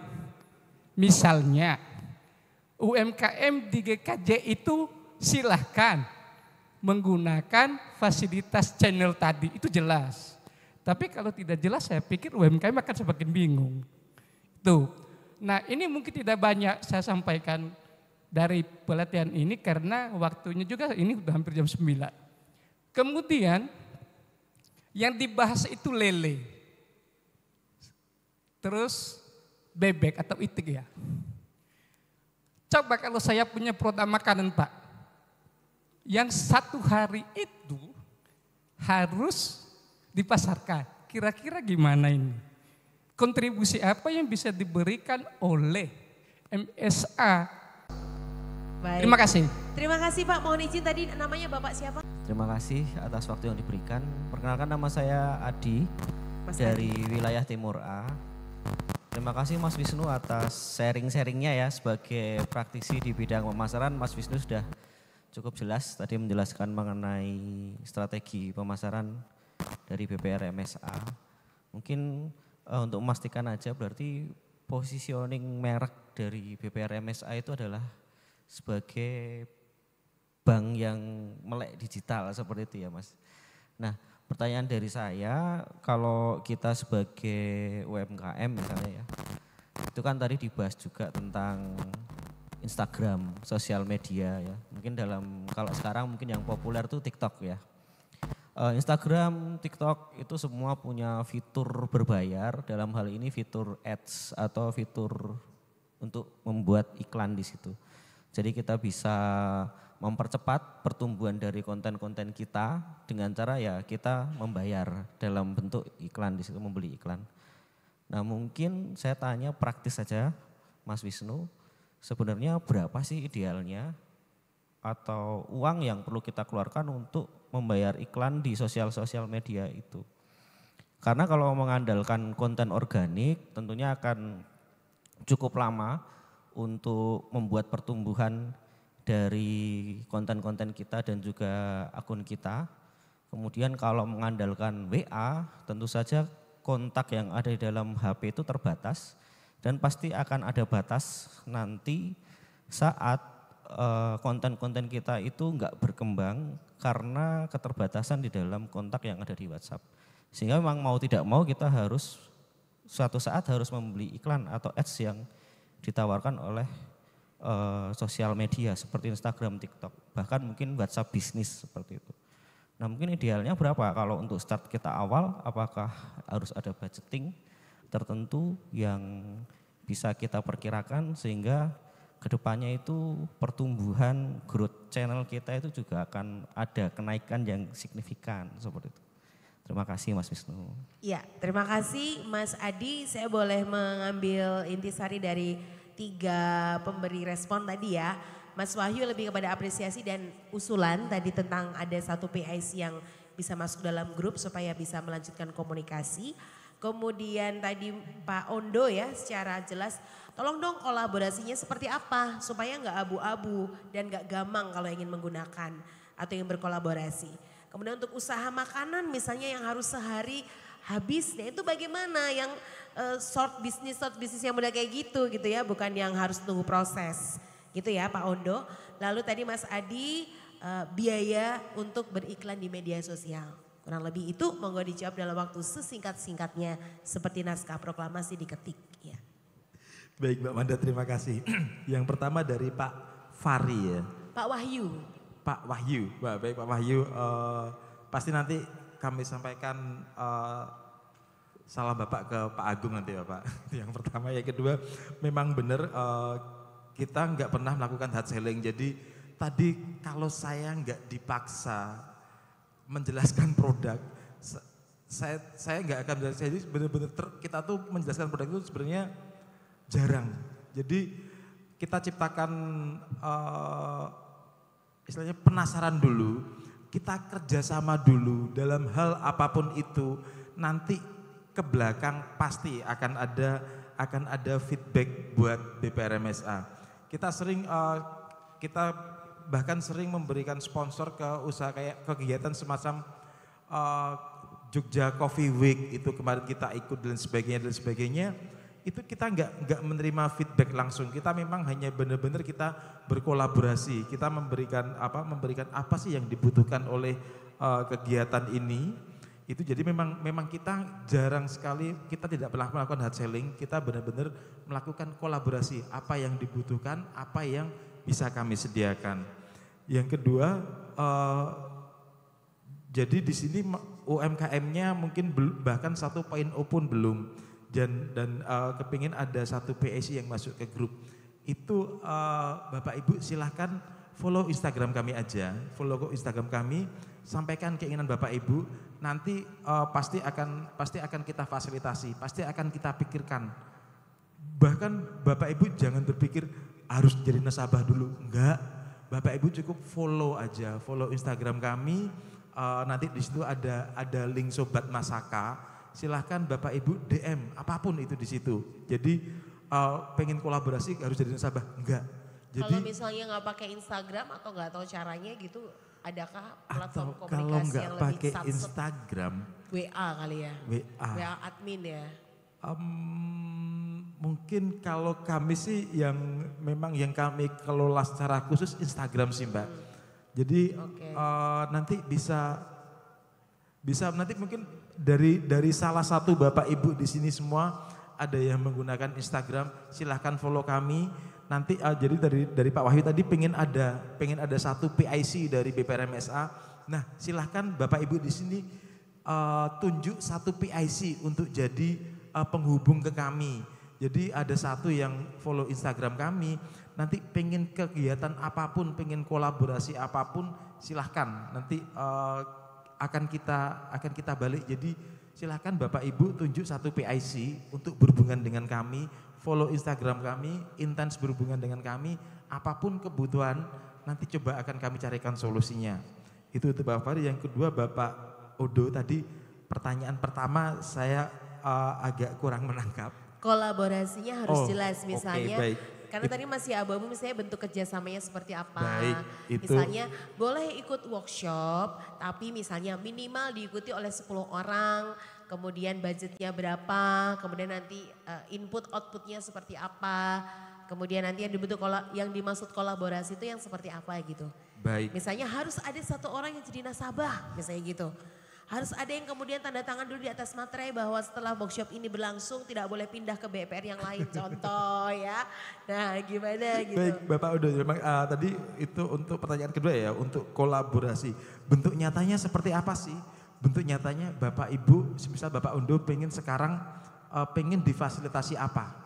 Misalnya, UMKM di GKJ itu silahkan menggunakan fasilitas channel tadi, itu jelas. Tapi kalau tidak jelas saya pikir UMKM akan semakin bingung. Tuh, Nah ini mungkin tidak banyak saya sampaikan dari pelatihan ini karena waktunya juga ini sudah hampir jam 9. Kemudian yang dibahas itu lele. Terus bebek atau itik ya. Coba kalau saya punya produk makanan Pak. Yang satu hari itu harus dipasarkan. Kira-kira gimana ini? kontribusi apa yang bisa diberikan oleh MSA. Baik. Terima kasih. Terima kasih Pak, mohon izin tadi namanya Bapak siapa? Terima kasih atas waktu yang diberikan. Perkenalkan nama saya Adi Mas dari Adi. wilayah Timur A. Terima kasih Mas Wisnu atas sharing-sharingnya ya sebagai praktisi di bidang pemasaran. Mas Wisnu sudah cukup jelas tadi menjelaskan mengenai strategi pemasaran dari BPR MSA. Mungkin uh, untuk memastikan aja berarti positioning merek dari BPR MSA itu adalah sebagai bank yang melek digital seperti itu ya Mas. Nah pertanyaan dari saya kalau kita sebagai UMKM misalnya ya itu kan tadi dibahas juga tentang Instagram, sosial media ya. Mungkin dalam kalau sekarang mungkin yang populer tuh TikTok ya uh, Instagram, TikTok itu semua punya fitur berbayar. Dalam hal ini fitur ads atau fitur untuk membuat iklan di situ. Jadi kita bisa mempercepat pertumbuhan dari konten-konten kita dengan cara ya kita membayar dalam bentuk iklan di situ membeli iklan. Nah mungkin saya tanya praktis saja Mas Wisnu, sebenarnya berapa sih idealnya atau uang yang perlu kita keluarkan untuk membayar iklan di sosial-sosial media itu. Karena kalau mengandalkan konten organik tentunya akan cukup lama untuk membuat pertumbuhan dari konten-konten kita dan juga akun kita. Kemudian kalau mengandalkan WA tentu saja kontak yang ada di dalam HP itu terbatas dan pasti akan ada batas nanti saat Eh, konten-konten uh, kita itu nggak berkembang karena keterbatasan di dalam kontak yang ada di WhatsApp. Sehingga memang mau tidak mau kita harus suatu saat harus membeli iklan atau ads yang ditawarkan oleh uh, sosial media seperti Instagram, TikTok, bahkan mungkin WhatsApp bisnis seperti itu. Nah mungkin idealnya berapa kalau untuk start kita awal apakah harus ada budgeting tertentu yang bisa kita perkirakan sehingga kedepannya itu pertumbuhan growth channel kita itu juga akan ada kenaikan yang signifikan seperti itu. Terima kasih Mas Wisnu. Ya, terima kasih Mas Adi. Saya boleh mengambil intisari dari tiga pemberi respon tadi ya. Mas Wahyu lebih kepada apresiasi dan usulan tadi tentang ada satu PIC yang bisa masuk dalam grup supaya bisa melanjutkan komunikasi. Kemudian tadi Pak Ondo ya secara jelas tolong dong kolaborasinya seperti apa supaya nggak abu-abu dan nggak gamang kalau ingin menggunakan atau ingin berkolaborasi. Kemudian untuk usaha makanan misalnya yang harus sehari habisnya itu bagaimana yang uh, eh, short business short business yang udah kayak gitu gitu ya bukan yang harus tunggu proses gitu ya Pak Ondo. Lalu tadi Mas Adi uh, biaya untuk beriklan di media sosial. Kurang lebih itu monggo dijawab dalam waktu sesingkat-singkatnya seperti naskah proklamasi diketik. Ya. Baik Mbak Manda terima kasih. Yang pertama dari Pak Fari ya. Pak Wahyu. Pak Wahyu, Wah, baik Pak Wahyu. Uh, pasti nanti kami sampaikan uh, salam Bapak ke Pak Agung nanti bapak ya, Yang pertama, yang kedua memang benar uh, kita nggak pernah melakukan hard selling. Jadi tadi kalau saya nggak dipaksa menjelaskan produk saya saya nggak akan menjelaskan jadi benar-benar kita tuh menjelaskan produk itu sebenarnya jarang jadi kita ciptakan uh, istilahnya penasaran dulu kita kerjasama dulu dalam hal apapun itu nanti ke belakang pasti akan ada akan ada feedback buat BPRMSA kita sering uh, kita bahkan sering memberikan sponsor ke usaha kayak kegiatan semacam uh, Jogja Coffee Week itu kemarin kita ikut dan sebagainya dan sebagainya itu kita nggak nggak menerima feedback langsung kita memang hanya benar-benar kita berkolaborasi kita memberikan apa memberikan apa sih yang dibutuhkan oleh uh, kegiatan ini itu jadi memang memang kita jarang sekali kita tidak pernah melakukan hard selling kita benar-benar melakukan kolaborasi apa yang dibutuhkan apa yang bisa kami sediakan. Yang kedua, uh, jadi di sini UMKM-nya mungkin bahkan satu poin pun belum dan dan uh, kepingin ada satu PSI yang masuk ke grup itu uh, Bapak Ibu silahkan follow Instagram kami aja follow Instagram kami sampaikan keinginan Bapak Ibu nanti uh, pasti akan pasti akan kita fasilitasi pasti akan kita pikirkan bahkan Bapak Ibu jangan berpikir harus jadi nasabah dulu, enggak. Bapak Ibu cukup follow aja, follow Instagram kami. Uh, nanti di situ ada ada link sobat Masaka. Silahkan Bapak Ibu DM apapun itu di situ. Jadi uh, pengen kolaborasi harus jadi nasabah, enggak. Jadi, kalau misalnya nggak pakai Instagram atau nggak tahu caranya gitu, adakah platform atau komunikasi kalau lebih pakai Instagram, WA kali ya, WA, WA admin ya. Um, mungkin kalau kami sih yang memang yang kami kelola secara khusus Instagram sih mbak. Jadi okay. uh, eh, nanti bisa bisa nanti mungkin dari dari salah satu bapak ibu di sini semua ada yang menggunakan Instagram silahkan follow kami nanti uh, jadi dari dari Pak Wahyu tadi pengen ada pengen ada satu PIC dari BPRMSA nah silahkan bapak ibu di sini uh, tunjuk satu PIC untuk jadi Eh, penghubung ke kami. Jadi ada satu yang follow Instagram kami, nanti pengen kegiatan apapun, pengen kolaborasi apapun, silahkan. Nanti uh, akan kita akan kita balik. Jadi silahkan Bapak Ibu tunjuk satu PIC untuk berhubungan dengan kami, follow Instagram kami, intens berhubungan dengan kami, apapun kebutuhan nanti coba akan kami carikan solusinya. Itu itu Bapak. Yang kedua Bapak Odo tadi pertanyaan pertama saya uh, agak kurang menangkap. Kolaborasinya harus oh, jelas misalnya. Okay, baik. Karena tadi masih abamu misalnya bentuk kerjasamanya seperti apa. Baik, itu. Misalnya boleh ikut workshop tapi misalnya minimal diikuti oleh 10 orang. Kemudian budgetnya berapa, kemudian nanti eh, input outputnya seperti apa. Kemudian nanti yang dibentuk yang dimaksud kolaborasi itu yang seperti apa gitu. Baik. Misalnya harus ada satu orang yang jadi nasabah misalnya gitu. Harus ada yang kemudian tanda tangan dulu di atas materai bahwa setelah workshop ini berlangsung tidak boleh pindah ke BPR yang lain. Contoh ya. Nah gimana gitu. Baik Bapak Udo, uh, tadi itu untuk pertanyaan kedua ya. Untuk kolaborasi. Bentuk nyatanya seperti apa sih? Bentuk nyatanya Bapak Ibu, misal Bapak Undo pengen sekarang uh, pengen difasilitasi apa?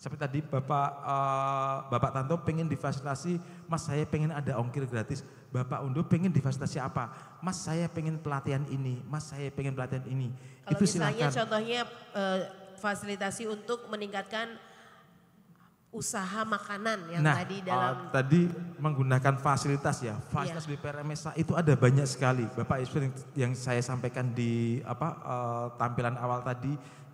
Seperti tadi Bapak uh, Bapak Tanto pengen difasilitasi, Mas saya pengen ada ongkir gratis. Bapak Undo pengen difasilitasi apa? Mas saya pengen pelatihan ini, Mas saya pengen pelatihan ini. Kalau Itu misalnya silakan. contohnya uh, fasilitasi untuk meningkatkan usaha makanan yang nah, tadi eh, dalam uh, tadi menggunakan fasilitas ya iya. fasilitas iya. BPR MSA itu ada banyak sekali Bapak Ibu yang, yang saya sampaikan di apa uh, tampilan awal tadi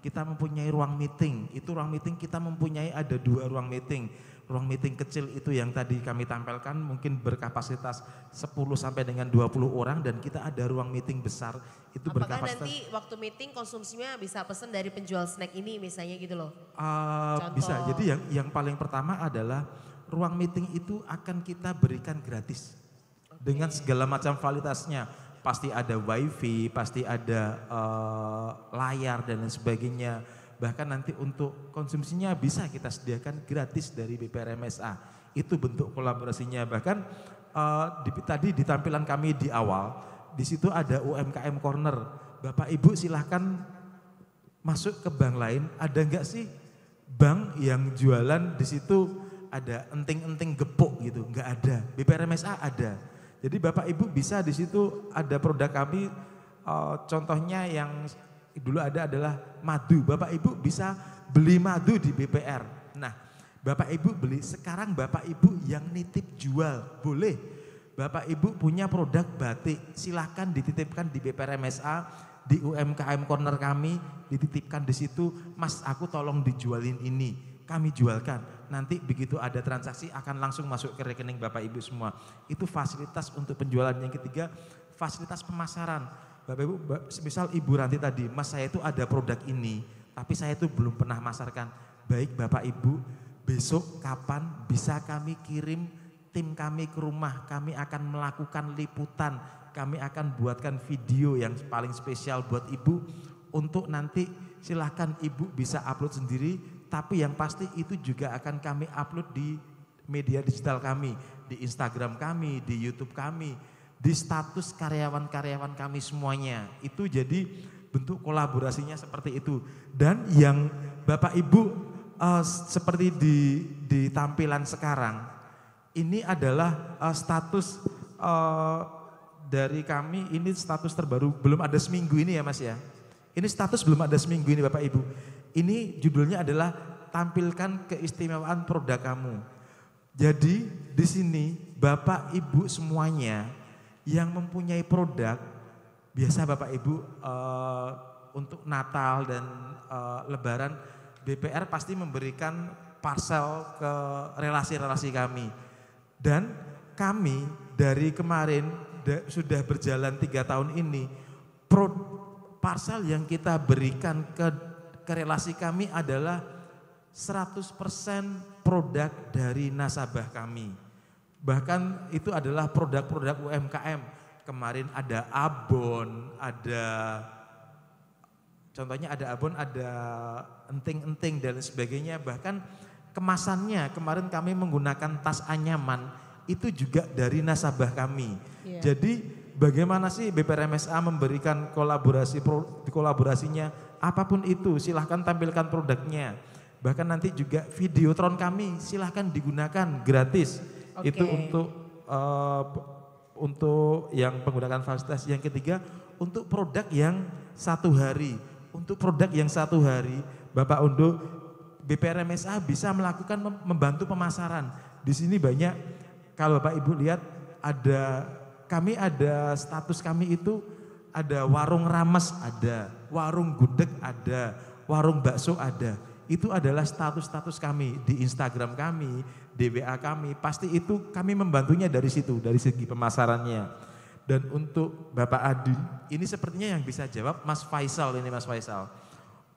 kita mempunyai ruang meeting. Itu ruang meeting kita mempunyai ada dua ruang meeting. Ruang meeting kecil itu yang tadi kami tampilkan mungkin berkapasitas 10 sampai dengan 20 orang dan kita ada ruang meeting besar itu Apakah berkapasitas. nanti waktu meeting konsumsinya bisa pesan dari penjual snack ini misalnya gitu loh? Uh, bisa. Jadi yang yang paling pertama adalah ruang meeting itu akan kita berikan gratis dengan segala macam validitasnya pasti ada wifi, pasti ada uh, layar dan lain sebagainya. Bahkan nanti untuk konsumsinya bisa kita sediakan gratis dari BPRMSA. Itu bentuk kolaborasinya. Bahkan uh, di, tadi di tampilan kami di awal, di situ ada UMKM Corner. Bapak Ibu silahkan masuk ke bank lain. Ada nggak sih bank yang jualan di situ ada enting-enting gepuk gitu? nggak ada. BPRMSA ada jadi Bapak Ibu bisa di situ ada produk kami uh, contohnya yang dulu ada adalah madu. Bapak Ibu bisa beli madu di BPR. Nah, Bapak Ibu beli sekarang Bapak Ibu yang nitip jual boleh. Bapak Ibu punya produk batik, silahkan dititipkan di BPR MSA, di UMKM corner kami, dititipkan di situ, Mas aku tolong dijualin ini, kami jualkan nanti begitu ada transaksi akan langsung masuk ke rekening Bapak Ibu semua. Itu fasilitas untuk penjualan. Yang ketiga, fasilitas pemasaran. Bapak Ibu, misal Ibu Ranti tadi, mas saya itu ada produk ini, tapi saya itu belum pernah masarkan. Baik Bapak Ibu, besok kapan bisa kami kirim tim kami ke rumah, kami akan melakukan liputan, kami akan buatkan video yang paling spesial buat Ibu untuk nanti silahkan Ibu bisa upload sendiri tapi yang pasti itu juga akan kami upload di media digital kami, di Instagram kami, di YouTube kami, di status karyawan-karyawan kami semuanya. Itu jadi bentuk kolaborasinya seperti itu. Dan yang Bapak Ibu uh, seperti di di tampilan sekarang ini adalah uh, status uh, dari kami ini status terbaru belum ada seminggu ini ya Mas ya. Ini status belum ada seminggu ini Bapak Ibu. Ini judulnya adalah tampilkan keistimewaan produk kamu. Jadi di sini Bapak Ibu semuanya yang mempunyai produk biasa Bapak Ibu uh, untuk Natal dan uh, Lebaran BPR pasti memberikan parcel ke relasi-relasi kami dan kami dari kemarin da, sudah berjalan tiga tahun ini pro, parcel yang kita berikan ke ke relasi kami adalah 100% produk dari nasabah kami. Bahkan itu adalah produk-produk UMKM. Kemarin ada abon, ada contohnya ada abon, ada enting-enting dan sebagainya. Bahkan kemasannya kemarin kami menggunakan tas anyaman itu juga dari nasabah kami. Yeah. Jadi bagaimana sih BPRMSA memberikan kolaborasi pro, kolaborasinya apapun itu silahkan tampilkan produknya bahkan nanti juga videotron kami silahkan digunakan gratis okay. itu untuk uh, untuk yang penggunaan fasilitas yang ketiga untuk produk yang satu hari untuk produk yang satu hari Bapak Undo BPRMSA bisa melakukan membantu pemasaran di sini banyak kalau Bapak Ibu lihat ada kami ada status kami itu ada warung rames ada, warung gudeg ada, warung bakso ada. Itu adalah status-status kami di Instagram kami, di WA kami. Pasti itu kami membantunya dari situ, dari segi pemasarannya. Dan untuk Bapak Adi ini sepertinya yang bisa jawab Mas Faisal ini Mas Faisal.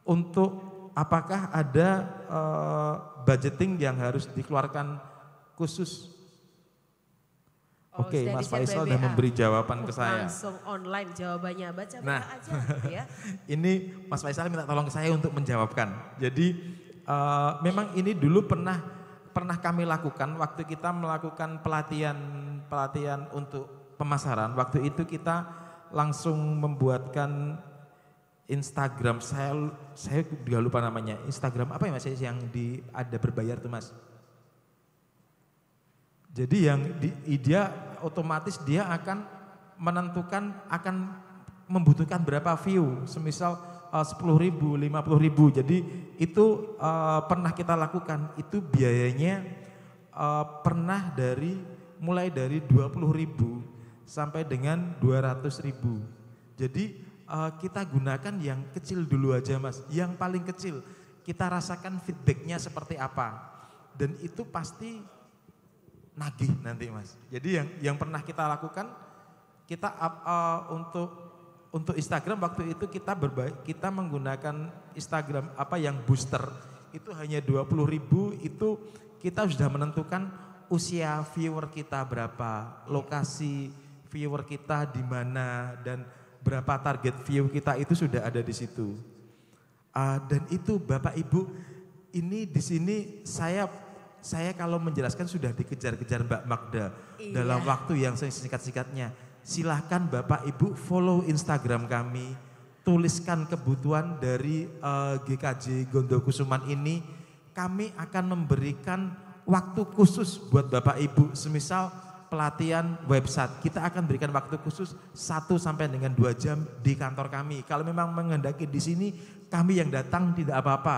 Untuk apakah ada uh, budgeting yang harus dikeluarkan khusus Oke, Mas Faisal sudah ya, memberi ah, jawaban ke saya. Langsung online jawabannya, baca nah, aja gitu ya. ini Mas Faisal minta tolong ke saya untuk menjawabkan. Jadi uh, memang ini dulu pernah pernah kami lakukan waktu kita melakukan pelatihan pelatihan untuk pemasaran. Waktu itu kita langsung membuatkan Instagram saya saya juga lupa namanya. Instagram apa ya Mas yang di ada berbayar tuh Mas? Jadi yang di, dia otomatis dia akan menentukan akan membutuhkan berapa view, semisal eh, sepuluh ribu, lima ribu. Jadi itu uh, pernah kita lakukan. Itu biayanya uh, pernah dari mulai dari dua puluh ribu sampai dengan dua ratus ribu. Jadi uh, kita gunakan yang kecil dulu aja mas, yang paling kecil. Kita rasakan feedbacknya seperti apa. Dan itu pasti nagih nanti mas. Jadi yang yang pernah kita lakukan kita up, uh, untuk untuk Instagram waktu itu kita berbaik kita menggunakan Instagram apa yang booster itu hanya 20 ribu itu kita sudah menentukan usia viewer kita berapa, lokasi viewer kita di mana dan berapa target view kita itu sudah ada di situ. Uh, dan itu Bapak Ibu ini di sini saya saya kalau menjelaskan sudah dikejar-kejar Mbak Magda iya. dalam waktu yang singkat-singkatnya. Silahkan Bapak Ibu follow Instagram kami, tuliskan kebutuhan dari uh, eh, GKJ Kusuman ini. Kami akan memberikan waktu khusus buat Bapak Ibu. Semisal pelatihan website, kita akan berikan waktu khusus satu sampai dengan dua jam di kantor kami. Kalau memang mengendaki di sini, kami yang datang tidak apa-apa.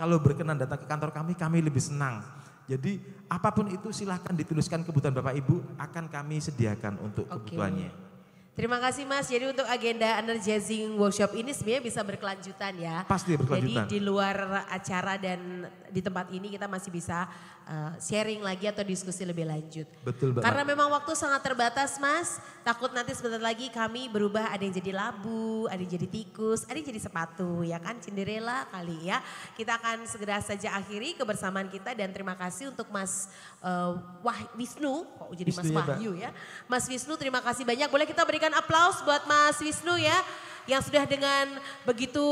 Kalau berkenan datang ke kantor kami, kami lebih senang jadi apapun itu silahkan dituliskan kebutuhan Bapak Ibu akan kami sediakan untuk okay. kebutuhannya. Terima kasih Mas. Jadi untuk agenda energizing workshop ini sebenarnya bisa berkelanjutan ya. Pasti berkelanjutan. Jadi di luar acara dan di tempat ini kita masih bisa uh, sharing lagi atau diskusi lebih lanjut. Betul banget. Karena memang waktu sangat terbatas Mas. Takut nanti sebentar lagi kami berubah ada yang jadi labu, ada yang jadi tikus, ada yang jadi sepatu ya kan Cinderella kali ya. Kita akan segera saja akhiri kebersamaan kita dan terima kasih untuk Mas uh, Wah Wisnu, kok jadi Wisnu Mas ya, Wahyu ya. Mas Wisnu terima kasih banyak. Boleh kita beri berikan aplaus buat Mas Wisnu ya yang sudah dengan begitu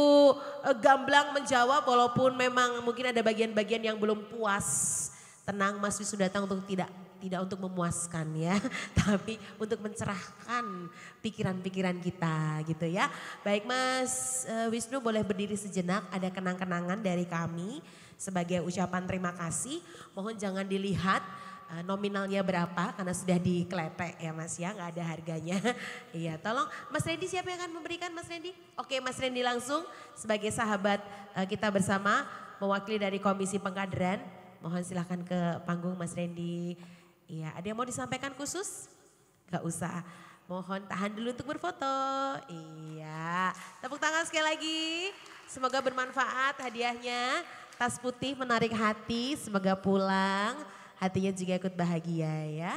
eh, gamblang menjawab walaupun memang mungkin ada bagian-bagian yang belum puas. Tenang Mas Wisnu datang untuk tidak tidak untuk memuaskan ya, tapi untuk mencerahkan pikiran-pikiran kita gitu ya. Baik Mas eh, Wisnu boleh berdiri sejenak, ada kenang-kenangan dari kami sebagai ucapan terima kasih. Mohon jangan dilihat Eh, nominalnya berapa karena sudah di klepek ya Mas ya nggak ada harganya. Iya, tolong Mas Randy siapa yang akan memberikan Mas Randy? Oke, Mas Randy langsung sebagai sahabat eh, kita bersama mewakili dari Komisi Pengkaderan. Mohon silahkan ke panggung Mas Randy. Iya, ada yang mau disampaikan khusus? Gak usah. Mohon tahan dulu untuk berfoto. Iya. Tepuk tangan sekali lagi. Semoga bermanfaat hadiahnya. Tas putih menarik hati, semoga pulang hatinya juga ikut bahagia ya.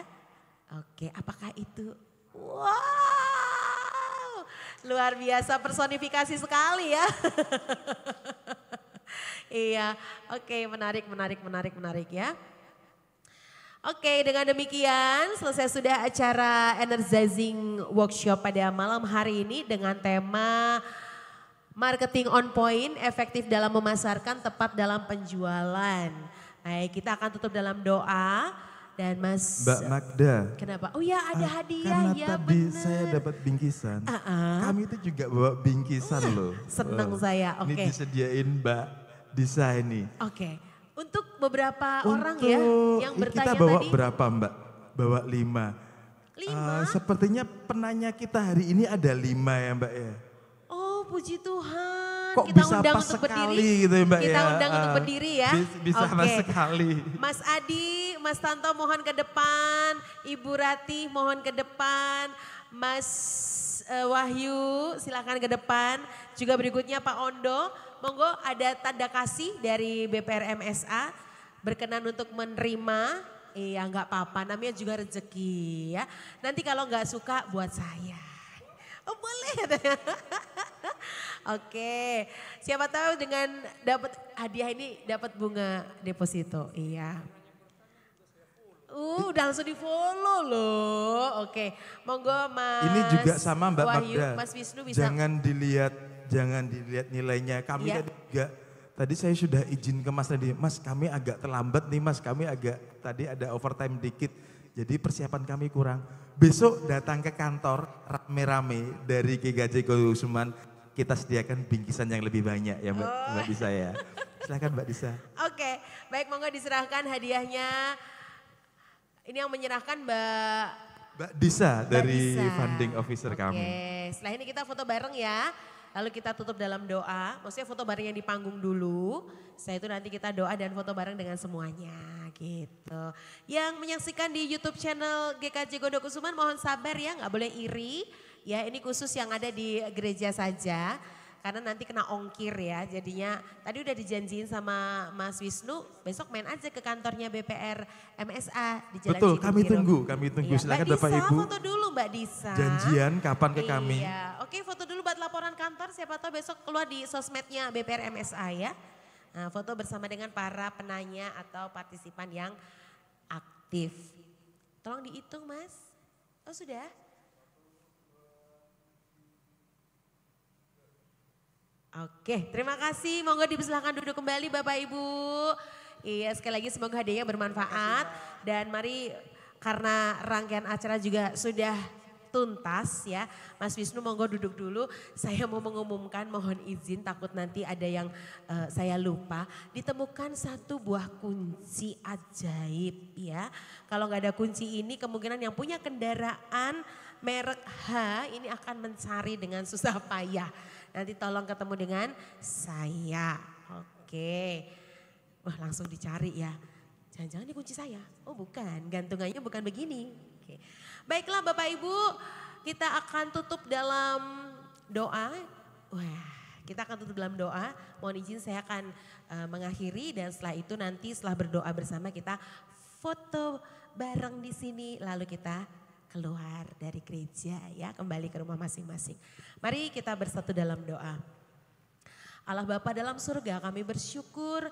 Oke, apakah itu? Wow, luar biasa personifikasi sekali ya. iya, oke menarik, menarik, menarik, menarik ya. Oke, dengan demikian selesai sudah acara energizing workshop pada malam hari ini dengan tema marketing on point, efektif dalam memasarkan, tepat dalam penjualan. Baik, kita akan tutup dalam doa dan Mas Mbak Magda. Kenapa? Oh ya ada ah, hadiah Karena ya tadi bener. saya dapat bingkisan. Uh -uh. Kami itu juga bawa bingkisan uh, loh. Senang eh, saya. Oke. Okay. Ini disediain Mbak Disa ini. Oke. Okay. Untuk beberapa Untuk orang ya yang bertanya tadi. kita bawa tadi. berapa Mbak? Bawa lima. Lima? Uh, sepertinya penanya kita hari ini ada lima ya Mbak ya. Oh puji Tuhan. Kok kita bisa undang pas untuk berdiri. gitu ya Mbak kita ya. undang untuk ah, berdiri ya. Bisa okay. pas sekali. Mas Adi, Mas Tanto mohon ke depan, Ibu Rati mohon ke depan, Mas uh, Wahyu silahkan ke depan. Juga berikutnya Pak Ondo, monggo ada tanda kasih dari BPR MSA berkenan untuk menerima Iya nggak apa-apa, namanya juga rezeki ya. Nanti kalau nggak suka buat saya. Oh boleh Oke, siapa tahu dengan dapat hadiah ini dapat bunga deposito. Iya. Uh, udah langsung di follow loh. Oke, monggo Mas. Ini juga sama Mbak Wahyu, Magda. Mas Wisnu bisa. Jangan dilihat, jangan dilihat nilainya. Kami ya. tadi juga tadi saya sudah izin ke Mas tadi, Mas kami agak terlambat nih Mas, kami agak tadi ada overtime dikit. Jadi persiapan kami kurang. Besok datang ke kantor rame-rame dari Kegaji Kusuman kita sediakan bingkisan yang lebih banyak ya Mbak, oh. Mbak Disa ya. Silahkan Mbak Disa. Oke, okay. baik monggo diserahkan hadiahnya. Ini yang menyerahkan Mbak Mbak Disa Mbak dari Disa. funding officer okay. kami. Setelah ini kita foto bareng ya. Lalu kita tutup dalam doa. Maksudnya foto bareng yang di panggung dulu. Saya itu nanti kita doa dan foto bareng dengan semuanya gitu. Yang menyaksikan di YouTube channel GKJ Gondokusuman mohon sabar ya, nggak boleh iri. Ya ini khusus yang ada di gereja saja karena nanti kena ongkir ya. Jadinya tadi udah dijanjiin sama Mas Wisnu, besok main aja ke kantornya BPR MSA di Jalan Betul, kami tunggu, kami tunggu. Iya, Silakan Bapak Ibu. foto dulu Mbak Disa. Janjian kapan ke kami? Iya, oke foto dulu buat laporan kantor, siapa tahu besok keluar di sosmednya BPR MSA ya. Nah, foto bersama dengan para penanya atau partisipan yang aktif. Tolong dihitung Mas. Oh sudah? Oke, terima kasih. Monggo dipersilahkan duduk kembali Bapak Ibu. Iya, sekali lagi semoga hadiahnya bermanfaat. Dan mari karena rangkaian acara juga sudah tuntas ya. Mas Wisnu monggo duduk dulu. Saya mau mengumumkan mohon izin takut nanti ada yang uh, saya lupa. Ditemukan satu buah kunci ajaib ya. Kalau nggak ada kunci ini kemungkinan yang punya kendaraan merek H ini akan mencari dengan susah payah. Nanti tolong ketemu dengan saya. Oke. Wah langsung dicari ya. Jangan-jangan ini kunci saya. Oh bukan, gantungannya bukan begini. Oke. Baiklah Bapak Ibu, kita akan tutup dalam doa. Wah, kita akan tutup dalam doa. Mohon izin saya akan uh, mengakhiri dan setelah itu nanti setelah berdoa bersama kita foto bareng di sini lalu kita keluar dari gereja ya kembali ke rumah masing-masing. Mari kita bersatu dalam doa. Allah Bapa dalam surga kami bersyukur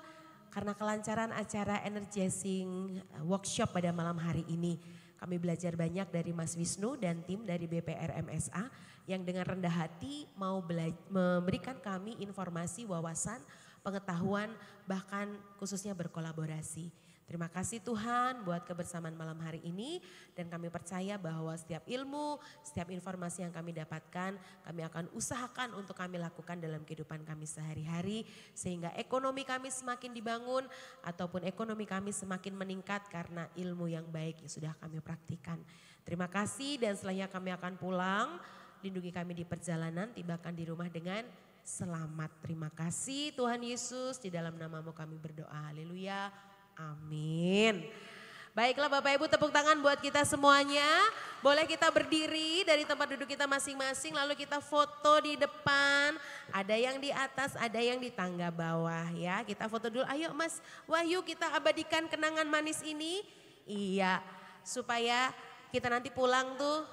karena kelancaran acara energizing eh, workshop pada malam hari ini. Kami belajar banyak dari Mas Wisnu dan tim dari BPR MSA yang dengan rendah hati mau memberikan kami informasi, wawasan, pengetahuan bahkan khususnya berkolaborasi. Terima kasih Tuhan buat kebersamaan malam hari ini dan kami percaya bahwa setiap ilmu, setiap informasi yang kami dapatkan, kami akan usahakan untuk kami lakukan dalam kehidupan kami sehari-hari sehingga ekonomi kami semakin dibangun ataupun ekonomi kami semakin meningkat karena ilmu yang baik yang sudah kami praktikan. Terima kasih dan setelahnya kami akan pulang. Lindungi kami di perjalanan, tibakan di rumah dengan selamat. Terima kasih Tuhan Yesus, di dalam namamu kami berdoa. Haleluya. Amin. Baiklah Bapak Ibu tepuk tangan buat kita semuanya. Boleh kita berdiri dari tempat duduk kita masing-masing lalu kita foto di depan. Ada yang di atas, ada yang di tangga bawah ya. Kita foto dulu. Ayo Mas Wahyu kita abadikan kenangan manis ini. Iya, supaya kita nanti pulang tuh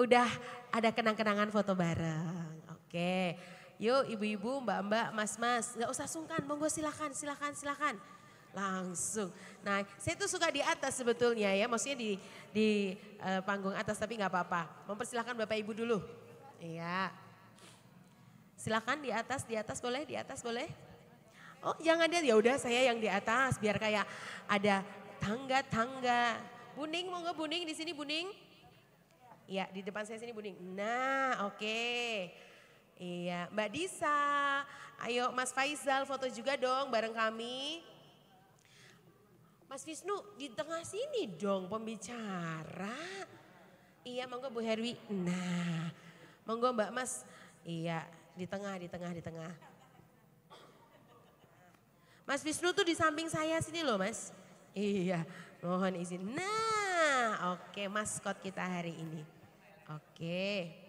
udah ada kenang-kenangan foto bareng. Oke. Yuk ibu-ibu, mbak-mbak, mas-mas, gak usah sungkan, monggo silakan, silakan, silakan langsung. Nah, saya tuh suka di atas sebetulnya ya, maksudnya di di uh, panggung atas tapi nggak apa-apa. Mempersilahkan Bapak Ibu dulu. Iya. Silakan di atas, di atas boleh, di atas boleh. Oh, jangan dia ya udah saya yang di atas biar kayak ada tangga-tangga. Buning mau nggak Buning di sini Buning? Iya, di depan saya sini Buning. Nah, oke. Okay. Iya, Mbak Disa, ayo Mas Faizal foto juga dong bareng kami. Mas Wisnu di tengah sini dong pembicara. Iya monggo Bu Herwi. Nah monggo Mbak Mas. Iya di tengah, di tengah, di tengah. Mas Wisnu tuh di samping saya sini loh mas. Iya mohon izin. Nah oke okay, maskot kita hari ini. Oke. Okay.